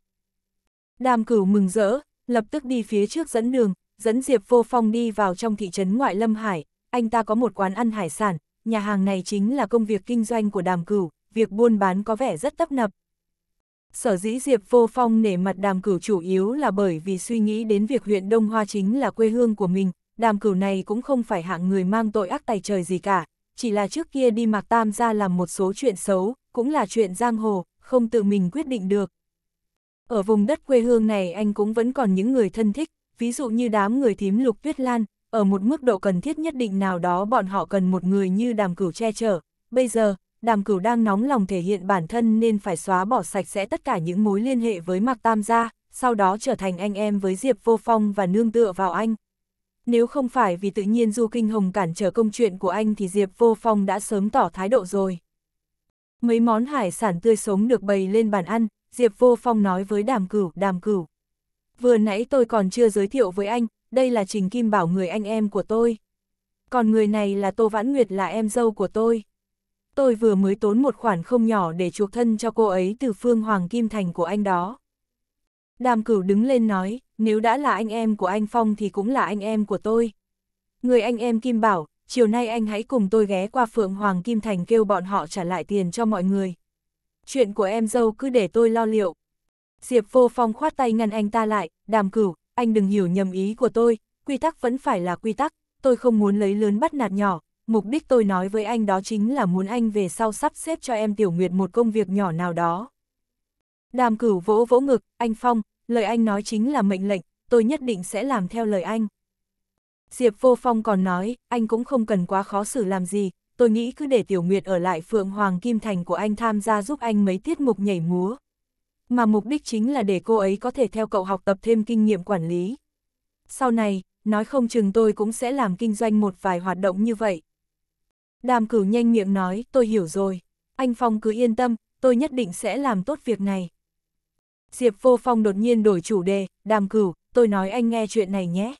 Đàm cửu mừng rỡ, lập tức đi phía trước dẫn đường, dẫn Diệp vô phong đi vào trong thị trấn ngoại Lâm Hải, anh ta có một quán ăn hải sản, nhà hàng này chính là công việc kinh doanh của đàm cửu, việc buôn bán có vẻ rất tấp nập. Sở dĩ Diệp Vô Phong nể mặt đàm cửu chủ yếu là bởi vì suy nghĩ đến việc huyện Đông Hoa chính là quê hương của mình, đàm cửu này cũng không phải hạng người mang tội ác tài trời gì cả, chỉ là trước kia đi mặc tam ra làm một số chuyện xấu, cũng là chuyện giang hồ, không tự mình quyết định được. Ở vùng đất quê hương này anh cũng vẫn còn những người thân thích, ví dụ như đám người thím Lục Viết Lan, ở một mức độ cần thiết nhất định nào đó bọn họ cần một người như đàm cửu che chở. Bây giờ, đàm cửu đang nóng lòng thể hiện bản thân nên phải xóa bỏ sạch sẽ tất cả những mối liên hệ với Mạc Tam gia, sau đó trở thành anh em với Diệp Vô Phong và nương tựa vào anh. Nếu không phải vì tự nhiên Du Kinh Hồng cản trở công chuyện của anh thì Diệp Vô Phong đã sớm tỏ thái độ rồi. Mấy món hải sản tươi sống được bày lên bàn ăn, Diệp Vô Phong nói với đàm cửu, đàm cửu. Vừa nãy tôi còn chưa giới thiệu với anh, đây là Trình Kim Bảo người anh em của tôi. Còn người này là Tô Vãn Nguyệt là em dâu của tôi. Tôi vừa mới tốn một khoản không nhỏ để chuộc thân cho cô ấy từ phương Hoàng Kim Thành của anh đó. Đàm cửu đứng lên nói, nếu đã là anh em của anh Phong thì cũng là anh em của tôi. Người anh em Kim Bảo, chiều nay anh hãy cùng tôi ghé qua Phượng Hoàng Kim Thành kêu bọn họ trả lại tiền cho mọi người. Chuyện của em dâu cứ để tôi lo liệu. Diệp vô phong khoát tay ngăn anh ta lại, đàm cửu, anh đừng hiểu nhầm ý của tôi, quy tắc vẫn phải là quy tắc, tôi không muốn lấy lớn bắt nạt nhỏ, mục đích tôi nói với anh đó chính là muốn anh về sau sắp xếp cho em Tiểu Nguyệt một công việc nhỏ nào đó. Đàm cửu vỗ vỗ ngực, anh Phong, lời anh nói chính là mệnh lệnh, tôi nhất định sẽ làm theo lời anh. Diệp Vô Phong còn nói, anh cũng không cần quá khó xử làm gì, tôi nghĩ cứ để Tiểu Nguyệt ở lại Phượng Hoàng Kim Thành của anh tham gia giúp anh mấy tiết mục nhảy múa, mà mục đích chính là để cô ấy có thể theo cậu học tập thêm kinh nghiệm quản lý. Sau này, nói không chừng tôi cũng sẽ làm kinh doanh một vài hoạt động như vậy. Đàm cửu nhanh miệng nói, tôi hiểu rồi. Anh Phong cứ yên tâm, tôi nhất định sẽ làm tốt việc này. Diệp Vô Phong đột nhiên đổi chủ đề, đàm cửu, tôi nói anh nghe chuyện này nhé.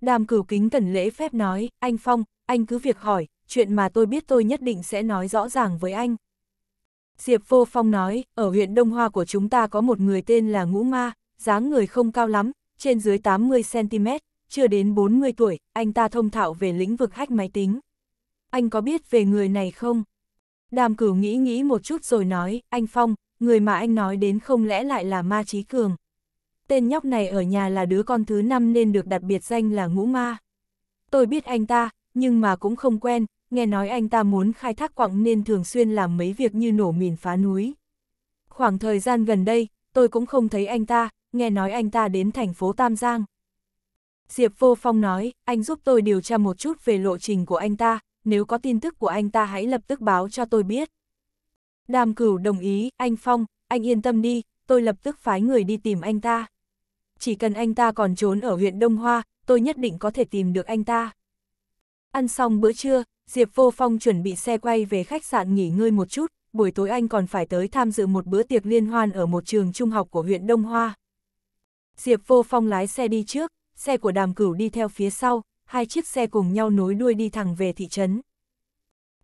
Đàm cửu kính cẩn lễ phép nói, anh Phong, anh cứ việc hỏi, chuyện mà tôi biết tôi nhất định sẽ nói rõ ràng với anh. Diệp Vô Phong nói, ở huyện Đông Hoa của chúng ta có một người tên là Ngũ Ma, dáng người không cao lắm, trên dưới 80cm, chưa đến 40 tuổi, anh ta thông thạo về lĩnh vực hách máy tính. Anh có biết về người này không? Đàm cửu nghĩ nghĩ một chút rồi nói, anh Phong, người mà anh nói đến không lẽ lại là Ma Trí Cường. Tên nhóc này ở nhà là đứa con thứ năm nên được đặt biệt danh là Ngũ Ma. Tôi biết anh ta, nhưng mà cũng không quen, nghe nói anh ta muốn khai thác quặng nên thường xuyên làm mấy việc như nổ mìn phá núi. Khoảng thời gian gần đây, tôi cũng không thấy anh ta, nghe nói anh ta đến thành phố Tam Giang. Diệp Vô Phong nói, anh giúp tôi điều tra một chút về lộ trình của anh ta, nếu có tin tức của anh ta hãy lập tức báo cho tôi biết. Đàm cửu đồng ý, anh Phong, anh yên tâm đi, tôi lập tức phái người đi tìm anh ta. Chỉ cần anh ta còn trốn ở huyện Đông Hoa, tôi nhất định có thể tìm được anh ta. Ăn xong bữa trưa, Diệp Vô Phong chuẩn bị xe quay về khách sạn nghỉ ngơi một chút, buổi tối anh còn phải tới tham dự một bữa tiệc liên hoan ở một trường trung học của huyện Đông Hoa. Diệp Vô Phong lái xe đi trước, xe của đàm cửu đi theo phía sau, hai chiếc xe cùng nhau nối đuôi đi thẳng về thị trấn.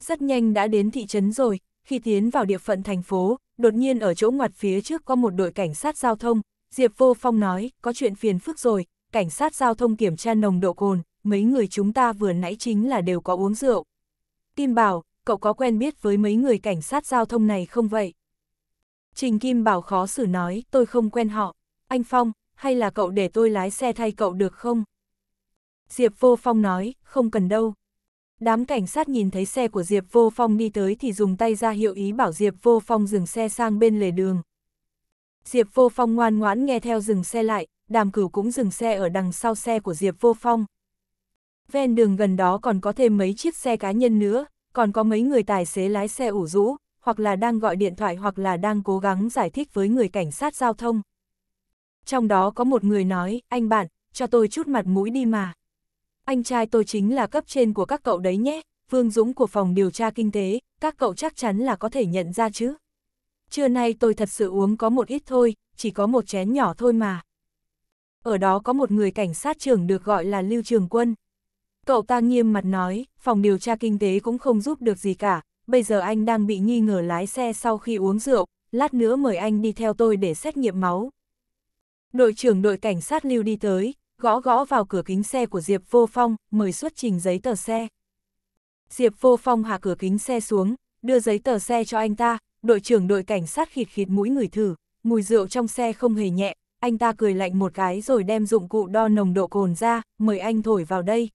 Rất nhanh đã đến thị trấn rồi, khi tiến vào địa phận thành phố, đột nhiên ở chỗ ngoặt phía trước có một đội cảnh sát giao thông, Diệp Vô Phong nói, có chuyện phiền phức rồi, cảnh sát giao thông kiểm tra nồng độ cồn, mấy người chúng ta vừa nãy chính là đều có uống rượu. Kim Bảo, cậu có quen biết với mấy người cảnh sát giao thông này không vậy? Trình Kim Bảo khó xử nói, tôi không quen họ. Anh Phong, hay là cậu để tôi lái xe thay cậu được không? Diệp Vô Phong nói, không cần đâu. Đám cảnh sát nhìn thấy xe của Diệp Vô Phong đi tới thì dùng tay ra hiệu ý bảo Diệp Vô Phong dừng xe sang bên lề đường. Diệp Vô Phong ngoan ngoãn nghe theo dừng xe lại, đàm cửu cũng dừng xe ở đằng sau xe của Diệp Vô Phong ven đường gần đó còn có thêm mấy chiếc xe cá nhân nữa, còn có mấy người tài xế lái xe ủ rũ, hoặc là đang gọi điện thoại hoặc là đang cố gắng giải thích với người cảnh sát giao thông. Trong đó có một người nói, anh bạn, cho tôi chút mặt mũi đi mà. Anh trai tôi chính là cấp trên của các cậu đấy nhé, Vương Dũng của phòng điều tra kinh tế, các cậu chắc chắn là có thể nhận ra chứ. Trưa nay tôi thật sự uống có một ít thôi, chỉ có một chén nhỏ thôi mà. Ở đó có một người cảnh sát trưởng được gọi là Lưu Trường Quân. Cậu ta nghiêm mặt nói, phòng điều tra kinh tế cũng không giúp được gì cả, bây giờ anh đang bị nghi ngờ lái xe sau khi uống rượu, lát nữa mời anh đi theo tôi để xét nghiệm máu. Đội trưởng đội cảnh sát lưu đi tới, gõ gõ vào cửa kính xe của Diệp Vô Phong, mời xuất trình giấy tờ xe. Diệp Vô Phong hạ cửa kính xe xuống, đưa giấy tờ xe cho anh ta, đội trưởng đội cảnh sát khịt khịt mũi người thử, mùi rượu trong xe không hề nhẹ, anh ta cười lạnh một cái rồi đem dụng cụ đo nồng độ cồn ra, mời anh thổi vào đây.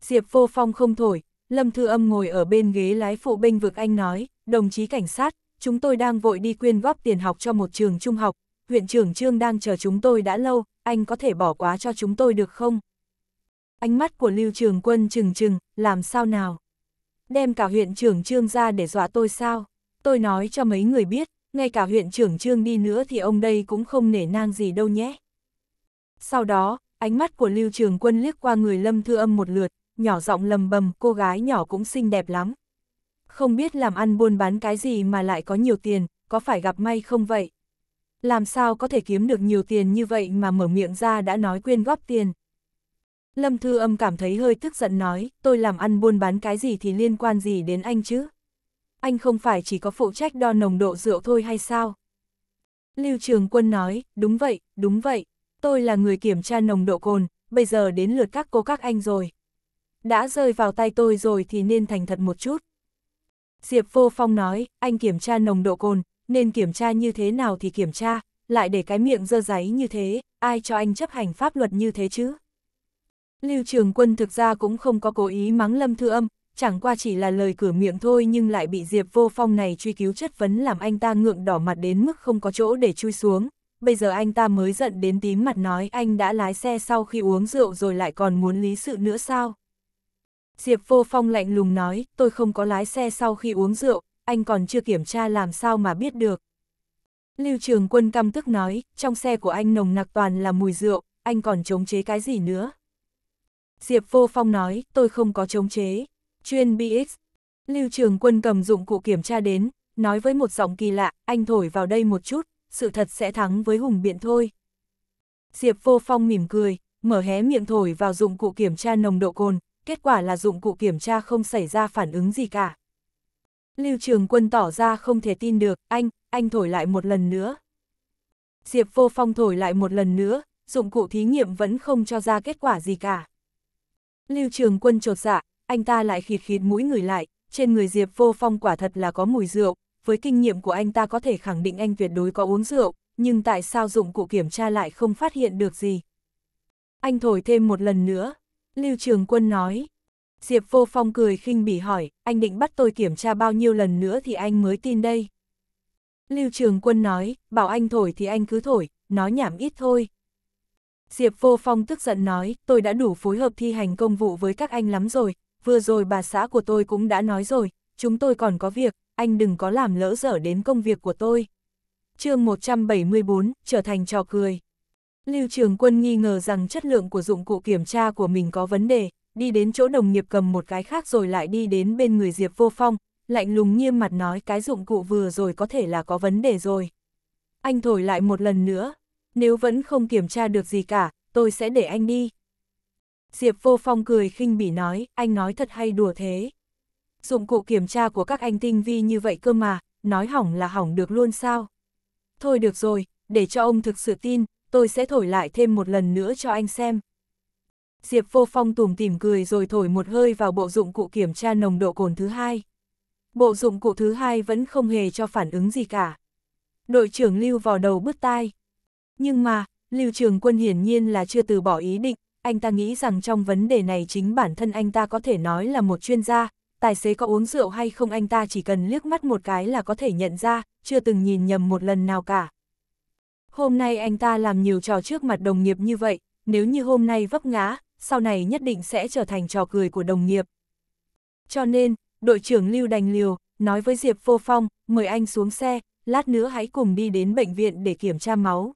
Diệp Vô Phong không thổi, Lâm Thư Âm ngồi ở bên ghế lái phụ binh vực anh nói, đồng chí cảnh sát, chúng tôi đang vội đi quyên góp tiền học cho một trường trung học, huyện trưởng Trương đang chờ chúng tôi đã lâu, anh có thể bỏ quá cho chúng tôi được không? Ánh mắt của Lưu Trường Quân trừng trừng, làm sao nào? Đem cả huyện trưởng Trương ra để dọa tôi sao? Tôi nói cho mấy người biết, ngay cả huyện trưởng Trương đi nữa thì ông đây cũng không nể nang gì đâu nhé. Sau đó, ánh mắt của Lưu Trường Quân liếc qua người Lâm Thư Âm một lượt, nhỏ giọng lầm bầm, cô gái nhỏ cũng xinh đẹp lắm. Không biết làm ăn buôn bán cái gì mà lại có nhiều tiền, có phải gặp may không vậy? Làm sao có thể kiếm được nhiều tiền như vậy mà mở miệng ra đã nói quyên góp tiền? Lâm Thư Âm cảm thấy hơi tức giận nói, tôi làm ăn buôn bán cái gì thì liên quan gì đến anh chứ? Anh không phải chỉ có phụ trách đo nồng độ rượu thôi hay sao? Lưu Trường Quân nói, đúng vậy, đúng vậy, tôi là người kiểm tra nồng độ cồn, bây giờ đến lượt các cô các anh rồi đã rơi vào tay tôi rồi thì nên thành thật một chút. Diệp Vô Phong nói, anh kiểm tra nồng độ cồn, nên kiểm tra như thế nào thì kiểm tra, lại để cái miệng dơ giấy như thế, ai cho anh chấp hành pháp luật như thế chứ? Lưu Trường Quân thực ra cũng không có cố ý mắng Lâm Thư Âm, chẳng qua chỉ là lời cửa miệng thôi nhưng lại bị Diệp Vô Phong này truy cứu chất vấn làm anh ta ngượng đỏ mặt đến mức không có chỗ để chui xuống. Bây giờ anh ta mới giận đến tím mặt nói anh đã lái xe sau khi uống rượu rồi lại còn muốn lý sự nữa sao? Diệp Vô Phong lạnh lùng nói, tôi không có lái xe sau khi uống rượu, anh còn chưa kiểm tra làm sao mà biết được. Lưu Trường Quân căm tức nói, trong xe của anh nồng nặc toàn là mùi rượu, anh còn chống chế cái gì nữa. Diệp Vô Phong nói, tôi không có chống chế. Chuyên BX. Lưu Trường Quân cầm dụng cụ kiểm tra đến, nói với một giọng kỳ lạ, anh thổi vào đây một chút, sự thật sẽ thắng với hùng biện thôi. Diệp Vô Phong mỉm cười, mở hé miệng thổi vào dụng cụ kiểm tra nồng độ cồn, kết quả là dụng cụ kiểm tra không xảy ra phản ứng gì cả. Lưu Trường Quân tỏ ra không thể tin được, anh, anh thổi lại một lần nữa. Diệp Vô Phong thổi lại một lần nữa, dụng cụ thí nghiệm vẫn không cho ra kết quả gì cả. Lưu Trường Quân trột dạ, anh ta lại khịt khịt mũi người lại, trên người Diệp Vô Phong quả thật là có mùi rượu, với kinh nghiệm của anh ta có thể khẳng định anh tuyệt đối có uống rượu, nhưng tại sao dụng cụ kiểm tra lại không phát hiện được gì. Anh thổi thêm một lần nữa, Lưu Trường Quân nói. Diệp Vô Phong cười khinh bỉ hỏi, anh định bắt tôi kiểm tra bao nhiêu lần nữa thì anh mới tin đây. Lưu Trường Quân nói, bảo anh thổi thì anh cứ thổi, nói nhảm ít thôi. Diệp Vô Phong tức giận nói, tôi đã đủ phối hợp thi hành công vụ với các anh lắm rồi, vừa rồi bà xã của tôi cũng đã nói rồi, chúng tôi còn có việc, anh đừng có làm lỡ dở đến công việc của tôi. chương 174, trở thành trò cười. Lưu Trường Quân nghi ngờ rằng chất lượng của dụng cụ kiểm tra của mình có vấn đề, đi đến chỗ đồng nghiệp cầm một cái khác rồi lại đi đến bên người Diệp Vô Phong, lạnh lùng nghiêm mặt nói cái dụng cụ vừa rồi có thể là có vấn đề rồi. Anh thổi lại một lần nữa, nếu vẫn không kiểm tra được gì cả, tôi sẽ để anh đi. Diệp Vô Phong cười khinh bỉ nói, anh nói thật hay đùa thế. Dụng cụ kiểm tra của các anh tinh vi như vậy cơ mà, nói hỏng là hỏng được luôn sao. Thôi được rồi, để cho ông thực sự tin, tôi sẽ thổi lại thêm một lần nữa cho anh xem. Diệp Vô Phong tùm tìm cười rồi thổi một hơi vào bộ dụng cụ kiểm tra nồng độ cồn thứ hai. Bộ dụng cụ thứ hai vẫn không hề cho phản ứng gì cả. Đội trưởng Lưu vào đầu bứt tai. Nhưng mà, Lưu Trường Quân hiển nhiên là chưa từ bỏ ý định, anh ta nghĩ rằng trong vấn đề này chính bản thân anh ta có thể nói là một chuyên gia, tài xế có uống rượu hay không anh ta chỉ cần liếc mắt một cái là có thể nhận ra, chưa từng nhìn nhầm một lần nào cả. Hôm nay anh ta làm nhiều trò trước mặt đồng nghiệp như vậy, nếu như hôm nay vấp ngã, sau này nhất định sẽ trở thành trò cười của đồng nghiệp. Cho nên, đội trưởng Lưu đành liều, nói với Diệp Vô Phong, mời anh xuống xe, lát nữa hãy cùng đi đến bệnh viện để kiểm tra máu.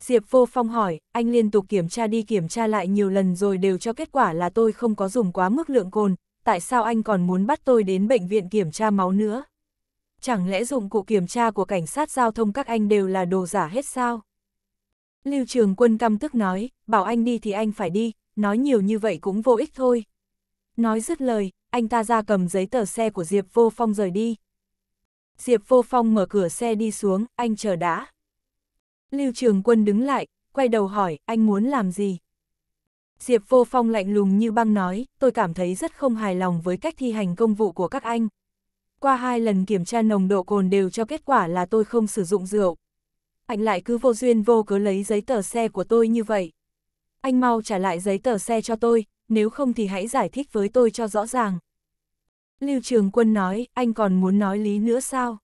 Diệp Vô Phong hỏi, anh liên tục kiểm tra đi kiểm tra lại nhiều lần rồi đều cho kết quả là tôi không có dùng quá mức lượng cồn, tại sao anh còn muốn bắt tôi đến bệnh viện kiểm tra máu nữa? chẳng lẽ dụng cụ kiểm tra của cảnh sát giao thông các anh đều là đồ giả hết sao? Lưu Trường Quân căm tức nói, bảo anh đi thì anh phải đi, nói nhiều như vậy cũng vô ích thôi. Nói dứt lời, anh ta ra cầm giấy tờ xe của Diệp Vô Phong rời đi. Diệp Vô Phong mở cửa xe đi xuống, anh chờ đã. Lưu Trường Quân đứng lại, quay đầu hỏi, anh muốn làm gì? Diệp Vô Phong lạnh lùng như băng nói, tôi cảm thấy rất không hài lòng với cách thi hành công vụ của các anh qua hai lần kiểm tra nồng độ cồn đều cho kết quả là tôi không sử dụng rượu. Anh lại cứ vô duyên vô cớ lấy giấy tờ xe của tôi như vậy. Anh mau trả lại giấy tờ xe cho tôi, nếu không thì hãy giải thích với tôi cho rõ ràng. Lưu Trường Quân nói, anh còn muốn nói lý nữa sao?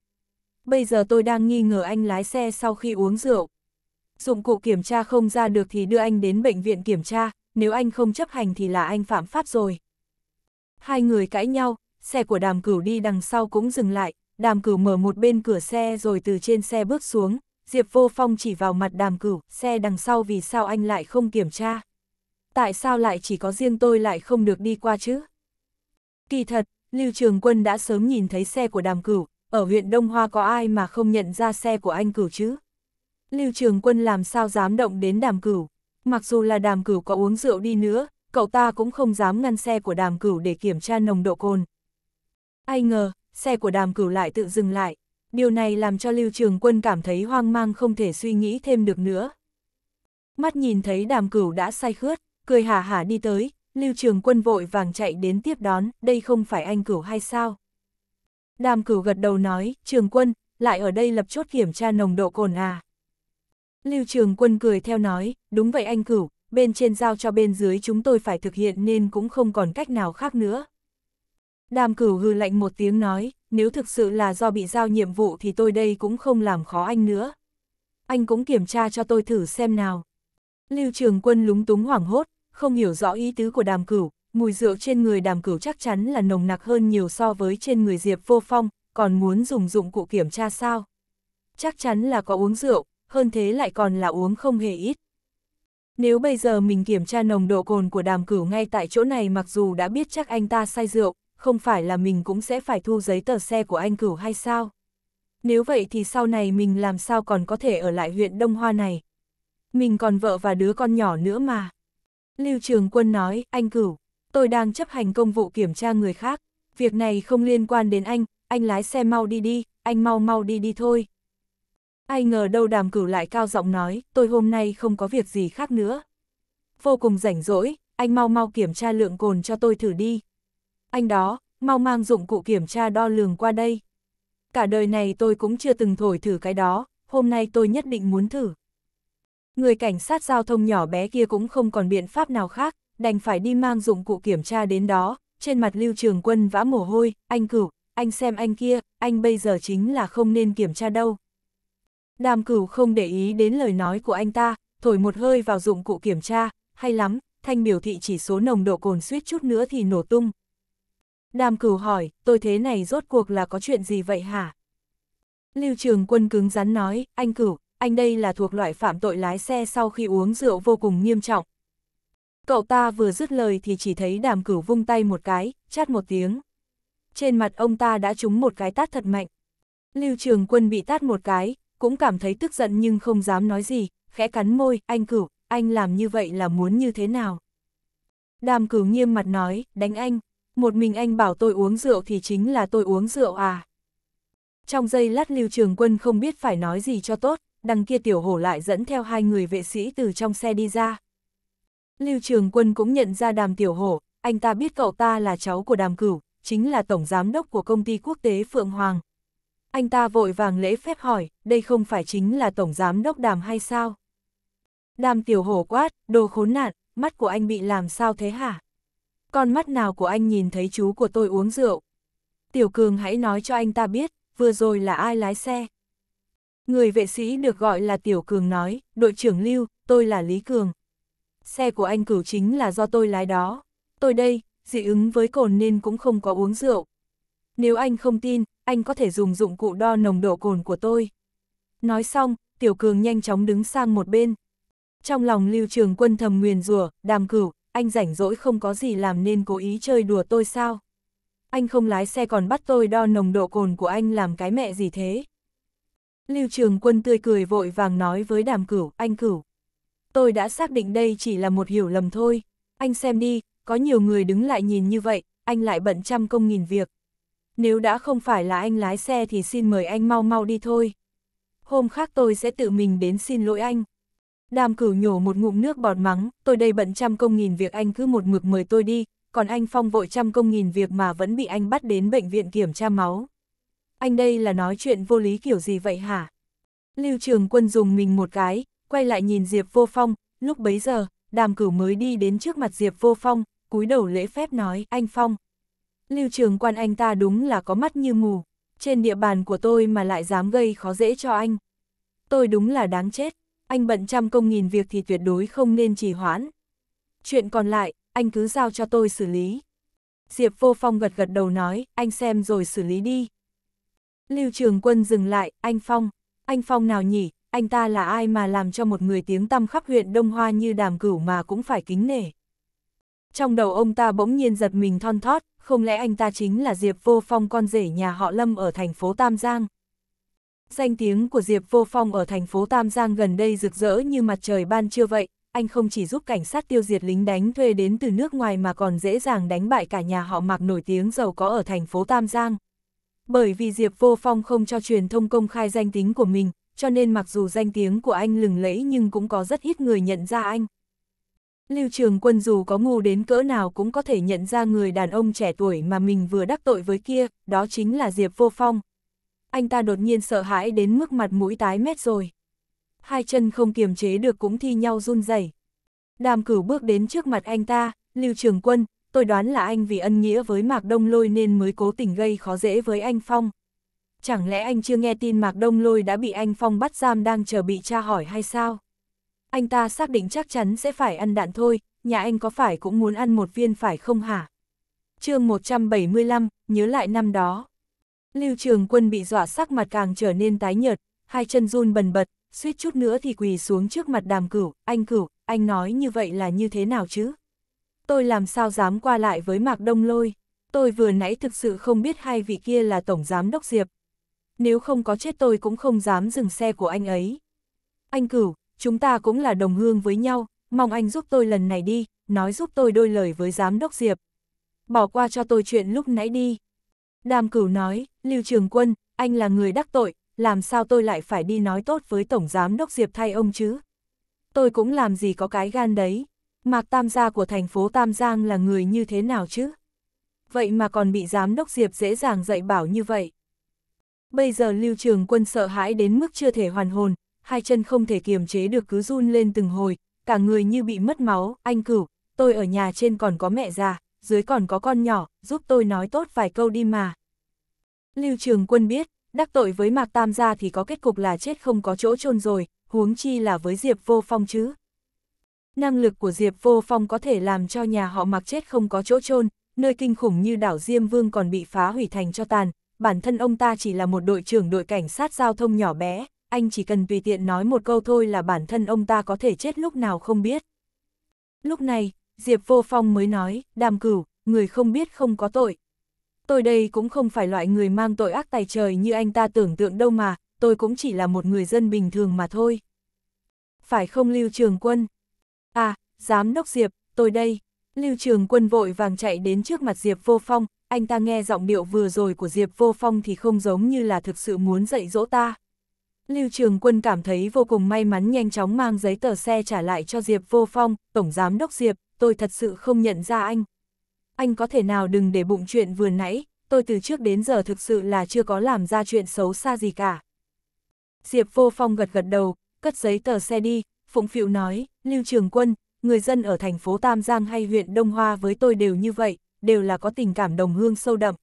Bây giờ tôi đang nghi ngờ anh lái xe sau khi uống rượu. Dụng cụ kiểm tra không ra được thì đưa anh đến bệnh viện kiểm tra, nếu anh không chấp hành thì là anh phạm pháp rồi. Hai người cãi nhau, xe của đàm cửu đi đằng sau cũng dừng lại, đàm cửu mở một bên cửa xe rồi từ trên xe bước xuống, Diệp Vô Phong chỉ vào mặt đàm cửu, xe đằng sau vì sao anh lại không kiểm tra? Tại sao lại chỉ có riêng tôi lại không được đi qua chứ? Kỳ thật, Lưu Trường Quân đã sớm nhìn thấy xe của đàm cửu, ở huyện Đông Hoa có ai mà không nhận ra xe của anh cửu chứ? Lưu Trường Quân làm sao dám động đến đàm cửu? Mặc dù là đàm cửu có uống rượu đi nữa, cậu ta cũng không dám ngăn xe của đàm cửu để kiểm tra nồng độ cồn, Ai ngờ, xe của đàm cửu lại tự dừng lại. Điều này làm cho Lưu Trường Quân cảm thấy hoang mang không thể suy nghĩ thêm được nữa. Mắt nhìn thấy đàm cửu đã say khướt, cười hả hả đi tới, Lưu Trường Quân vội vàng chạy đến tiếp đón, đây không phải anh cửu hay sao? Đàm cửu gật đầu nói, Trường Quân, lại ở đây lập chốt kiểm tra nồng độ cồn à? Lưu Trường Quân cười theo nói, đúng vậy anh cửu, bên trên giao cho bên dưới chúng tôi phải thực hiện nên cũng không còn cách nào khác nữa. Đàm cửu hư lạnh một tiếng nói, nếu thực sự là do bị giao nhiệm vụ thì tôi đây cũng không làm khó anh nữa. Anh cũng kiểm tra cho tôi thử xem nào. Lưu Trường Quân lúng túng hoảng hốt, không hiểu rõ ý tứ của đàm cửu, mùi rượu trên người đàm cửu chắc chắn là nồng nặc hơn nhiều so với trên người Diệp Vô Phong, còn muốn dùng dụng cụ kiểm tra sao? Chắc chắn là có uống rượu, hơn thế lại còn là uống không hề ít. Nếu bây giờ mình kiểm tra nồng độ cồn của đàm cửu ngay tại chỗ này mặc dù đã biết chắc anh ta say rượu, không phải là mình cũng sẽ phải thu giấy tờ xe của anh cửu hay sao? Nếu vậy thì sau này mình làm sao còn có thể ở lại huyện Đông Hoa này? Mình còn vợ và đứa con nhỏ nữa mà. Lưu Trường Quân nói, anh cửu, tôi đang chấp hành công vụ kiểm tra người khác, việc này không liên quan đến anh, anh lái xe mau đi đi, anh mau mau đi đi thôi. Ai ngờ đâu đàm cửu lại cao giọng nói, tôi hôm nay không có việc gì khác nữa. Vô cùng rảnh rỗi, anh mau mau kiểm tra lượng cồn cho tôi thử đi. Anh đó, mau mang dụng cụ kiểm tra đo lường qua đây. Cả đời này tôi cũng chưa từng thổi thử cái đó, hôm nay tôi nhất định muốn thử. Người cảnh sát giao thông nhỏ bé kia cũng không còn biện pháp nào khác, đành phải đi mang dụng cụ kiểm tra đến đó, trên mặt lưu trường quân vã mồ hôi, anh cửu, anh xem anh kia, anh bây giờ chính là không nên kiểm tra đâu. Đàm cửu không để ý đến lời nói của anh ta, thổi một hơi vào dụng cụ kiểm tra, hay lắm, thanh biểu thị chỉ số nồng độ cồn suýt chút nữa thì nổ tung, Đàm cửu hỏi, tôi thế này rốt cuộc là có chuyện gì vậy hả? Lưu Trường Quân cứng rắn nói, anh cửu, anh đây là thuộc loại phạm tội lái xe sau khi uống rượu vô cùng nghiêm trọng. Cậu ta vừa dứt lời thì chỉ thấy đàm cửu vung tay một cái, chát một tiếng. Trên mặt ông ta đã trúng một cái tát thật mạnh. Lưu Trường Quân bị tát một cái, cũng cảm thấy tức giận nhưng không dám nói gì, khẽ cắn môi, anh cửu, anh làm như vậy là muốn như thế nào? Đàm cửu nghiêm mặt nói, đánh anh, một mình anh bảo tôi uống rượu thì chính là tôi uống rượu à. Trong giây lát Lưu Trường Quân không biết phải nói gì cho tốt, đằng kia tiểu hổ lại dẫn theo hai người vệ sĩ từ trong xe đi ra. Lưu Trường Quân cũng nhận ra đàm tiểu hổ, anh ta biết cậu ta là cháu của đàm cửu, chính là tổng giám đốc của công ty quốc tế Phượng Hoàng. Anh ta vội vàng lễ phép hỏi, đây không phải chính là tổng giám đốc đàm hay sao? Đàm tiểu hổ quát, đồ khốn nạn, mắt của anh bị làm sao thế hả? con mắt nào của anh nhìn thấy chú của tôi uống rượu. Tiểu Cường hãy nói cho anh ta biết, vừa rồi là ai lái xe. Người vệ sĩ được gọi là Tiểu Cường nói, đội trưởng Lưu, tôi là Lý Cường. Xe của anh cửu chính là do tôi lái đó. Tôi đây, dị ứng với cồn nên cũng không có uống rượu. Nếu anh không tin, anh có thể dùng dụng cụ đo nồng độ cồn của tôi. Nói xong, Tiểu Cường nhanh chóng đứng sang một bên. Trong lòng Lưu Trường Quân thầm nguyền rủa, đàm cửu, anh rảnh rỗi không có gì làm nên cố ý chơi đùa tôi sao? Anh không lái xe còn bắt tôi đo nồng độ cồn của anh làm cái mẹ gì thế? Lưu Trường Quân tươi cười vội vàng nói với đàm cửu, anh cửu. Tôi đã xác định đây chỉ là một hiểu lầm thôi. Anh xem đi, có nhiều người đứng lại nhìn như vậy, anh lại bận trăm công nghìn việc. Nếu đã không phải là anh lái xe thì xin mời anh mau mau đi thôi. Hôm khác tôi sẽ tự mình đến xin lỗi anh. Đàm cửu nhổ một ngụm nước bọt mắng, tôi đây bận trăm công nghìn việc anh cứ một mực mời tôi đi, còn anh Phong vội trăm công nghìn việc mà vẫn bị anh bắt đến bệnh viện kiểm tra máu. Anh đây là nói chuyện vô lý kiểu gì vậy hả? Lưu Trường Quân dùng mình một cái, quay lại nhìn Diệp Vô Phong, lúc bấy giờ, đàm cửu mới đi đến trước mặt Diệp Vô Phong, cúi đầu lễ phép nói, anh Phong. Lưu Trường Quân anh ta đúng là có mắt như mù, trên địa bàn của tôi mà lại dám gây khó dễ cho anh. Tôi đúng là đáng chết anh bận trăm công nghìn việc thì tuyệt đối không nên trì hoãn. Chuyện còn lại, anh cứ giao cho tôi xử lý. Diệp Vô Phong gật gật đầu nói, anh xem rồi xử lý đi. Lưu Trường Quân dừng lại, anh Phong, anh Phong nào nhỉ, anh ta là ai mà làm cho một người tiếng tăm khắp huyện Đông Hoa như đàm cửu mà cũng phải kính nể. Trong đầu ông ta bỗng nhiên giật mình thon thót, không lẽ anh ta chính là Diệp Vô Phong con rể nhà họ Lâm ở thành phố Tam Giang? Danh tiếng của Diệp Vô Phong ở thành phố Tam Giang gần đây rực rỡ như mặt trời ban trưa vậy, anh không chỉ giúp cảnh sát tiêu diệt lính đánh thuê đến từ nước ngoài mà còn dễ dàng đánh bại cả nhà họ Mặc nổi tiếng giàu có ở thành phố Tam Giang. Bởi vì Diệp Vô Phong không cho truyền thông công khai danh tính của mình, cho nên mặc dù danh tiếng của anh lừng lẫy nhưng cũng có rất ít người nhận ra anh. Lưu Trường Quân dù có ngu đến cỡ nào cũng có thể nhận ra người đàn ông trẻ tuổi mà mình vừa đắc tội với kia, đó chính là Diệp Vô Phong anh ta đột nhiên sợ hãi đến mức mặt mũi tái mét rồi. Hai chân không kiềm chế được cũng thi nhau run rẩy. Đàm cửu bước đến trước mặt anh ta, Lưu Trường Quân, tôi đoán là anh vì ân nghĩa với Mạc Đông Lôi nên mới cố tình gây khó dễ với anh Phong. Chẳng lẽ anh chưa nghe tin Mạc Đông Lôi đã bị anh Phong bắt giam đang chờ bị tra hỏi hay sao? Anh ta xác định chắc chắn sẽ phải ăn đạn thôi, nhà anh có phải cũng muốn ăn một viên phải không hả? chương 175, nhớ lại năm đó. Lưu Trường Quân bị dọa sắc mặt càng trở nên tái nhợt, hai chân run bần bật, suýt chút nữa thì quỳ xuống trước mặt đàm cửu, anh cửu, anh nói như vậy là như thế nào chứ? Tôi làm sao dám qua lại với Mạc Đông Lôi? Tôi vừa nãy thực sự không biết hai vị kia là Tổng Giám Đốc Diệp. Nếu không có chết tôi cũng không dám dừng xe của anh ấy. Anh cửu, chúng ta cũng là đồng hương với nhau, mong anh giúp tôi lần này đi, nói giúp tôi đôi lời với Giám Đốc Diệp. Bỏ qua cho tôi chuyện lúc nãy đi. Đàm cửu nói, Lưu Trường Quân, anh là người đắc tội, làm sao tôi lại phải đi nói tốt với Tổng Giám Đốc Diệp thay ông chứ? Tôi cũng làm gì có cái gan đấy. Mạc Tam Gia của thành phố Tam Giang là người như thế nào chứ? Vậy mà còn bị Giám Đốc Diệp dễ dàng dạy bảo như vậy. Bây giờ Lưu Trường Quân sợ hãi đến mức chưa thể hoàn hồn, hai chân không thể kiềm chế được cứ run lên từng hồi, cả người như bị mất máu, anh cửu, tôi ở nhà trên còn có mẹ già, dưới còn có con nhỏ, giúp tôi nói tốt vài câu đi mà. Lưu Trường Quân biết, đắc tội với Mạc Tam gia thì có kết cục là chết không có chỗ chôn rồi, huống chi là với Diệp Vô Phong chứ. Năng lực của Diệp Vô Phong có thể làm cho nhà họ Mạc chết không có chỗ chôn, nơi kinh khủng như đảo Diêm Vương còn bị phá hủy thành cho tàn, bản thân ông ta chỉ là một đội trưởng đội cảnh sát giao thông nhỏ bé, anh chỉ cần tùy tiện nói một câu thôi là bản thân ông ta có thể chết lúc nào không biết. Lúc này, Diệp Vô Phong mới nói, đàm cửu, người không biết không có tội. Tôi đây cũng không phải loại người mang tội ác tài trời như anh ta tưởng tượng đâu mà, tôi cũng chỉ là một người dân bình thường mà thôi. Phải không Lưu Trường Quân? À, giám đốc Diệp, tôi đây. Lưu Trường Quân vội vàng chạy đến trước mặt Diệp Vô Phong, anh ta nghe giọng điệu vừa rồi của Diệp Vô Phong thì không giống như là thực sự muốn dạy dỗ ta. Lưu Trường Quân cảm thấy vô cùng may mắn nhanh chóng mang giấy tờ xe trả lại cho Diệp Vô Phong, Tổng Giám Đốc Diệp, tôi thật sự không nhận ra anh. Anh có thể nào đừng để bụng chuyện vừa nãy, tôi từ trước đến giờ thực sự là chưa có làm ra chuyện xấu xa gì cả. Diệp vô phong gật gật đầu, cất giấy tờ xe đi, Phụng Phịu nói, Lưu Trường Quân, người dân ở thành phố Tam Giang hay huyện Đông Hoa với tôi đều như vậy, đều là có tình cảm đồng hương sâu đậm.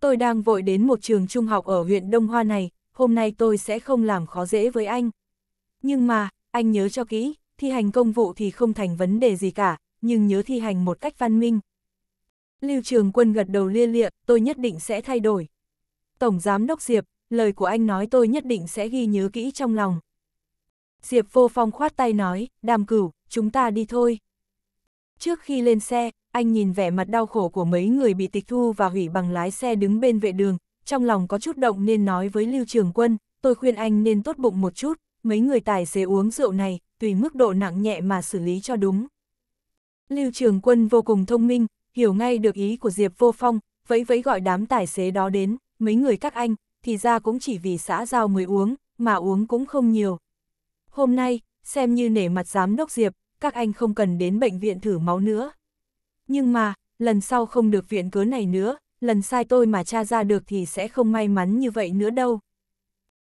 Tôi đang vội đến một trường trung học ở huyện Đông Hoa này, hôm nay tôi sẽ không làm khó dễ với anh. Nhưng mà, anh nhớ cho kỹ, thi hành công vụ thì không thành vấn đề gì cả, nhưng nhớ thi hành một cách văn minh. Lưu Trường Quân gật đầu lia lịa, tôi nhất định sẽ thay đổi. Tổng Giám Đốc Diệp, lời của anh nói tôi nhất định sẽ ghi nhớ kỹ trong lòng. Diệp vô phong khoát tay nói, đàm cửu, chúng ta đi thôi. Trước khi lên xe, anh nhìn vẻ mặt đau khổ của mấy người bị tịch thu và hủy bằng lái xe đứng bên vệ đường, trong lòng có chút động nên nói với Lưu Trường Quân, tôi khuyên anh nên tốt bụng một chút, mấy người tài xế uống rượu này, tùy mức độ nặng nhẹ mà xử lý cho đúng. Lưu Trường Quân vô cùng thông minh, hiểu ngay được ý của Diệp Vô Phong, vẫy vẫy gọi đám tài xế đó đến, mấy người các anh, thì ra cũng chỉ vì xã giao mới uống, mà uống cũng không nhiều. Hôm nay, xem như nể mặt giám đốc Diệp, các anh không cần đến bệnh viện thử máu nữa. Nhưng mà, lần sau không được viện cớ này nữa, lần sai tôi mà tra ra được thì sẽ không may mắn như vậy nữa đâu.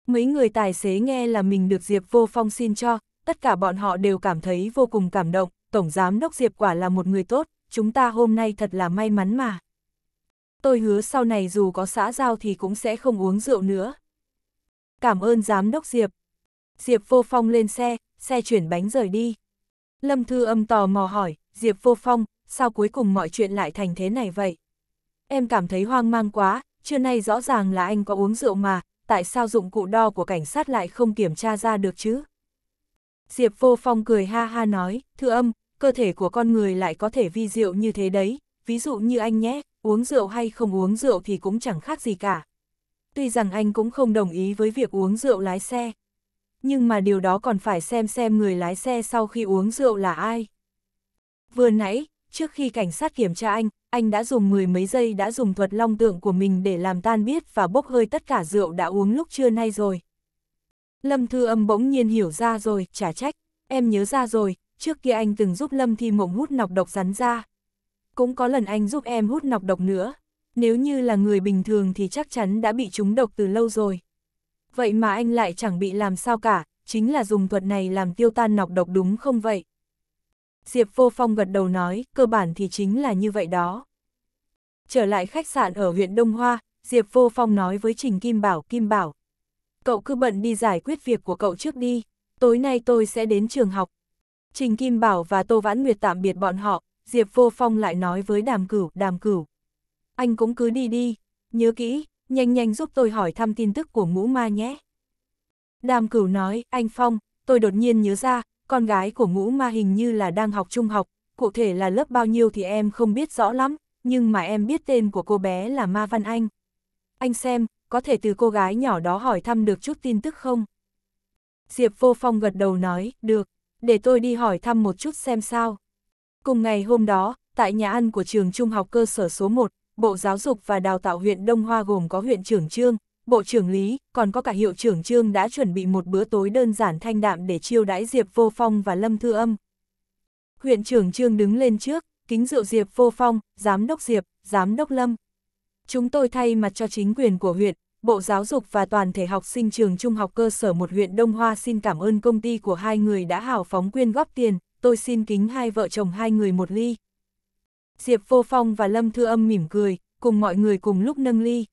Mấy người tài xế nghe là mình được Diệp Vô Phong xin cho, tất cả bọn họ đều cảm thấy vô cùng cảm động, Tổng Giám Đốc Diệp quả là một người tốt, chúng ta hôm nay thật là may mắn mà. Tôi hứa sau này dù có xã giao thì cũng sẽ không uống rượu nữa. Cảm ơn Giám Đốc Diệp. Diệp vô phong lên xe, xe chuyển bánh rời đi. Lâm Thư âm tò mò hỏi, Diệp vô phong, sao cuối cùng mọi chuyện lại thành thế này vậy? Em cảm thấy hoang mang quá, trưa nay rõ ràng là anh có uống rượu mà, tại sao dụng cụ đo của cảnh sát lại không kiểm tra ra được chứ? Diệp vô phong cười ha ha nói, Thư âm, cơ thể của con người lại có thể vi diệu như thế đấy, ví dụ như anh nhé, uống rượu hay không uống rượu thì cũng chẳng khác gì cả. Tuy rằng anh cũng không đồng ý với việc uống rượu lái xe, nhưng mà điều đó còn phải xem xem người lái xe sau khi uống rượu là ai. Vừa nãy, trước khi cảnh sát kiểm tra anh, anh đã dùng mười mấy giây đã dùng thuật long tượng của mình để làm tan biết và bốc hơi tất cả rượu đã uống lúc trưa nay rồi. Lâm Thư Âm bỗng nhiên hiểu ra rồi, trả trách. Em nhớ ra rồi, trước kia anh từng giúp Lâm Thi Mộng hút nọc độc rắn ra. Cũng có lần anh giúp em hút nọc độc nữa. Nếu như là người bình thường thì chắc chắn đã bị trúng độc từ lâu rồi. Vậy mà anh lại chẳng bị làm sao cả, chính là dùng thuật này làm tiêu tan nọc độc đúng không vậy? Diệp Vô Phong gật đầu nói, cơ bản thì chính là như vậy đó. Trở lại khách sạn ở huyện Đông Hoa, Diệp Vô Phong nói với Trình Kim Bảo, Kim Bảo. Cậu cứ bận đi giải quyết việc của cậu trước đi, tối nay tôi sẽ đến trường học, Trình Kim Bảo và Tô Vãn Nguyệt tạm biệt bọn họ, Diệp Vô Phong lại nói với đàm cửu, đàm cửu. Anh cũng cứ đi đi, nhớ kỹ, nhanh nhanh giúp tôi hỏi thăm tin tức của ngũ ma nhé. Đàm cửu nói, anh Phong, tôi đột nhiên nhớ ra, con gái của ngũ ma hình như là đang học trung học, cụ thể là lớp bao nhiêu thì em không biết rõ lắm, nhưng mà em biết tên của cô bé là Ma Văn Anh. Anh xem, có thể từ cô gái nhỏ đó hỏi thăm được chút tin tức không? Diệp Vô Phong gật đầu nói, được để tôi đi hỏi thăm một chút xem sao. Cùng ngày hôm đó, tại nhà ăn của trường trung học cơ sở số 1, Bộ Giáo dục và Đào tạo huyện Đông Hoa gồm có huyện trưởng Trương, Bộ trưởng Lý, còn có cả hiệu trưởng Trương đã chuẩn bị một bữa tối đơn giản thanh đạm để chiêu đãi Diệp Vô Phong và Lâm Thư Âm. Huyện trưởng Trương đứng lên trước, kính rượu Diệp Vô Phong, Giám đốc Diệp, Giám đốc Lâm. Chúng tôi thay mặt cho chính quyền của huyện, Bộ Giáo dục và toàn thể học sinh trường trung học cơ sở một huyện Đông Hoa xin cảm ơn công ty của hai người đã hào phóng quyên góp tiền, tôi xin kính hai vợ chồng hai người một ly. Diệp Vô Phong và Lâm Thư Âm mỉm cười, cùng mọi người cùng lúc nâng ly.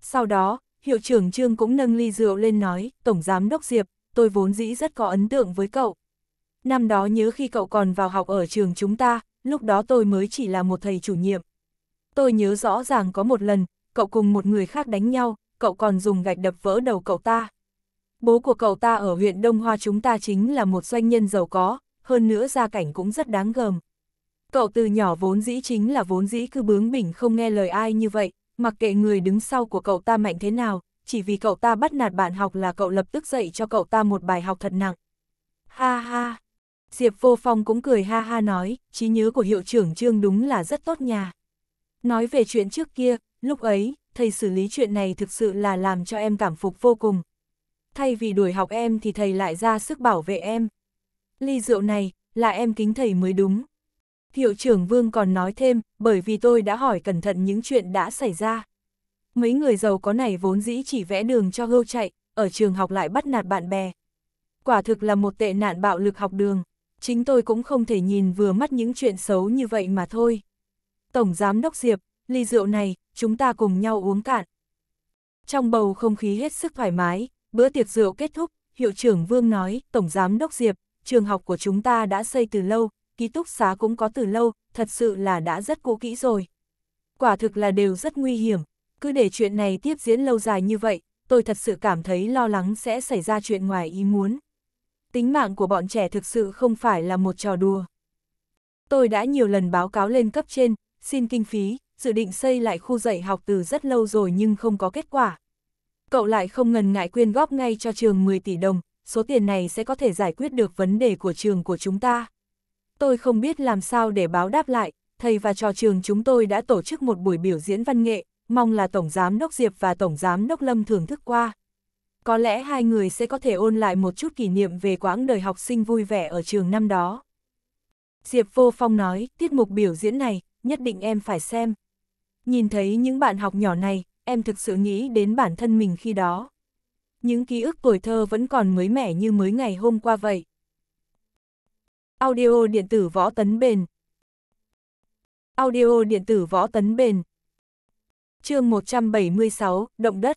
Sau đó, hiệu trưởng Trương cũng nâng ly rượu lên nói, Tổng Giám Đốc Diệp, tôi vốn dĩ rất có ấn tượng với cậu. Năm đó nhớ khi cậu còn vào học ở trường chúng ta, lúc đó tôi mới chỉ là một thầy chủ nhiệm. Tôi nhớ rõ ràng có một lần, cậu cùng một người khác đánh nhau, cậu còn dùng gạch đập vỡ đầu cậu ta. Bố của cậu ta ở huyện Đông Hoa chúng ta chính là một doanh nhân giàu có, hơn nữa gia cảnh cũng rất đáng gờm. Cậu từ nhỏ vốn dĩ chính là vốn dĩ cứ bướng bỉnh không nghe lời ai như vậy, mặc kệ người đứng sau của cậu ta mạnh thế nào, chỉ vì cậu ta bắt nạt bạn học là cậu lập tức dạy cho cậu ta một bài học thật nặng. Ha ha! Diệp Vô Phong cũng cười ha ha nói, trí nhớ của hiệu trưởng Trương đúng là rất tốt nhà. Nói về chuyện trước kia, Lúc ấy, thầy xử lý chuyện này thực sự là làm cho em cảm phục vô cùng. Thay vì đuổi học em thì thầy lại ra sức bảo vệ em. Ly rượu này, là em kính thầy mới đúng. Hiệu trưởng Vương còn nói thêm, bởi vì tôi đã hỏi cẩn thận những chuyện đã xảy ra. Mấy người giàu có này vốn dĩ chỉ vẽ đường cho hưu chạy, ở trường học lại bắt nạt bạn bè. Quả thực là một tệ nạn bạo lực học đường. Chính tôi cũng không thể nhìn vừa mắt những chuyện xấu như vậy mà thôi. Tổng Giám Đốc Diệp, ly rượu này, chúng ta cùng nhau uống cạn. Trong bầu không khí hết sức thoải mái, bữa tiệc rượu kết thúc, hiệu trưởng Vương nói, Tổng Giám Đốc Diệp, trường học của chúng ta đã xây từ lâu, ký túc xá cũng có từ lâu, thật sự là đã rất cũ kỹ rồi. Quả thực là đều rất nguy hiểm, cứ để chuyện này tiếp diễn lâu dài như vậy, tôi thật sự cảm thấy lo lắng sẽ xảy ra chuyện ngoài ý muốn. Tính mạng của bọn trẻ thực sự không phải là một trò đùa. Tôi đã nhiều lần báo cáo lên cấp trên, xin kinh phí, dự định xây lại khu dạy học từ rất lâu rồi nhưng không có kết quả. Cậu lại không ngần ngại quyên góp ngay cho trường 10 tỷ đồng, số tiền này sẽ có thể giải quyết được vấn đề của trường của chúng ta. Tôi không biết làm sao để báo đáp lại, thầy và trò trường chúng tôi đã tổ chức một buổi biểu diễn văn nghệ, mong là Tổng Giám Đốc Diệp và Tổng Giám Đốc Lâm thưởng thức qua. Có lẽ hai người sẽ có thể ôn lại một chút kỷ niệm về quãng đời học sinh vui vẻ ở trường năm đó. Diệp Vô Phong nói, tiết mục biểu diễn này, nhất định em phải xem, Nhìn thấy những bạn học nhỏ này, em thực sự nghĩ đến bản thân mình khi đó. Những ký ức tuổi thơ vẫn còn mới mẻ như mới ngày hôm qua vậy. Audio điện tử võ tấn bền Audio điện tử võ tấn bền chương 176, Động đất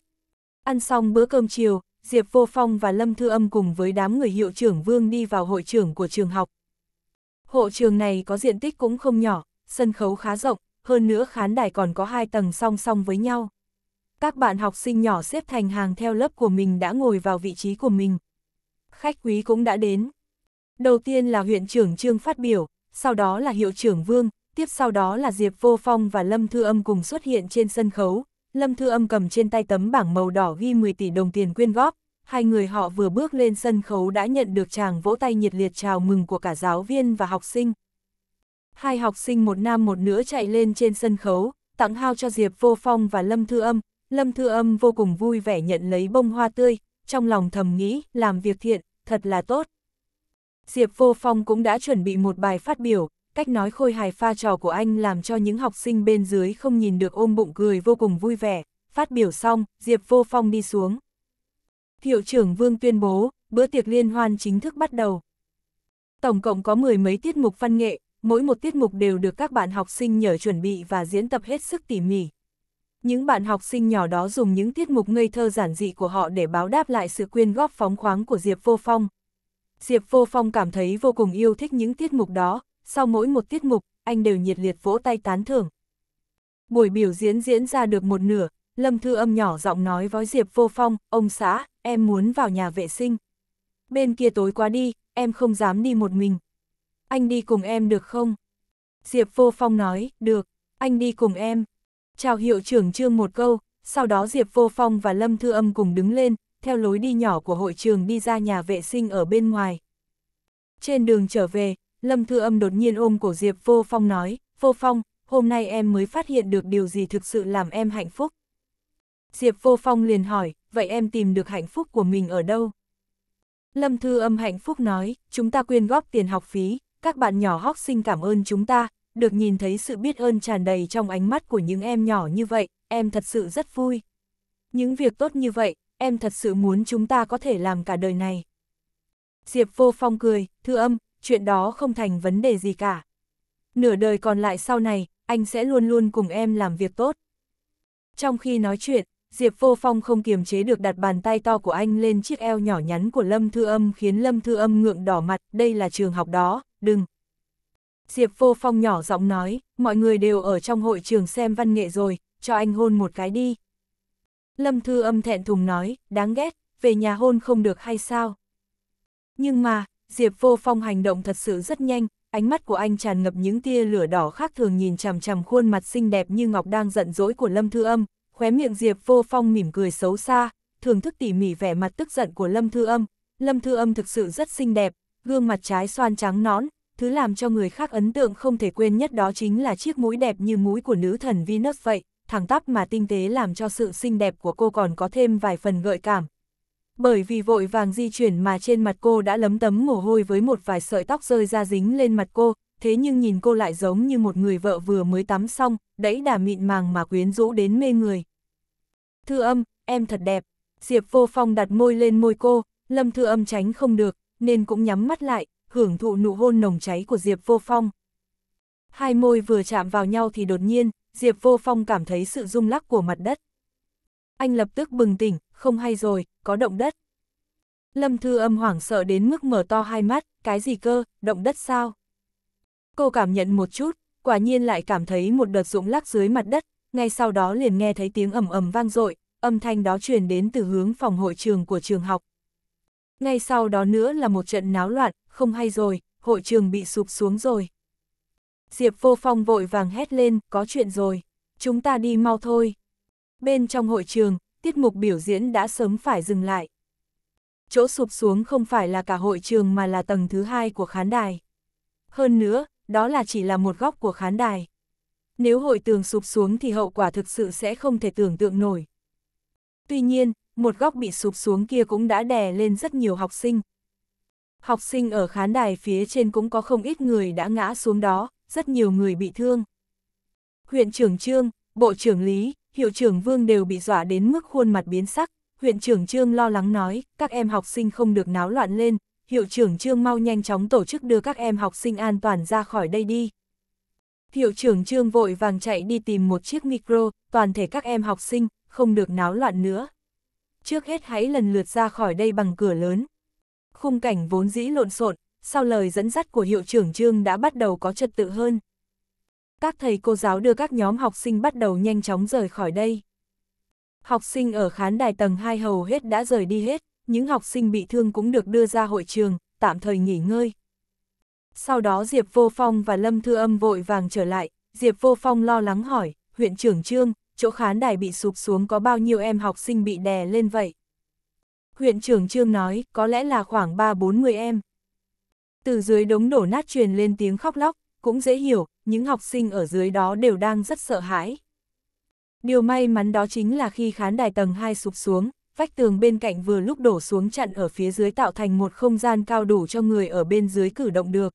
Ăn xong bữa cơm chiều, Diệp Vô Phong và Lâm Thư Âm cùng với đám người hiệu trưởng Vương đi vào hội trưởng của trường học. Hộ trường này có diện tích cũng không nhỏ, sân khấu khá rộng, hơn nữa khán đài còn có hai tầng song song với nhau. Các bạn học sinh nhỏ xếp thành hàng theo lớp của mình đã ngồi vào vị trí của mình. Khách quý cũng đã đến. Đầu tiên là huyện trưởng Trương phát biểu, sau đó là hiệu trưởng Vương, tiếp sau đó là Diệp Vô Phong và Lâm Thư Âm cùng xuất hiện trên sân khấu. Lâm Thư Âm cầm trên tay tấm bảng màu đỏ ghi 10 tỷ đồng tiền quyên góp, hai người họ vừa bước lên sân khấu đã nhận được chàng vỗ tay nhiệt liệt chào mừng của cả giáo viên và học sinh. Hai học sinh một nam một nữ chạy lên trên sân khấu, tặng hao cho Diệp Vô Phong và Lâm Thư Âm. Lâm Thư Âm vô cùng vui vẻ nhận lấy bông hoa tươi, trong lòng thầm nghĩ, làm việc thiện, thật là tốt. Diệp Vô Phong cũng đã chuẩn bị một bài phát biểu, cách nói khôi hài pha trò của anh làm cho những học sinh bên dưới không nhìn được ôm bụng cười vô cùng vui vẻ. Phát biểu xong, Diệp Vô Phong đi xuống. Hiệu trưởng Vương tuyên bố, bữa tiệc liên hoan chính thức bắt đầu. Tổng cộng có mười mấy tiết mục văn nghệ, mỗi một tiết mục đều được các bạn học sinh nhờ chuẩn bị và diễn tập hết sức tỉ mỉ. Những bạn học sinh nhỏ đó dùng những tiết mục ngây thơ giản dị của họ để báo đáp lại sự quyên góp phóng khoáng của Diệp Vô Phong. Diệp Vô Phong cảm thấy vô cùng yêu thích những tiết mục đó, sau mỗi một tiết mục, anh đều nhiệt liệt vỗ tay tán thưởng. Buổi biểu diễn diễn ra được một nửa, Lâm Thư Âm nhỏ giọng nói với Diệp Vô Phong, ông xã, em muốn vào nhà vệ sinh. Bên kia tối quá đi, em không dám đi một mình anh đi cùng em được không? Diệp Vô Phong nói, được, anh đi cùng em. Chào hiệu trưởng trương một câu, sau đó Diệp Vô Phong và Lâm Thư Âm cùng đứng lên, theo lối đi nhỏ của hội trường đi ra nhà vệ sinh ở bên ngoài. Trên đường trở về, Lâm Thư Âm đột nhiên ôm cổ Diệp Vô Phong nói, Vô Phong, hôm nay em mới phát hiện được điều gì thực sự làm em hạnh phúc. Diệp Vô Phong liền hỏi, vậy em tìm được hạnh phúc của mình ở đâu? Lâm Thư Âm hạnh phúc nói, chúng ta quyên góp tiền học phí, các bạn nhỏ hóc sinh cảm ơn chúng ta, được nhìn thấy sự biết ơn tràn đầy trong ánh mắt của những em nhỏ như vậy, em thật sự rất vui. Những việc tốt như vậy, em thật sự muốn chúng ta có thể làm cả đời này. Diệp vô phong cười, thư âm, chuyện đó không thành vấn đề gì cả. Nửa đời còn lại sau này, anh sẽ luôn luôn cùng em làm việc tốt. Trong khi nói chuyện, Diệp Vô Phong không kiềm chế được đặt bàn tay to của anh lên chiếc eo nhỏ nhắn của Lâm Thư Âm khiến Lâm Thư Âm ngượng đỏ mặt, đây là trường học đó, đừng. Diệp Vô Phong nhỏ giọng nói, mọi người đều ở trong hội trường xem văn nghệ rồi, cho anh hôn một cái đi. Lâm Thư âm thẹn thùng nói, đáng ghét, về nhà hôn không được hay sao? Nhưng mà, Diệp Vô Phong hành động thật sự rất nhanh, ánh mắt của anh tràn ngập những tia lửa đỏ khác thường nhìn chằm chằm khuôn mặt xinh đẹp như ngọc đang giận dỗi của Lâm Thư Âm, khóe miệng Diệp Vô Phong mỉm cười xấu xa, thưởng thức tỉ mỉ vẻ mặt tức giận của Lâm Thư Âm. Lâm Thư Âm thực sự rất xinh đẹp, gương mặt trái xoan trắng nõn, thứ làm cho người khác ấn tượng không thể quên nhất đó chính là chiếc mũi đẹp như mũi của nữ thần Venus vậy, thẳng tắp mà tinh tế làm cho sự xinh đẹp của cô còn có thêm vài phần gợi cảm. Bởi vì vội vàng di chuyển mà trên mặt cô đã lấm tấm mồ hôi với một vài sợi tóc rơi ra dính lên mặt cô, thế nhưng nhìn cô lại giống như một người vợ vừa mới tắm xong, đẫy đà mịn màng mà quyến rũ đến mê người. Thư âm, em thật đẹp. Diệp vô phong đặt môi lên môi cô, lâm thư âm tránh không được, nên cũng nhắm mắt lại, hưởng thụ nụ hôn nồng cháy của Diệp Vô Phong. Hai môi vừa chạm vào nhau thì đột nhiên, Diệp Vô Phong cảm thấy sự rung lắc của mặt đất. Anh lập tức bừng tỉnh, không hay rồi, có động đất. Lâm Thư Âm hoảng sợ đến mức mở to hai mắt, cái gì cơ, động đất sao? Cô cảm nhận một chút, quả nhiên lại cảm thấy một đợt rung lắc dưới mặt đất, ngay sau đó liền nghe thấy tiếng ầm ầm vang dội, âm thanh đó truyền đến từ hướng phòng hội trường của trường học ngay sau đó nữa là một trận náo loạn, không hay rồi, hội trường bị sụp xuống rồi. Diệp vô phong vội vàng hét lên, có chuyện rồi, chúng ta đi mau thôi. Bên trong hội trường, tiết mục biểu diễn đã sớm phải dừng lại. Chỗ sụp xuống không phải là cả hội trường mà là tầng thứ hai của khán đài. Hơn nữa, đó là chỉ là một góc của khán đài. Nếu hội tường sụp xuống thì hậu quả thực sự sẽ không thể tưởng tượng nổi. Tuy nhiên, một góc bị sụp xuống kia cũng đã đè lên rất nhiều học sinh. Học sinh ở khán đài phía trên cũng có không ít người đã ngã xuống đó, rất nhiều người bị thương. Huyện trưởng Trương, Bộ trưởng Lý, Hiệu trưởng Vương đều bị dọa đến mức khuôn mặt biến sắc. Huyện trưởng Trương lo lắng nói, các em học sinh không được náo loạn lên, Hiệu trưởng Trương mau nhanh chóng tổ chức đưa các em học sinh an toàn ra khỏi đây đi. Hiệu trưởng Trương vội vàng chạy đi tìm một chiếc micro, toàn thể các em học sinh, không được náo loạn nữa trước hết hãy lần lượt ra khỏi đây bằng cửa lớn. Khung cảnh vốn dĩ lộn xộn, sau lời dẫn dắt của hiệu trưởng Trương đã bắt đầu có trật tự hơn. Các thầy cô giáo đưa các nhóm học sinh bắt đầu nhanh chóng rời khỏi đây. Học sinh ở khán đài tầng 2 hầu hết đã rời đi hết, những học sinh bị thương cũng được đưa ra hội trường, tạm thời nghỉ ngơi. Sau đó Diệp Vô Phong và Lâm Thư Âm vội vàng trở lại, Diệp Vô Phong lo lắng hỏi, huyện trưởng Trương, chỗ khán đài bị sụp xuống có bao nhiêu em học sinh bị đè lên vậy. Huyện trưởng Trương nói, có lẽ là khoảng 3-40 em. Từ dưới đống đổ nát truyền lên tiếng khóc lóc, cũng dễ hiểu, những học sinh ở dưới đó đều đang rất sợ hãi. Điều may mắn đó chính là khi khán đài tầng 2 sụp xuống, vách tường bên cạnh vừa lúc đổ xuống chặn ở phía dưới tạo thành một không gian cao đủ cho người ở bên dưới cử động được.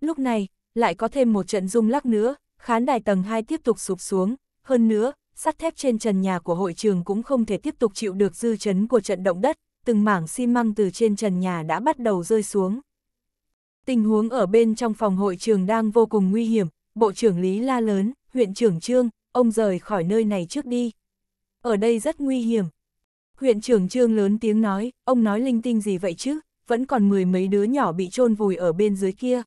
Lúc này, lại có thêm một trận rung lắc nữa, khán đài tầng 2 tiếp tục sụp xuống, hơn nữa, sắt thép trên trần nhà của hội trường cũng không thể tiếp tục chịu được dư chấn của trận động đất, từng mảng xi măng từ trên trần nhà đã bắt đầu rơi xuống. Tình huống ở bên trong phòng hội trường đang vô cùng nguy hiểm, Bộ trưởng Lý la lớn, huyện trưởng Trương, ông rời khỏi nơi này trước đi. Ở đây rất nguy hiểm. Huyện trưởng Trương lớn tiếng nói, ông nói linh tinh gì vậy chứ, vẫn còn mười mấy đứa nhỏ bị chôn vùi ở bên dưới kia.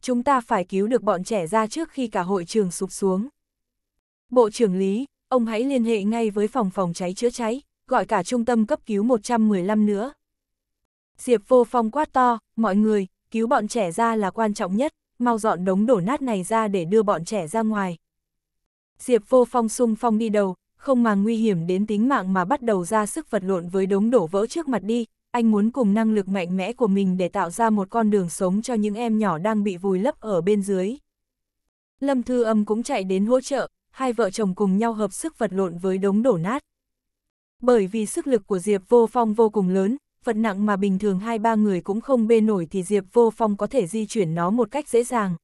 Chúng ta phải cứu được bọn trẻ ra trước khi cả hội trường sụp xuống. Bộ trưởng Lý, ông hãy liên hệ ngay với phòng phòng cháy chữa cháy, gọi cả trung tâm cấp cứu 115 nữa. Diệp vô phong quát to, mọi người, cứu bọn trẻ ra là quan trọng nhất, mau dọn đống đổ nát này ra để đưa bọn trẻ ra ngoài. Diệp vô phong sung phong đi đầu, không mà nguy hiểm đến tính mạng mà bắt đầu ra sức vật lộn với đống đổ vỡ trước mặt đi, anh muốn cùng năng lực mạnh mẽ của mình để tạo ra một con đường sống cho những em nhỏ đang bị vùi lấp ở bên dưới. Lâm Thư Âm cũng chạy đến hỗ trợ, hai vợ chồng cùng nhau hợp sức vật lộn với đống đổ nát. Bởi vì sức lực của Diệp Vô Phong vô cùng lớn, vật nặng mà bình thường hai ba người cũng không bê nổi thì Diệp Vô Phong có thể di chuyển nó một cách dễ dàng.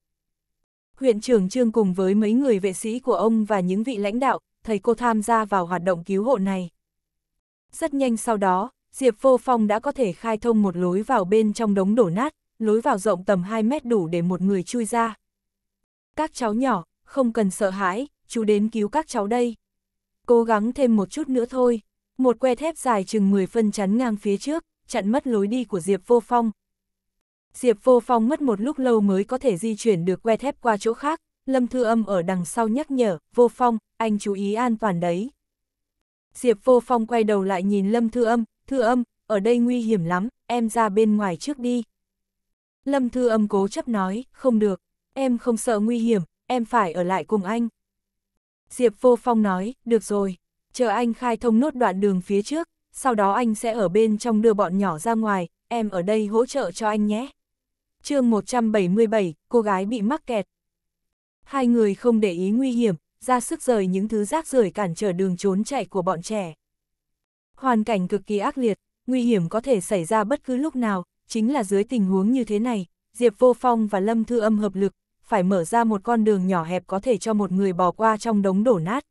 Huyện trưởng Trương cùng với mấy người vệ sĩ của ông và những vị lãnh đạo, thầy cô tham gia vào hoạt động cứu hộ này. Rất nhanh sau đó, Diệp Vô Phong đã có thể khai thông một lối vào bên trong đống đổ nát, lối vào rộng tầm 2 mét đủ để một người chui ra. Các cháu nhỏ, không cần sợ hãi, chú đến cứu các cháu đây. Cố gắng thêm một chút nữa thôi. Một que thép dài chừng 10 phân chắn ngang phía trước, chặn mất lối đi của Diệp Vô Phong. Diệp Vô Phong mất một lúc lâu mới có thể di chuyển được que thép qua chỗ khác, Lâm Thư Âm ở đằng sau nhắc nhở, Vô Phong, anh chú ý an toàn đấy. Diệp Vô Phong quay đầu lại nhìn Lâm Thư Âm, Thư Âm, ở đây nguy hiểm lắm, em ra bên ngoài trước đi. Lâm Thư Âm cố chấp nói, không được, em không sợ nguy hiểm, em phải ở lại cùng anh. Diệp Vô Phong nói, được rồi, chờ anh khai thông nốt đoạn đường phía trước, sau đó anh sẽ ở bên trong đưa bọn nhỏ ra ngoài, em ở đây hỗ trợ cho anh nhé. chương 177, cô gái bị mắc kẹt. Hai người không để ý nguy hiểm, ra sức rời những thứ rác rưởi cản trở đường trốn chạy của bọn trẻ. Hoàn cảnh cực kỳ ác liệt, nguy hiểm có thể xảy ra bất cứ lúc nào, chính là dưới tình huống như thế này, Diệp Vô Phong và Lâm Thư Âm hợp lực, phải mở ra một con đường nhỏ hẹp có thể cho một người bỏ qua trong đống đổ nát.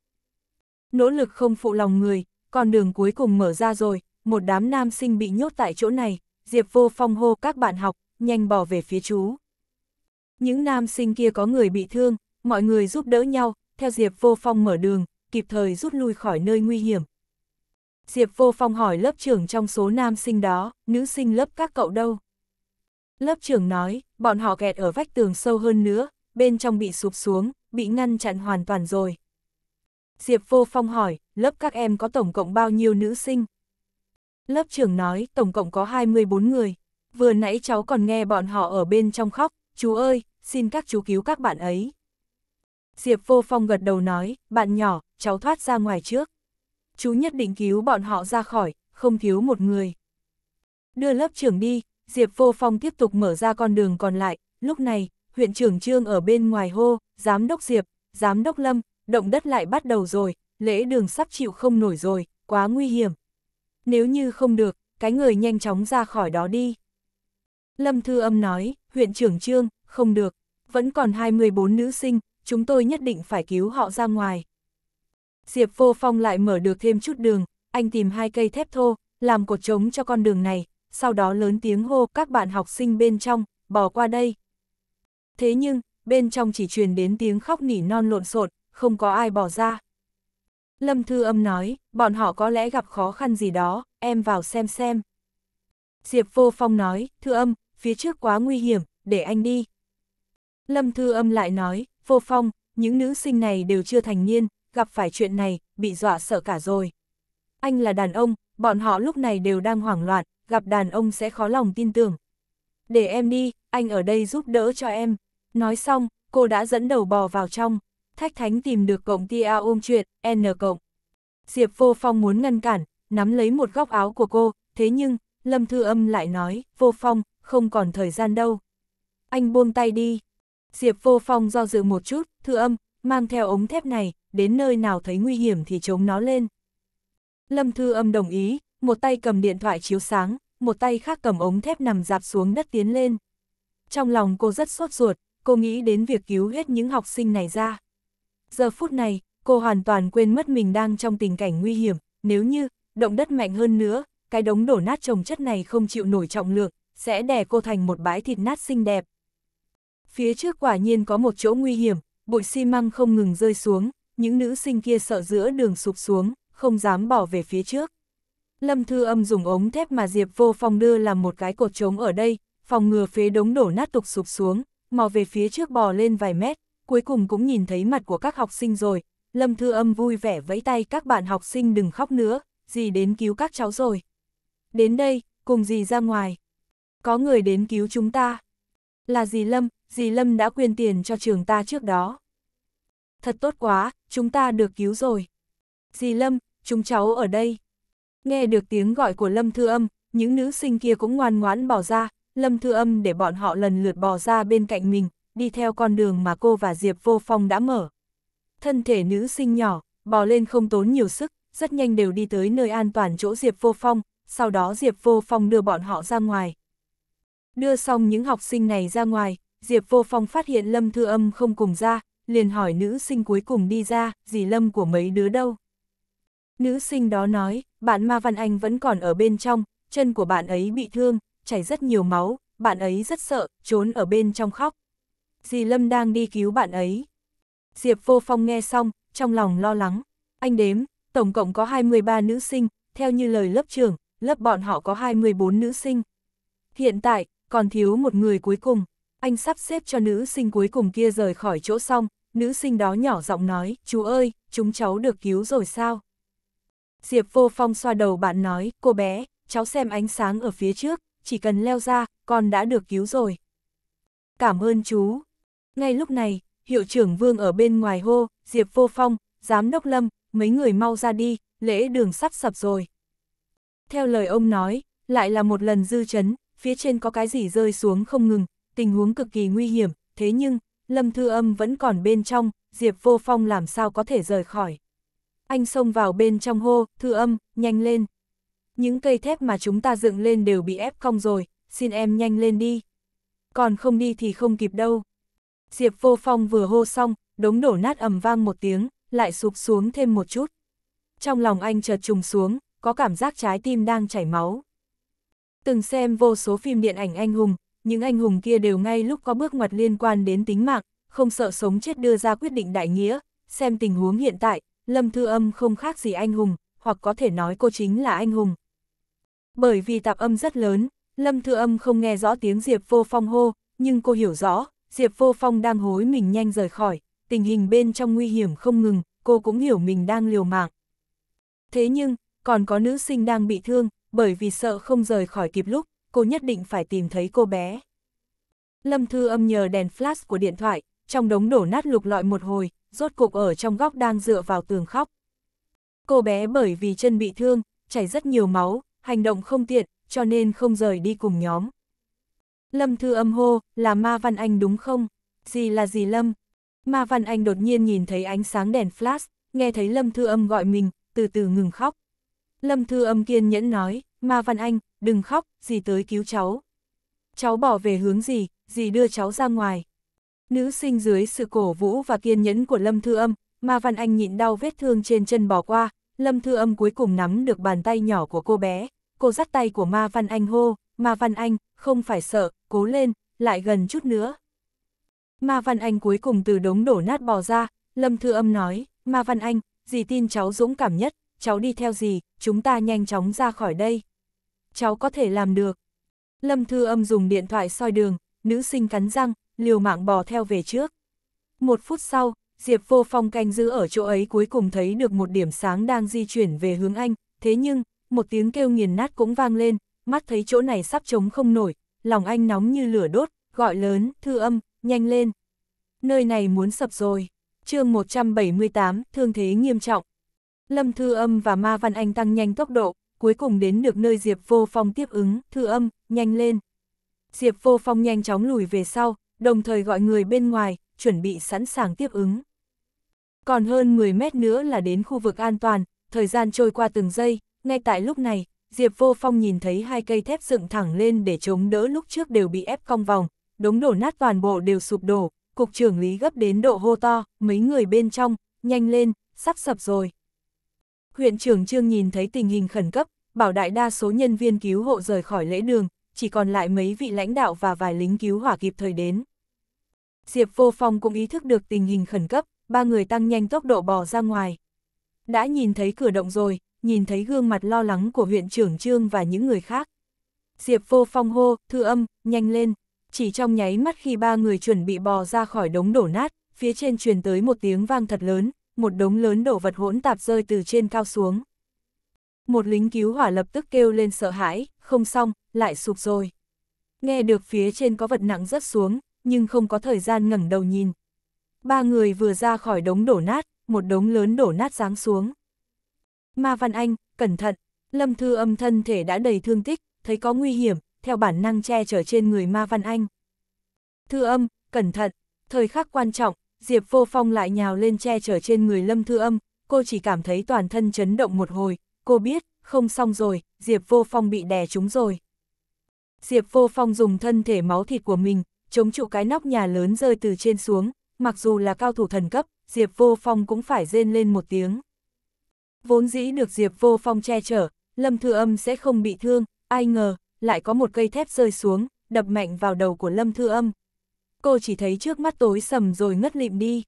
Nỗ lực không phụ lòng người, con đường cuối cùng mở ra rồi, một đám nam sinh bị nhốt tại chỗ này, Diệp vô phong hô các bạn học, nhanh bỏ về phía chú. Những nam sinh kia có người bị thương, mọi người giúp đỡ nhau, theo Diệp vô phong mở đường, kịp thời rút lui khỏi nơi nguy hiểm. Diệp vô phong hỏi lớp trưởng trong số nam sinh đó, nữ sinh lớp các cậu đâu? Lớp trưởng nói, bọn họ kẹt ở vách tường sâu hơn nữa, bên trong bị sụp xuống, bị ngăn chặn hoàn toàn rồi. Diệp Vô Phong hỏi, lớp các em có tổng cộng bao nhiêu nữ sinh? Lớp trưởng nói, tổng cộng có 24 người. Vừa nãy cháu còn nghe bọn họ ở bên trong khóc, chú ơi, xin các chú cứu các bạn ấy. Diệp Vô Phong gật đầu nói, bạn nhỏ, cháu thoát ra ngoài trước. Chú nhất định cứu bọn họ ra khỏi, không thiếu một người. Đưa lớp trưởng đi, Diệp Vô Phong tiếp tục mở ra con đường còn lại, lúc này, huyện trưởng Trương ở bên ngoài hô, giám đốc Diệp, giám đốc Lâm, động đất lại bắt đầu rồi, lễ đường sắp chịu không nổi rồi, quá nguy hiểm. Nếu như không được, cái người nhanh chóng ra khỏi đó đi. Lâm Thư Âm nói, huyện trưởng Trương, không được, vẫn còn 24 nữ sinh, chúng tôi nhất định phải cứu họ ra ngoài. Diệp Vô Phong lại mở được thêm chút đường, anh tìm hai cây thép thô, làm cột trống cho con đường này, sau đó lớn tiếng hô các bạn học sinh bên trong, bỏ qua đây. Thế nhưng, bên trong chỉ truyền đến tiếng khóc nỉ non lộn xộn, không có ai bỏ ra. Lâm Thư Âm nói, bọn họ có lẽ gặp khó khăn gì đó, em vào xem xem. Diệp Vô Phong nói, Thư Âm, phía trước quá nguy hiểm, để anh đi. Lâm Thư Âm lại nói, Vô Phong, những nữ sinh này đều chưa thành niên, gặp phải chuyện này, bị dọa sợ cả rồi. Anh là đàn ông, bọn họ lúc này đều đang hoảng loạn, gặp đàn ông sẽ khó lòng tin tưởng. Để em đi, anh ở đây giúp đỡ cho em. Nói xong, cô đã dẫn đầu bò vào trong. Thách Thánh tìm được cộng tia ôm chuyện, N cộng. Diệp Vô Phong muốn ngăn cản, nắm lấy một góc áo của cô, thế nhưng, Lâm Thư Âm lại nói, Vô Phong, không còn thời gian đâu. Anh buông tay đi. Diệp Vô Phong do dự một chút, Thư Âm, mang theo ống thép này, đến nơi nào thấy nguy hiểm thì chống nó lên. Lâm Thư Âm đồng ý, một tay cầm điện thoại chiếu sáng, một tay khác cầm ống thép nằm dạp xuống đất tiến lên. Trong lòng cô rất sốt ruột, cô nghĩ đến việc cứu hết những học sinh này ra. Giờ phút này, cô hoàn toàn quên mất mình đang trong tình cảnh nguy hiểm, nếu như, động đất mạnh hơn nữa, cái đống đổ nát trồng chất này không chịu nổi trọng lượng, sẽ đè cô thành một bãi thịt nát xinh đẹp. Phía trước quả nhiên có một chỗ nguy hiểm, bụi xi măng không ngừng rơi xuống, những nữ sinh kia sợ giữa đường sụp xuống, không dám bỏ về phía trước. Lâm Thư Âm dùng ống thép mà Diệp Vô Phong đưa làm một cái cột trống ở đây, phòng ngừa phế đống đổ nát tục sụp xuống, mò về phía trước bò lên vài mét, cuối cùng cũng nhìn thấy mặt của các học sinh rồi. Lâm Thư Âm vui vẻ vẫy tay các bạn học sinh đừng khóc nữa, dì đến cứu các cháu rồi. Đến đây, cùng dì ra ngoài. Có người đến cứu chúng ta. Là dì Lâm, dì Lâm đã quyên tiền cho trường ta trước đó. Thật tốt quá, chúng ta được cứu rồi. Dì Lâm, chúng cháu ở đây. Nghe được tiếng gọi của Lâm Thư Âm, những nữ sinh kia cũng ngoan ngoãn bỏ ra, Lâm Thư Âm để bọn họ lần lượt bò ra bên cạnh mình, đi theo con đường mà cô và Diệp Vô Phong đã mở. Thân thể nữ sinh nhỏ, bò lên không tốn nhiều sức, rất nhanh đều đi tới nơi an toàn chỗ Diệp Vô Phong, sau đó Diệp Vô Phong đưa bọn họ ra ngoài. Đưa xong những học sinh này ra ngoài, Diệp Vô Phong phát hiện Lâm Thư Âm không cùng ra, liền hỏi nữ sinh cuối cùng đi ra, gì Lâm của mấy đứa đâu. Nữ sinh đó nói, bạn Ma Văn Anh vẫn còn ở bên trong, chân của bạn ấy bị thương, chảy rất nhiều máu, bạn ấy rất sợ, trốn ở bên trong khóc. Dì Lâm đang đi cứu bạn ấy. Diệp Vô Phong nghe xong, trong lòng lo lắng. Anh đếm, tổng cộng có 23 nữ sinh, theo như lời lớp trưởng, lớp bọn họ có 24 nữ sinh. Hiện tại, còn thiếu một người cuối cùng. Anh sắp xếp cho nữ sinh cuối cùng kia rời khỏi chỗ xong, nữ sinh đó nhỏ giọng nói, chú ơi, chúng cháu được cứu rồi sao? Diệp vô phong xoa đầu bạn nói, cô bé, cháu xem ánh sáng ở phía trước, chỉ cần leo ra, con đã được cứu rồi. Cảm ơn chú. Ngay lúc này, hiệu trưởng vương ở bên ngoài hô, Diệp vô phong, giám đốc lâm, mấy người mau ra đi, lễ đường sắp sập rồi. Theo lời ông nói, lại là một lần dư chấn, phía trên có cái gì rơi xuống không ngừng, tình huống cực kỳ nguy hiểm, thế nhưng, Lâm Thư Âm vẫn còn bên trong, Diệp Vô Phong làm sao có thể rời khỏi anh xông vào bên trong hô, thư âm, nhanh lên. Những cây thép mà chúng ta dựng lên đều bị ép cong rồi, xin em nhanh lên đi. Còn không đi thì không kịp đâu. Diệp vô phong vừa hô xong, đống đổ nát ầm vang một tiếng, lại sụp xuống thêm một chút. Trong lòng anh chợt trùng xuống, có cảm giác trái tim đang chảy máu. Từng xem vô số phim điện ảnh anh hùng, những anh hùng kia đều ngay lúc có bước ngoặt liên quan đến tính mạng, không sợ sống chết đưa ra quyết định đại nghĩa, xem tình huống hiện tại, Lâm Thư Âm không khác gì anh hùng, hoặc có thể nói cô chính là anh hùng. Bởi vì tạp âm rất lớn, Lâm Thư Âm không nghe rõ tiếng Diệp Vô Phong hô, nhưng cô hiểu rõ, Diệp Vô Phong đang hối mình nhanh rời khỏi, tình hình bên trong nguy hiểm không ngừng, cô cũng hiểu mình đang liều mạng. Thế nhưng, còn có nữ sinh đang bị thương, bởi vì sợ không rời khỏi kịp lúc, cô nhất định phải tìm thấy cô bé. Lâm Thư Âm nhờ đèn flash của điện thoại, trong đống đổ nát lục lọi một hồi, rốt cục ở trong góc đang dựa vào tường khóc. Cô bé bởi vì chân bị thương, chảy rất nhiều máu, hành động không tiện, cho nên không rời đi cùng nhóm. Lâm Thư âm hô, là Ma Văn Anh đúng không? Gì là gì Lâm? Ma Văn Anh đột nhiên nhìn thấy ánh sáng đèn flash, nghe thấy Lâm Thư âm gọi mình, từ từ ngừng khóc. Lâm Thư âm kiên nhẫn nói, Ma Văn Anh, đừng khóc, dì tới cứu cháu. Cháu bỏ về hướng gì, dì đưa cháu ra ngoài. Nữ sinh dưới sự cổ vũ và kiên nhẫn của Lâm Thư Âm, Ma Văn Anh nhịn đau vết thương trên chân bỏ qua, Lâm Thư Âm cuối cùng nắm được bàn tay nhỏ của cô bé, cô dắt tay của Ma Văn Anh hô, Ma Văn Anh, không phải sợ, cố lên, lại gần chút nữa. Ma Văn Anh cuối cùng từ đống đổ nát bò ra, Lâm Thư Âm nói, Ma Văn Anh, dì tin cháu dũng cảm nhất, cháu đi theo dì, chúng ta nhanh chóng ra khỏi đây. Cháu có thể làm được. Lâm Thư Âm dùng điện thoại soi đường, nữ sinh cắn răng, liều mạng bò theo về trước. Một phút sau, Diệp Vô Phong canh giữ ở chỗ ấy cuối cùng thấy được một điểm sáng đang di chuyển về hướng anh, thế nhưng, một tiếng kêu nghiền nát cũng vang lên, mắt thấy chỗ này sắp trống không nổi, lòng anh nóng như lửa đốt, gọi lớn, thư âm, nhanh lên. Nơi này muốn sập rồi. chương 178, thương thế nghiêm trọng. Lâm Thư Âm và Ma Văn Anh tăng nhanh tốc độ, cuối cùng đến được nơi Diệp Vô Phong tiếp ứng, Thư Âm, nhanh lên. Diệp Vô Phong nhanh chóng lùi về sau, đồng thời gọi người bên ngoài, chuẩn bị sẵn sàng tiếp ứng. Còn hơn 10 mét nữa là đến khu vực an toàn, thời gian trôi qua từng giây, ngay tại lúc này, Diệp Vô Phong nhìn thấy hai cây thép dựng thẳng lên để chống đỡ lúc trước đều bị ép cong vòng, đống đổ nát toàn bộ đều sụp đổ, cục trưởng lý gấp đến độ hô to, mấy người bên trong, nhanh lên, sắp sập rồi. Huyện trưởng Trương nhìn thấy tình hình khẩn cấp, bảo đại đa số nhân viên cứu hộ rời khỏi lễ đường, chỉ còn lại mấy vị lãnh đạo và vài lính cứu hỏa kịp thời đến. Diệp Vô Phong cũng ý thức được tình hình khẩn cấp, ba người tăng nhanh tốc độ bò ra ngoài. Đã nhìn thấy cửa động rồi, nhìn thấy gương mặt lo lắng của huyện trưởng Trương và những người khác. Diệp Vô Phong hô, thư âm, nhanh lên. Chỉ trong nháy mắt khi ba người chuẩn bị bò ra khỏi đống đổ nát, phía trên truyền tới một tiếng vang thật lớn, một đống lớn đổ vật hỗn tạp rơi từ trên cao xuống. Một lính cứu hỏa lập tức kêu lên sợ hãi, không xong, lại sụp rồi. Nghe được phía trên có vật nặng rớt xuống, nhưng không có thời gian ngẩng đầu nhìn. Ba người vừa ra khỏi đống đổ nát, một đống lớn đổ nát giáng xuống. Ma Văn Anh, cẩn thận, Lâm Thư âm thân thể đã đầy thương tích, thấy có nguy hiểm, theo bản năng che chở trên người Ma Văn Anh. Thư âm, cẩn thận, thời khắc quan trọng, Diệp Vô Phong lại nhào lên che chở trên người Lâm Thư âm, cô chỉ cảm thấy toàn thân chấn động một hồi, cô biết, không xong rồi, Diệp Vô Phong bị đè trúng rồi. Diệp Vô Phong dùng thân thể máu thịt của mình, chống trụ cái nóc nhà lớn rơi từ trên xuống, mặc dù là cao thủ thần cấp, Diệp Vô Phong cũng phải rên lên một tiếng. Vốn dĩ được Diệp Vô Phong che chở, Lâm Thư Âm sẽ không bị thương, ai ngờ, lại có một cây thép rơi xuống, đập mạnh vào đầu của Lâm Thư Âm. Cô chỉ thấy trước mắt tối sầm rồi ngất lịm đi.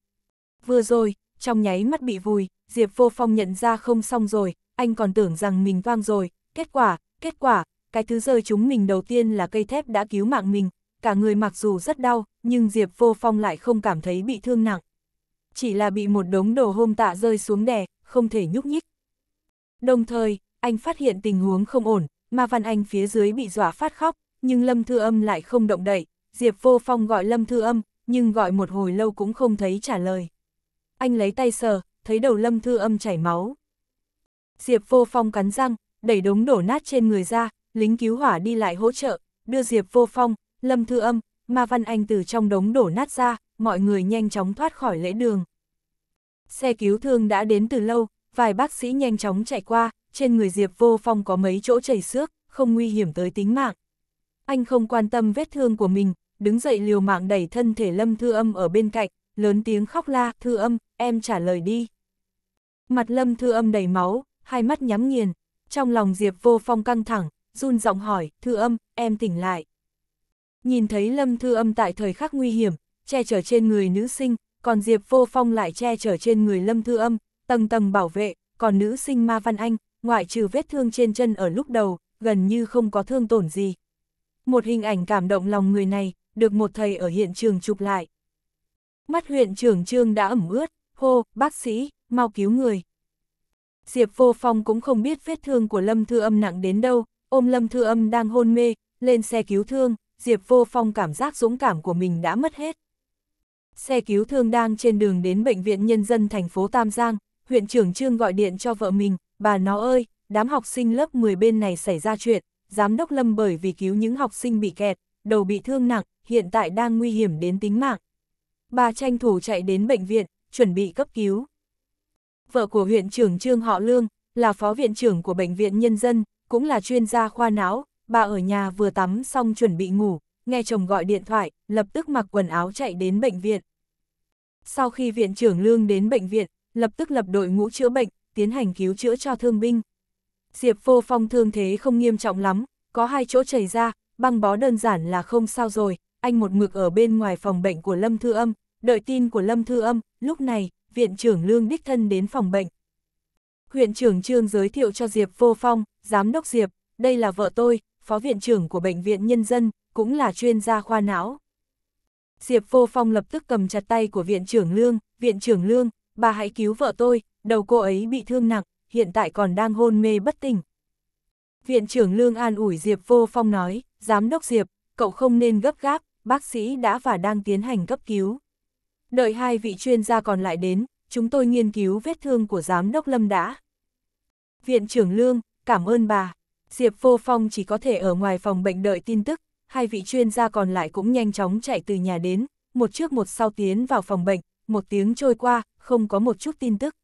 Vừa rồi, trong nháy mắt bị vùi, Diệp Vô Phong nhận ra không xong rồi, anh còn tưởng rằng mình vang rồi, kết quả, kết quả, cái thứ rơi chúng mình đầu tiên là cây thép đã cứu mạng mình, cả người mặc dù rất đau, nhưng Diệp Vô Phong lại không cảm thấy bị thương nặng. Chỉ là bị một đống đồ hôm tạ rơi xuống đè, không thể nhúc nhích. Đồng thời, anh phát hiện tình huống không ổn, mà Văn Anh phía dưới bị dọa phát khóc, nhưng Lâm Thư Âm lại không động đậy. Diệp Vô Phong gọi Lâm Thư Âm, nhưng gọi một hồi lâu cũng không thấy trả lời. Anh lấy tay sờ, thấy đầu Lâm Thư Âm chảy máu. Diệp Vô Phong cắn răng, đẩy đống đổ nát trên người ra, lính cứu hỏa đi lại hỗ trợ, đưa Diệp Vô Phong, Lâm Thư Âm, Ma Văn Anh từ trong đống đổ nát ra, mọi người nhanh chóng thoát khỏi lễ đường. Xe cứu thương đã đến từ lâu, vài bác sĩ nhanh chóng chạy qua, trên người Diệp Vô Phong có mấy chỗ chảy xước, không nguy hiểm tới tính mạng. Anh không quan tâm vết thương của mình, đứng dậy liều mạng đẩy thân thể Lâm Thư Âm ở bên cạnh, lớn tiếng khóc la, Thư Âm, em trả lời đi. Mặt Lâm Thư Âm đầy máu, hai mắt nhắm nghiền, trong lòng Diệp Vô Phong căng thẳng, run giọng hỏi, thư âm, em tỉnh lại. Nhìn thấy lâm thư âm tại thời khắc nguy hiểm, che chở trên người nữ sinh, còn Diệp Vô Phong lại che chở trên người lâm thư âm, tầng tầng bảo vệ, còn nữ sinh Ma Văn Anh, ngoại trừ vết thương trên chân ở lúc đầu, gần như không có thương tổn gì. Một hình ảnh cảm động lòng người này, được một thầy ở hiện trường chụp lại. Mắt huyện trưởng trương đã ẩm ướt, hô, bác sĩ, mau cứu người. Diệp Vô Phong cũng không biết vết thương của Lâm Thư Âm nặng đến đâu, ôm Lâm Thư Âm đang hôn mê, lên xe cứu thương, Diệp Vô Phong cảm giác dũng cảm của mình đã mất hết. Xe cứu thương đang trên đường đến Bệnh viện Nhân dân thành phố Tam Giang, huyện trưởng Trương gọi điện cho vợ mình, bà nó ơi, đám học sinh lớp 10 bên này xảy ra chuyện, giám đốc Lâm bởi vì cứu những học sinh bị kẹt, đầu bị thương nặng, hiện tại đang nguy hiểm đến tính mạng. Bà tranh thủ chạy đến bệnh viện, chuẩn bị cấp cứu. Vợ của huyện trưởng Trương Họ Lương là phó viện trưởng của Bệnh viện Nhân dân, cũng là chuyên gia khoa não, bà ở nhà vừa tắm xong chuẩn bị ngủ, nghe chồng gọi điện thoại, lập tức mặc quần áo chạy đến bệnh viện. Sau khi viện trưởng Lương đến bệnh viện, lập tức lập đội ngũ chữa bệnh, tiến hành cứu chữa cho thương binh. Diệp Vô Phong thương thế không nghiêm trọng lắm, có hai chỗ chảy ra, băng bó đơn giản là không sao rồi, anh một mực ở bên ngoài phòng bệnh của Lâm Thư Âm, đợi tin của Lâm Thư Âm, lúc này, viện trưởng Lương đích thân đến phòng bệnh huyện trưởng Trương giới thiệu cho Diệp Vô Phong, giám đốc Diệp, đây là vợ tôi, phó viện trưởng của Bệnh viện Nhân dân, cũng là chuyên gia khoa não. Diệp Vô Phong lập tức cầm chặt tay của viện trưởng Lương, viện trưởng Lương, bà hãy cứu vợ tôi, đầu cô ấy bị thương nặng, hiện tại còn đang hôn mê bất tỉnh. Viện trưởng Lương an ủi Diệp Vô Phong nói, giám đốc Diệp, cậu không nên gấp gáp, bác sĩ đã và đang tiến hành cấp cứu. Đợi hai vị chuyên gia còn lại đến, chúng tôi nghiên cứu vết thương của giám đốc Lâm đã. Viện trưởng Lương, cảm ơn bà. Diệp Vô Phong chỉ có thể ở ngoài phòng bệnh đợi tin tức, hai vị chuyên gia còn lại cũng nhanh chóng chạy từ nhà đến, một trước một sau tiến vào phòng bệnh, một tiếng trôi qua, không có một chút tin tức.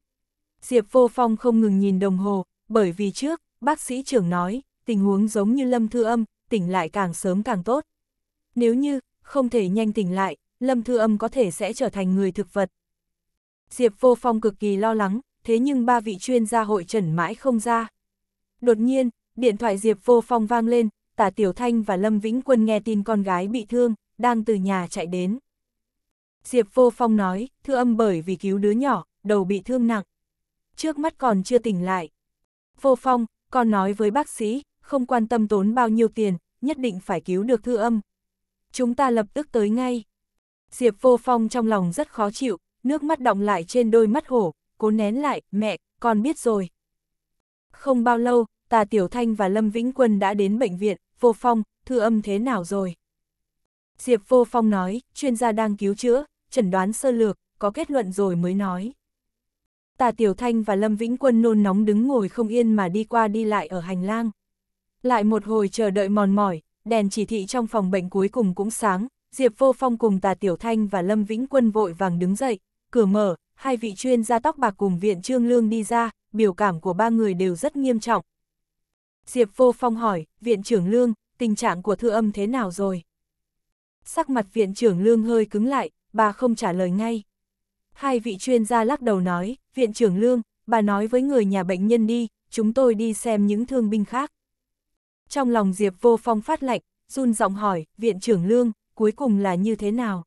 Diệp Vô Phong không ngừng nhìn đồng hồ, bởi vì trước, bác sĩ trưởng nói, tình huống giống như Lâm Thư Âm, tỉnh lại càng sớm càng tốt. Nếu như, không thể nhanh tỉnh lại, Lâm Thư Âm có thể sẽ trở thành người thực vật, Diệp Vô Phong cực kỳ lo lắng, thế nhưng ba vị chuyên gia hội trần mãi không ra. Đột nhiên, điện thoại Diệp Vô Phong vang lên, Tả Tiểu Thanh và Lâm Vĩnh Quân nghe tin con gái bị thương, đang từ nhà chạy đến. Diệp Vô Phong nói, Thưa âm bởi vì cứu đứa nhỏ, đầu bị thương nặng. Trước mắt còn chưa tỉnh lại. Vô Phong, con nói với bác sĩ, không quan tâm tốn bao nhiêu tiền, nhất định phải cứu được thư âm. Chúng ta lập tức tới ngay. Diệp Vô Phong trong lòng rất khó chịu, nước mắt đọng lại trên đôi mắt hổ, cố nén lại, mẹ, con biết rồi. Không bao lâu, Tà Tiểu Thanh và Lâm Vĩnh Quân đã đến bệnh viện, vô phong, thư âm thế nào rồi? Diệp vô phong nói, chuyên gia đang cứu chữa, chẩn đoán sơ lược, có kết luận rồi mới nói. Tà Tiểu Thanh và Lâm Vĩnh Quân nôn nóng đứng ngồi không yên mà đi qua đi lại ở hành lang. Lại một hồi chờ đợi mòn mỏi, đèn chỉ thị trong phòng bệnh cuối cùng cũng sáng, Diệp Vô Phong cùng Tà Tiểu Thanh và Lâm Vĩnh Quân vội vàng đứng dậy, cửa mở, hai vị chuyên gia tóc bạc cùng viện trương lương đi ra, biểu cảm của ba người đều rất nghiêm trọng. Diệp vô phong hỏi, viện trưởng lương, tình trạng của thư âm thế nào rồi? Sắc mặt viện trưởng lương hơi cứng lại, bà không trả lời ngay. Hai vị chuyên gia lắc đầu nói, viện trưởng lương, bà nói với người nhà bệnh nhân đi, chúng tôi đi xem những thương binh khác. Trong lòng Diệp vô phong phát lạnh, run giọng hỏi, viện trưởng lương, cuối cùng là như thế nào?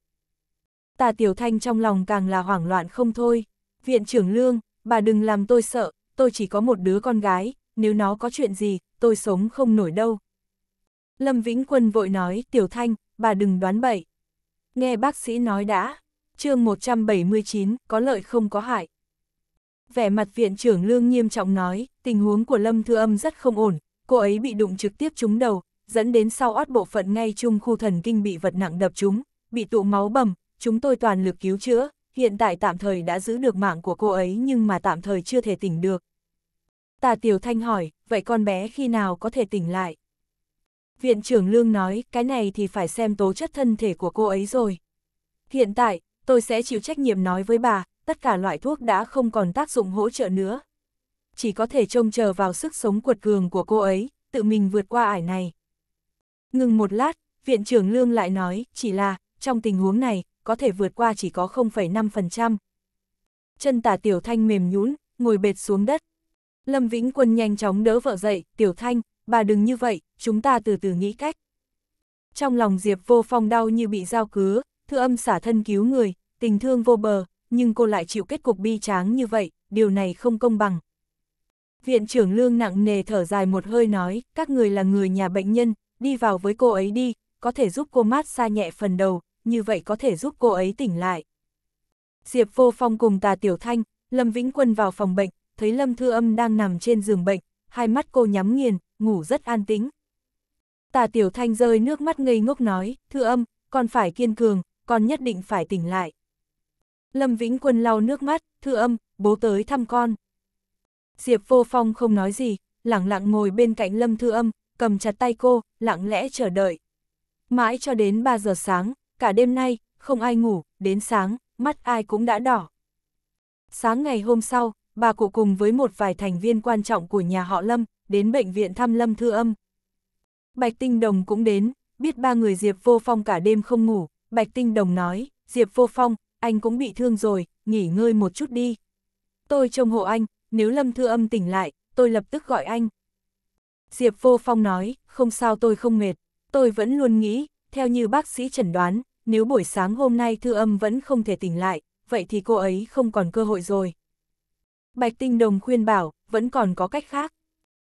tà tiểu thanh trong lòng càng là hoảng loạn không thôi. Viện trưởng lương, bà đừng làm tôi sợ, tôi chỉ có một đứa con gái, nếu nó có chuyện gì, tôi sống không nổi đâu. Lâm Vĩnh Quân vội nói, tiểu thanh, bà đừng đoán bậy. Nghe bác sĩ nói đã, chương 179, có lợi không có hại. Vẻ mặt viện trưởng lương nghiêm trọng nói, tình huống của Lâm Thư Âm rất không ổn, cô ấy bị đụng trực tiếp trúng đầu, dẫn đến sau ót bộ phận ngay chung khu thần kinh bị vật nặng đập trúng, bị tụ máu bầm, chúng tôi toàn lực cứu chữa, hiện tại tạm thời đã giữ được mạng của cô ấy nhưng mà tạm thời chưa thể tỉnh được. Tà Tiểu Thanh hỏi, vậy con bé khi nào có thể tỉnh lại? Viện trưởng Lương nói, cái này thì phải xem tố chất thân thể của cô ấy rồi. Hiện tại, tôi sẽ chịu trách nhiệm nói với bà, tất cả loại thuốc đã không còn tác dụng hỗ trợ nữa. Chỉ có thể trông chờ vào sức sống cuột cường của cô ấy, tự mình vượt qua ải này. Ngừng một lát, viện trưởng Lương lại nói, chỉ là, trong tình huống này, có thể vượt qua chỉ có 0,5%. Chân tả Tiểu Thanh mềm nhũn, ngồi bệt xuống đất. Lâm Vĩnh Quân nhanh chóng đỡ vợ dậy, Tiểu Thanh, bà đừng như vậy, chúng ta từ từ nghĩ cách. Trong lòng Diệp vô phong đau như bị dao cứa, thư âm xả thân cứu người, tình thương vô bờ, nhưng cô lại chịu kết cục bi tráng như vậy, điều này không công bằng. Viện trưởng lương nặng nề thở dài một hơi nói, các người là người nhà bệnh nhân, đi vào với cô ấy đi, có thể giúp cô mát xa nhẹ phần đầu, như vậy có thể giúp cô ấy tỉnh lại. Diệp Vô Phong cùng Tà Tiểu Thanh, Lâm Vĩnh Quân vào phòng bệnh, thấy Lâm Thư Âm đang nằm trên giường bệnh, hai mắt cô nhắm nghiền, ngủ rất an tĩnh. Tà Tiểu Thanh rơi nước mắt ngây ngốc nói, Thư Âm, con phải kiên cường, con nhất định phải tỉnh lại. Lâm Vĩnh Quân lau nước mắt, Thư Âm, bố tới thăm con. Diệp Vô Phong không nói gì, lặng lặng ngồi bên cạnh Lâm Thư Âm, cầm chặt tay cô, lặng lẽ chờ đợi. Mãi cho đến 3 giờ sáng, cả đêm nay, không ai ngủ, đến sáng, mắt ai cũng đã đỏ. Sáng ngày hôm sau, bà cụ cùng với một vài thành viên quan trọng của nhà họ Lâm, đến bệnh viện thăm Lâm Thư Âm. Bạch Tinh Đồng cũng đến, biết ba người Diệp Vô Phong cả đêm không ngủ, Bạch Tinh Đồng nói, Diệp Vô Phong, anh cũng bị thương rồi, nghỉ ngơi một chút đi. Tôi trông hộ anh, nếu Lâm Thư Âm tỉnh lại, tôi lập tức gọi anh. Diệp Vô Phong nói, không sao tôi không mệt, tôi vẫn luôn nghĩ, theo như bác sĩ chẩn đoán, nếu buổi sáng hôm nay Thư Âm vẫn không thể tỉnh lại, vậy thì cô ấy không còn cơ hội rồi. Bạch Tinh Đồng khuyên bảo, vẫn còn có cách khác.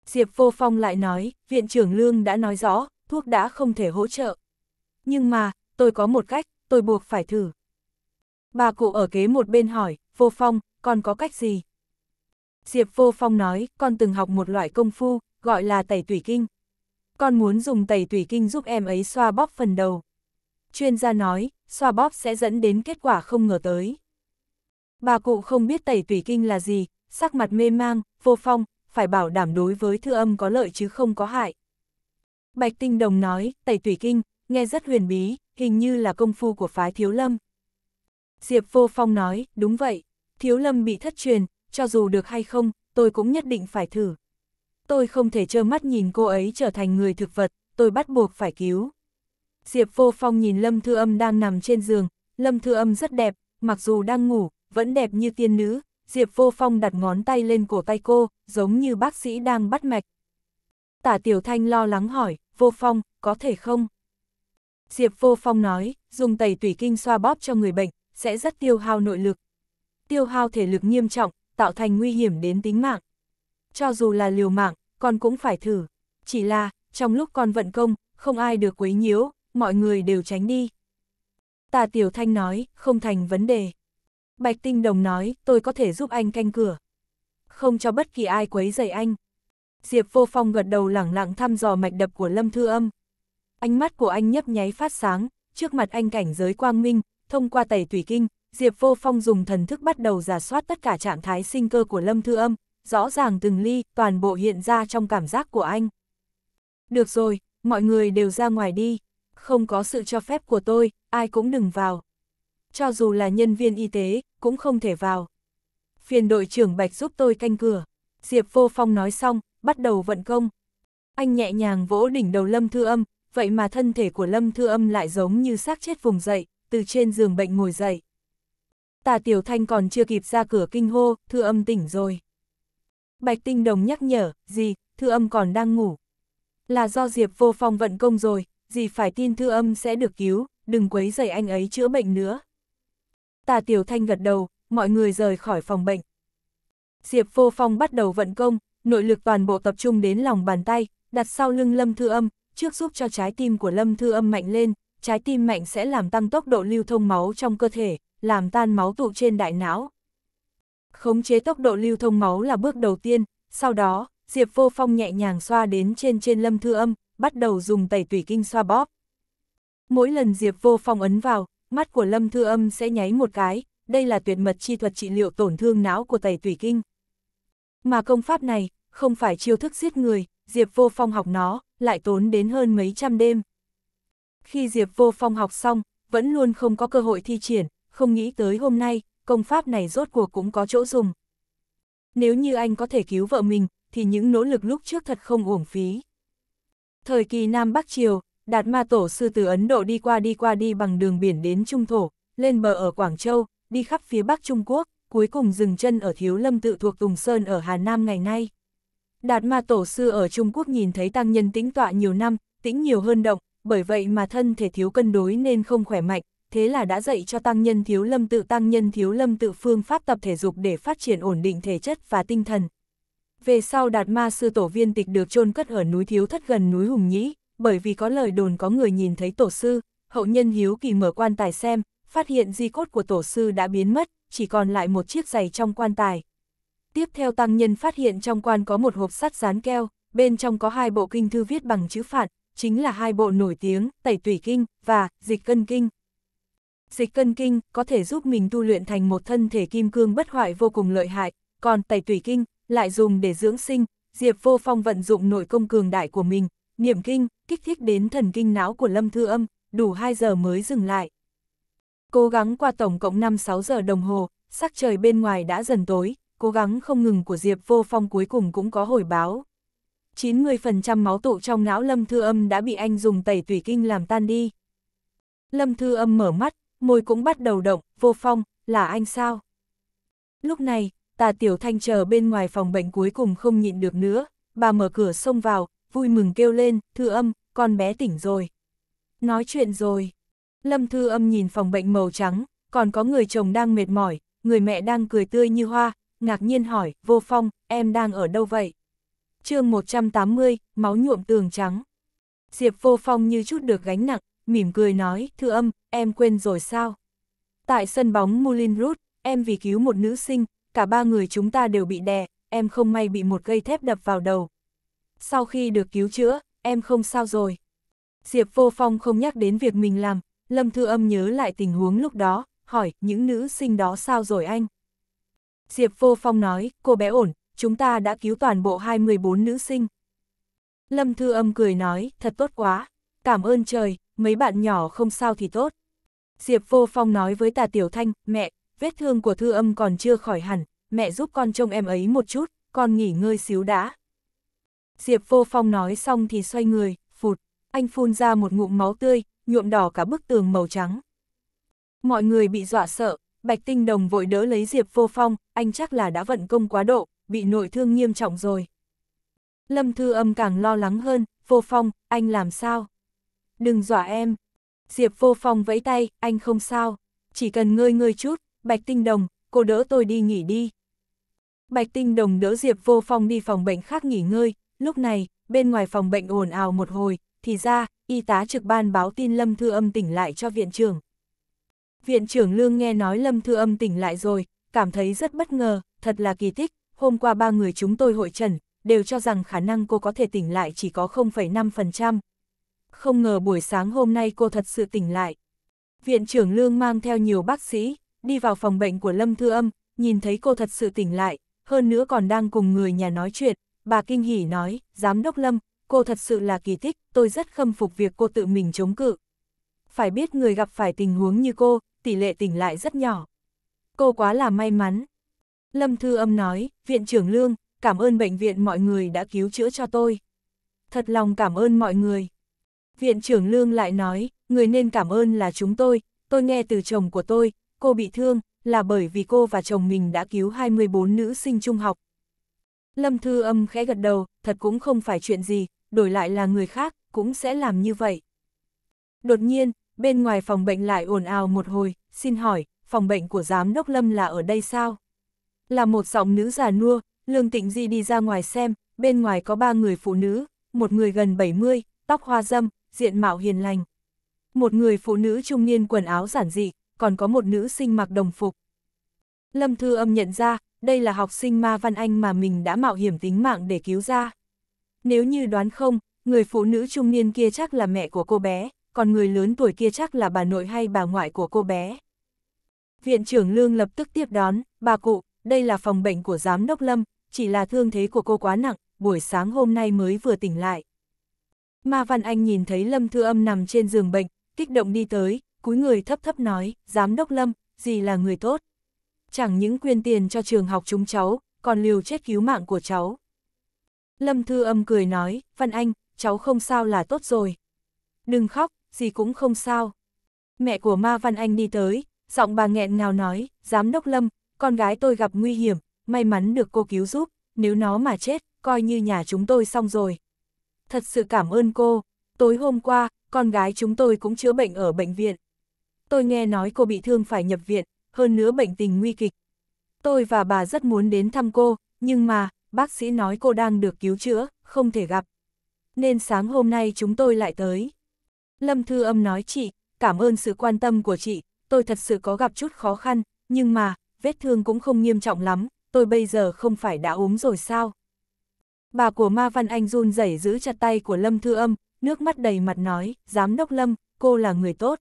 Diệp Vô Phong lại nói, Viện trưởng Lương đã nói rõ, thuốc đã không thể hỗ trợ. Nhưng mà, tôi có một cách, tôi buộc phải thử. Bà cụ ở kế một bên hỏi, Vô Phong, còn có cách gì? Diệp Vô Phong nói, con từng học một loại công phu, gọi là tẩy tủy kinh con muốn dùng tẩy tủy kinh giúp em ấy xoa bóp phần đầu. Chuyên gia nói, xoa bóp sẽ dẫn đến kết quả không ngờ tới. Bà cụ không biết tẩy tủy kinh là gì, sắc mặt mê mang, vô phong, phải bảo đảm đối với thư âm có lợi chứ không có hại. Bạch Tinh Đồng nói, tẩy tủy kinh, nghe rất huyền bí, hình như là công phu của phái Thiếu Lâm. Diệp Vô Phong nói, đúng vậy, Thiếu Lâm bị thất truyền, cho dù được hay không, tôi cũng nhất định phải thử tôi không thể trơ mắt nhìn cô ấy trở thành người thực vật, tôi bắt buộc phải cứu. Diệp Vô Phong nhìn Lâm Thư Âm đang nằm trên giường, Lâm Thư Âm rất đẹp, mặc dù đang ngủ, vẫn đẹp như tiên nữ, Diệp Vô Phong đặt ngón tay lên cổ tay cô, giống như bác sĩ đang bắt mạch. Tả Tiểu Thanh lo lắng hỏi, Vô Phong, có thể không? Diệp Vô Phong nói, dùng tẩy tủy kinh xoa bóp cho người bệnh, sẽ rất tiêu hao nội lực. Tiêu hao thể lực nghiêm trọng, tạo thành nguy hiểm đến tính mạng cho dù là liều mạng, con cũng phải thử. Chỉ là, trong lúc con vận công, không ai được quấy nhiễu, mọi người đều tránh đi. Tà Tiểu Thanh nói, không thành vấn đề. Bạch Tinh Đồng nói, tôi có thể giúp anh canh cửa. Không cho bất kỳ ai quấy rầy anh. Diệp Vô Phong gật đầu lẳng lặng thăm dò mạch đập của Lâm Thư Âm. Ánh mắt của anh nhấp nháy phát sáng, trước mặt anh cảnh giới quang minh, thông qua tẩy tủy kinh, Diệp Vô Phong dùng thần thức bắt đầu giả soát tất cả trạng thái sinh cơ của Lâm Thư Âm, rõ ràng từng ly, toàn bộ hiện ra trong cảm giác của anh. Được rồi, mọi người đều ra ngoài đi, không có sự cho phép của tôi, ai cũng đừng vào. Cho dù là nhân viên y tế, cũng không thể vào. Phiền đội trưởng Bạch giúp tôi canh cửa. Diệp Vô Phong nói xong, bắt đầu vận công. Anh nhẹ nhàng vỗ đỉnh đầu Lâm Thư Âm, vậy mà thân thể của Lâm Thư Âm lại giống như xác chết vùng dậy, từ trên giường bệnh ngồi dậy. Tà Tiểu Thanh còn chưa kịp ra cửa kinh hô, Thư Âm tỉnh rồi. Bạch Tinh Đồng nhắc nhở, gì, thư âm còn đang ngủ. Là do Diệp vô phong vận công rồi, gì phải tin thư âm sẽ được cứu, đừng quấy rầy anh ấy chữa bệnh nữa. Tà Tiểu Thanh gật đầu, mọi người rời khỏi phòng bệnh. Diệp vô phong bắt đầu vận công, nội lực toàn bộ tập trung đến lòng bàn tay, đặt sau lưng Lâm Thư Âm, trước giúp cho trái tim của Lâm Thư Âm mạnh lên, trái tim mạnh sẽ làm tăng tốc độ lưu thông máu trong cơ thể, làm tan máu tụ trên đại não khống chế tốc độ lưu thông máu là bước đầu tiên, sau đó, Diệp Vô Phong nhẹ nhàng xoa đến trên trên lâm thư âm, bắt đầu dùng tẩy tủy kinh xoa bóp. Mỗi lần Diệp Vô Phong ấn vào, mắt của lâm thư âm sẽ nháy một cái, đây là tuyệt mật chi thuật trị liệu tổn thương não của tẩy tủy kinh. Mà công pháp này, không phải chiêu thức giết người, Diệp Vô Phong học nó, lại tốn đến hơn mấy trăm đêm. Khi Diệp Vô Phong học xong, vẫn luôn không có cơ hội thi triển, không nghĩ tới hôm nay, công pháp này rốt cuộc cũng có chỗ dùng. Nếu như anh có thể cứu vợ mình, thì những nỗ lực lúc trước thật không uổng phí. Thời kỳ Nam Bắc Triều, Đạt Ma Tổ sư từ Ấn Độ đi qua đi qua đi bằng đường biển đến Trung Thổ, lên bờ ở Quảng Châu, đi khắp phía Bắc Trung Quốc, cuối cùng dừng chân ở Thiếu Lâm tự thuộc Tùng Sơn ở Hà Nam ngày nay. Đạt Ma Tổ sư ở Trung Quốc nhìn thấy tăng nhân tĩnh tọa nhiều năm, tĩnh nhiều hơn động, bởi vậy mà thân thể thiếu cân đối nên không khỏe mạnh, thế là đã dạy cho tăng nhân thiếu lâm tự tăng nhân thiếu lâm tự phương pháp tập thể dục để phát triển ổn định thể chất và tinh thần. Về sau đạt ma sư tổ viên tịch được chôn cất ở núi thiếu thất gần núi Hùng Nhĩ, bởi vì có lời đồn có người nhìn thấy tổ sư, hậu nhân hiếu kỳ mở quan tài xem, phát hiện di cốt của tổ sư đã biến mất, chỉ còn lại một chiếc giày trong quan tài. Tiếp theo tăng nhân phát hiện trong quan có một hộp sắt dán keo, bên trong có hai bộ kinh thư viết bằng chữ phạn, chính là hai bộ nổi tiếng, Tẩy Tủy Kinh và Dịch Cân Kinh. Dịch cân kinh có thể giúp mình tu luyện thành một thân thể kim cương bất hoại vô cùng lợi hại, còn tẩy tủy kinh lại dùng để dưỡng sinh, Diệp Vô Phong vận dụng nội công cường đại của mình, niệm kinh, kích thích đến thần kinh não của Lâm Thư Âm, đủ 2 giờ mới dừng lại. Cố gắng qua tổng cộng 5-6 giờ đồng hồ, sắc trời bên ngoài đã dần tối, cố gắng không ngừng của Diệp Vô Phong cuối cùng cũng có hồi báo. 90% máu tụ trong não Lâm Thư Âm đã bị anh dùng tẩy tủy kinh làm tan đi. Lâm Thư Âm mở mắt, môi cũng bắt đầu động, vô phong, là anh sao? Lúc này, tà tiểu thanh chờ bên ngoài phòng bệnh cuối cùng không nhịn được nữa, bà mở cửa xông vào, vui mừng kêu lên, thư âm, con bé tỉnh rồi. Nói chuyện rồi. Lâm thư âm nhìn phòng bệnh màu trắng, còn có người chồng đang mệt mỏi, người mẹ đang cười tươi như hoa, ngạc nhiên hỏi, vô phong, em đang ở đâu vậy? chương 180, máu nhuộm tường trắng. Diệp vô phong như chút được gánh nặng, mỉm cười nói, thư âm, em quên rồi sao? Tại sân bóng Moulin Rouge, em vì cứu một nữ sinh, cả ba người chúng ta đều bị đè, em không may bị một cây thép đập vào đầu. Sau khi được cứu chữa, em không sao rồi. Diệp Vô Phong không nhắc đến việc mình làm, Lâm Thư Âm nhớ lại tình huống lúc đó, hỏi, những nữ sinh đó sao rồi anh? Diệp Vô Phong nói, cô bé ổn, chúng ta đã cứu toàn bộ 24 nữ sinh. Lâm Thư Âm cười nói, thật tốt quá, cảm ơn trời, mấy bạn nhỏ không sao thì tốt. Diệp Vô Phong nói với Tà Tiểu Thanh, mẹ, vết thương của Thư Âm còn chưa khỏi hẳn, mẹ giúp con trông em ấy một chút, con nghỉ ngơi xíu đã. Diệp Vô Phong nói xong thì xoay người, phụt, anh phun ra một ngụm máu tươi, nhuộm đỏ cả bức tường màu trắng. Mọi người bị dọa sợ, Bạch Tinh Đồng vội đỡ lấy Diệp Vô Phong, anh chắc là đã vận công quá độ, bị nội thương nghiêm trọng rồi. Lâm Thư Âm càng lo lắng hơn, Vô Phong, anh làm sao? đừng dọa em. Diệp vô phong vẫy tay, anh không sao, chỉ cần ngơi ngơi chút, Bạch Tinh Đồng, cô đỡ tôi đi nghỉ đi. Bạch Tinh Đồng đỡ Diệp vô phong đi phòng bệnh khác nghỉ ngơi, lúc này, bên ngoài phòng bệnh ồn ào một hồi, thì ra, y tá trực ban báo tin Lâm Thư Âm tỉnh lại cho viện trưởng. Viện trưởng Lương nghe nói Lâm Thư Âm tỉnh lại rồi, cảm thấy rất bất ngờ, thật là kỳ tích, hôm qua ba người chúng tôi hội trần, đều cho rằng khả năng cô có thể tỉnh lại chỉ có 0,5%, không ngờ buổi sáng hôm nay cô thật sự tỉnh lại. Viện trưởng Lương mang theo nhiều bác sĩ, đi vào phòng bệnh của Lâm Thư Âm, nhìn thấy cô thật sự tỉnh lại, hơn nữa còn đang cùng người nhà nói chuyện, bà kinh hỉ nói, Giám đốc Lâm, cô thật sự là kỳ tích, tôi rất khâm phục việc cô tự mình chống cự. Phải biết người gặp phải tình huống như cô, tỷ lệ tỉnh lại rất nhỏ. Cô quá là may mắn. Lâm Thư Âm nói, Viện trưởng Lương, cảm ơn bệnh viện mọi người đã cứu chữa cho tôi. Thật lòng cảm ơn mọi người. Viện trưởng Lương lại nói, người nên cảm ơn là chúng tôi, tôi nghe từ chồng của tôi, cô bị thương, là bởi vì cô và chồng mình đã cứu 24 nữ sinh trung học. Lâm Thư Âm khẽ gật đầu, thật cũng không phải chuyện gì, đổi lại là người khác, cũng sẽ làm như vậy. Đột nhiên, bên ngoài phòng bệnh lại ồn ào một hồi, xin hỏi, phòng bệnh của giám đốc Lâm là ở đây sao? Là một giọng nữ già nua, Lương Tịnh Di đi ra ngoài xem, bên ngoài có ba người phụ nữ, một người gần 70, tóc hoa dâm, diện mạo hiền lành. Một người phụ nữ trung niên quần áo giản dị, còn có một nữ sinh mặc đồng phục. Lâm Thư Âm nhận ra, đây là học sinh Ma Văn Anh mà mình đã mạo hiểm tính mạng để cứu ra. Nếu như đoán không, người phụ nữ trung niên kia chắc là mẹ của cô bé, còn người lớn tuổi kia chắc là bà nội hay bà ngoại của cô bé. Viện trưởng Lương lập tức tiếp đón, bà cụ, đây là phòng bệnh của giám đốc Lâm, chỉ là thương thế của cô quá nặng, buổi sáng hôm nay mới vừa tỉnh lại. Ma Văn Anh nhìn thấy Lâm Thư Âm nằm trên giường bệnh, kích động đi tới, cúi người thấp thấp nói, giám đốc Lâm, gì là người tốt. Chẳng những quyên tiền cho trường học chúng cháu, còn liều chết cứu mạng của cháu. Lâm Thư Âm cười nói, Văn Anh, cháu không sao là tốt rồi. Đừng khóc, gì cũng không sao. Mẹ của Ma Văn Anh đi tới, giọng bà nghẹn ngào nói, giám đốc Lâm, con gái tôi gặp nguy hiểm, may mắn được cô cứu giúp, nếu nó mà chết, coi như nhà chúng tôi xong rồi thật sự cảm ơn cô. Tối hôm qua, con gái chúng tôi cũng chữa bệnh ở bệnh viện. Tôi nghe nói cô bị thương phải nhập viện, hơn nữa bệnh tình nguy kịch. Tôi và bà rất muốn đến thăm cô, nhưng mà, bác sĩ nói cô đang được cứu chữa, không thể gặp. Nên sáng hôm nay chúng tôi lại tới. Lâm Thư Âm nói chị, cảm ơn sự quan tâm của chị, tôi thật sự có gặp chút khó khăn, nhưng mà, vết thương cũng không nghiêm trọng lắm, tôi bây giờ không phải đã ốm rồi sao? Bà của Ma Văn Anh run rẩy giữ chặt tay của Lâm Thư Âm, nước mắt đầy mặt nói, giám đốc Lâm, cô là người tốt.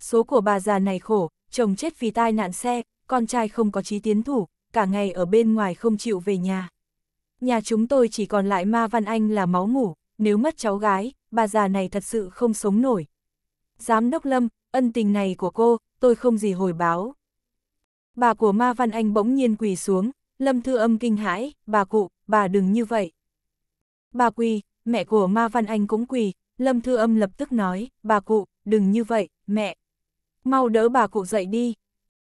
Số của bà già này khổ, chồng chết vì tai nạn xe, con trai không có trí tiến thủ, cả ngày ở bên ngoài không chịu về nhà. Nhà chúng tôi chỉ còn lại Ma Văn Anh là máu ngủ nếu mất cháu gái, bà già này thật sự không sống nổi. Giám đốc Lâm, ân tình này của cô, tôi không gì hồi báo. Bà của Ma Văn Anh bỗng nhiên quỳ xuống, Lâm Thư Âm kinh hãi, bà cụ, bà đừng như vậy. Bà quỳ, mẹ của Ma Văn Anh cũng quỳ, Lâm Thư Âm lập tức nói, bà cụ, đừng như vậy, mẹ. Mau đỡ bà cụ dậy đi.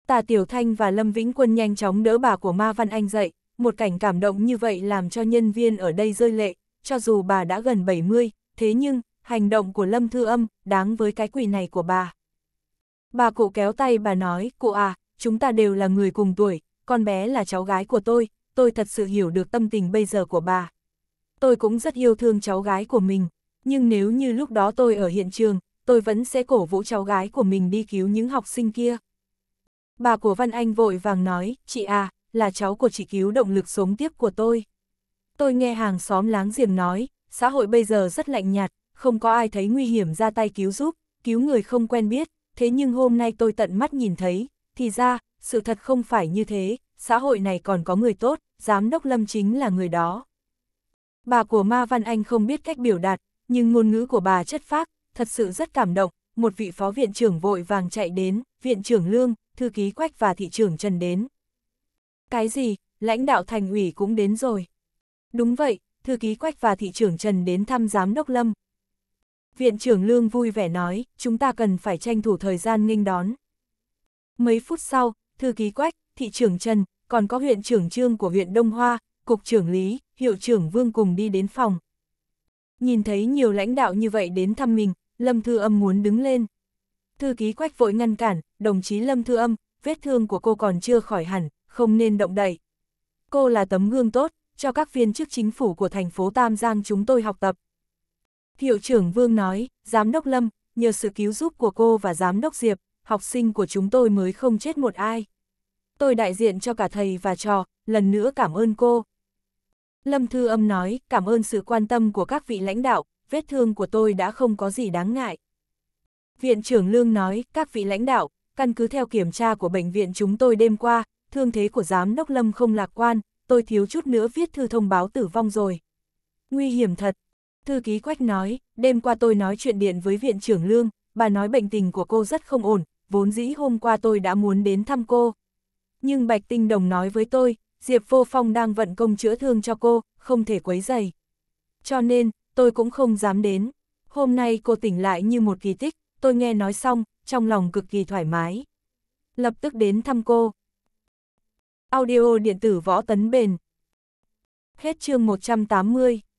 Tà Tiểu Thanh và Lâm Vĩnh Quân nhanh chóng đỡ bà của Ma Văn Anh dậy, một cảnh cảm động như vậy làm cho nhân viên ở đây rơi lệ, cho dù bà đã gần 70, thế nhưng, hành động của Lâm Thư Âm đáng với cái quỷ này của bà. Bà cụ kéo tay bà nói, cụ à, chúng ta đều là người cùng tuổi, con bé là cháu gái của tôi, tôi thật sự hiểu được tâm tình bây giờ của bà. Tôi cũng rất yêu thương cháu gái của mình, nhưng nếu như lúc đó tôi ở hiện trường, tôi vẫn sẽ cổ vũ cháu gái của mình đi cứu những học sinh kia. Bà của Văn Anh vội vàng nói, chị à, là cháu của chị cứu động lực sống tiếp của tôi. Tôi nghe hàng xóm láng giềng nói, xã hội bây giờ rất lạnh nhạt, không có ai thấy nguy hiểm ra tay cứu giúp, cứu người không quen biết, thế nhưng hôm nay tôi tận mắt nhìn thấy, thì ra, sự thật không phải như thế, xã hội này còn có người tốt, giám đốc lâm chính là người đó. Bà của Ma Văn Anh không biết cách biểu đạt, nhưng ngôn ngữ của bà chất phác, thật sự rất cảm động, một vị phó viện trưởng vội vàng chạy đến, viện trưởng Lương, thư ký Quách và thị trưởng Trần đến. Cái gì, lãnh đạo thành ủy cũng đến rồi. Đúng vậy, thư ký Quách và thị trưởng Trần đến thăm giám đốc Lâm. Viện trưởng Lương vui vẻ nói, chúng ta cần phải tranh thủ thời gian nghênh đón. Mấy phút sau, thư ký Quách, thị trưởng Trần, còn có huyện trưởng Trương của huyện Đông Hoa, cục trưởng Lý, hiệu trưởng Vương cùng đi đến phòng. Nhìn thấy nhiều lãnh đạo như vậy đến thăm mình, Lâm Thư Âm muốn đứng lên. Thư ký Quách vội ngăn cản, đồng chí Lâm Thư Âm, vết thương của cô còn chưa khỏi hẳn, không nên động đậy. Cô là tấm gương tốt, cho các viên chức chính phủ của thành phố Tam Giang chúng tôi học tập. Hiệu trưởng Vương nói, Giám đốc Lâm, nhờ sự cứu giúp của cô và Giám đốc Diệp, học sinh của chúng tôi mới không chết một ai. Tôi đại diện cho cả thầy và trò, lần nữa cảm ơn cô. Lâm Thư Âm nói, cảm ơn sự quan tâm của các vị lãnh đạo, vết thương của tôi đã không có gì đáng ngại. Viện trưởng Lương nói, các vị lãnh đạo, căn cứ theo kiểm tra của bệnh viện chúng tôi đêm qua, thương thế của giám đốc Lâm không lạc quan, tôi thiếu chút nữa viết thư thông báo tử vong rồi. Nguy hiểm thật. Thư ký Quách nói, đêm qua tôi nói chuyện điện với viện trưởng Lương, bà nói bệnh tình của cô rất không ổn, vốn dĩ hôm qua tôi đã muốn đến thăm cô. Nhưng Bạch Tinh Đồng nói với tôi, Diệp Vô Phong đang vận công chữa thương cho cô, không thể quấy dày. Cho nên, tôi cũng không dám đến. Hôm nay cô tỉnh lại như một kỳ tích, tôi nghe nói xong, trong lòng cực kỳ thoải mái. Lập tức đến thăm cô. Audio điện tử võ tấn bền. Hết chương 180.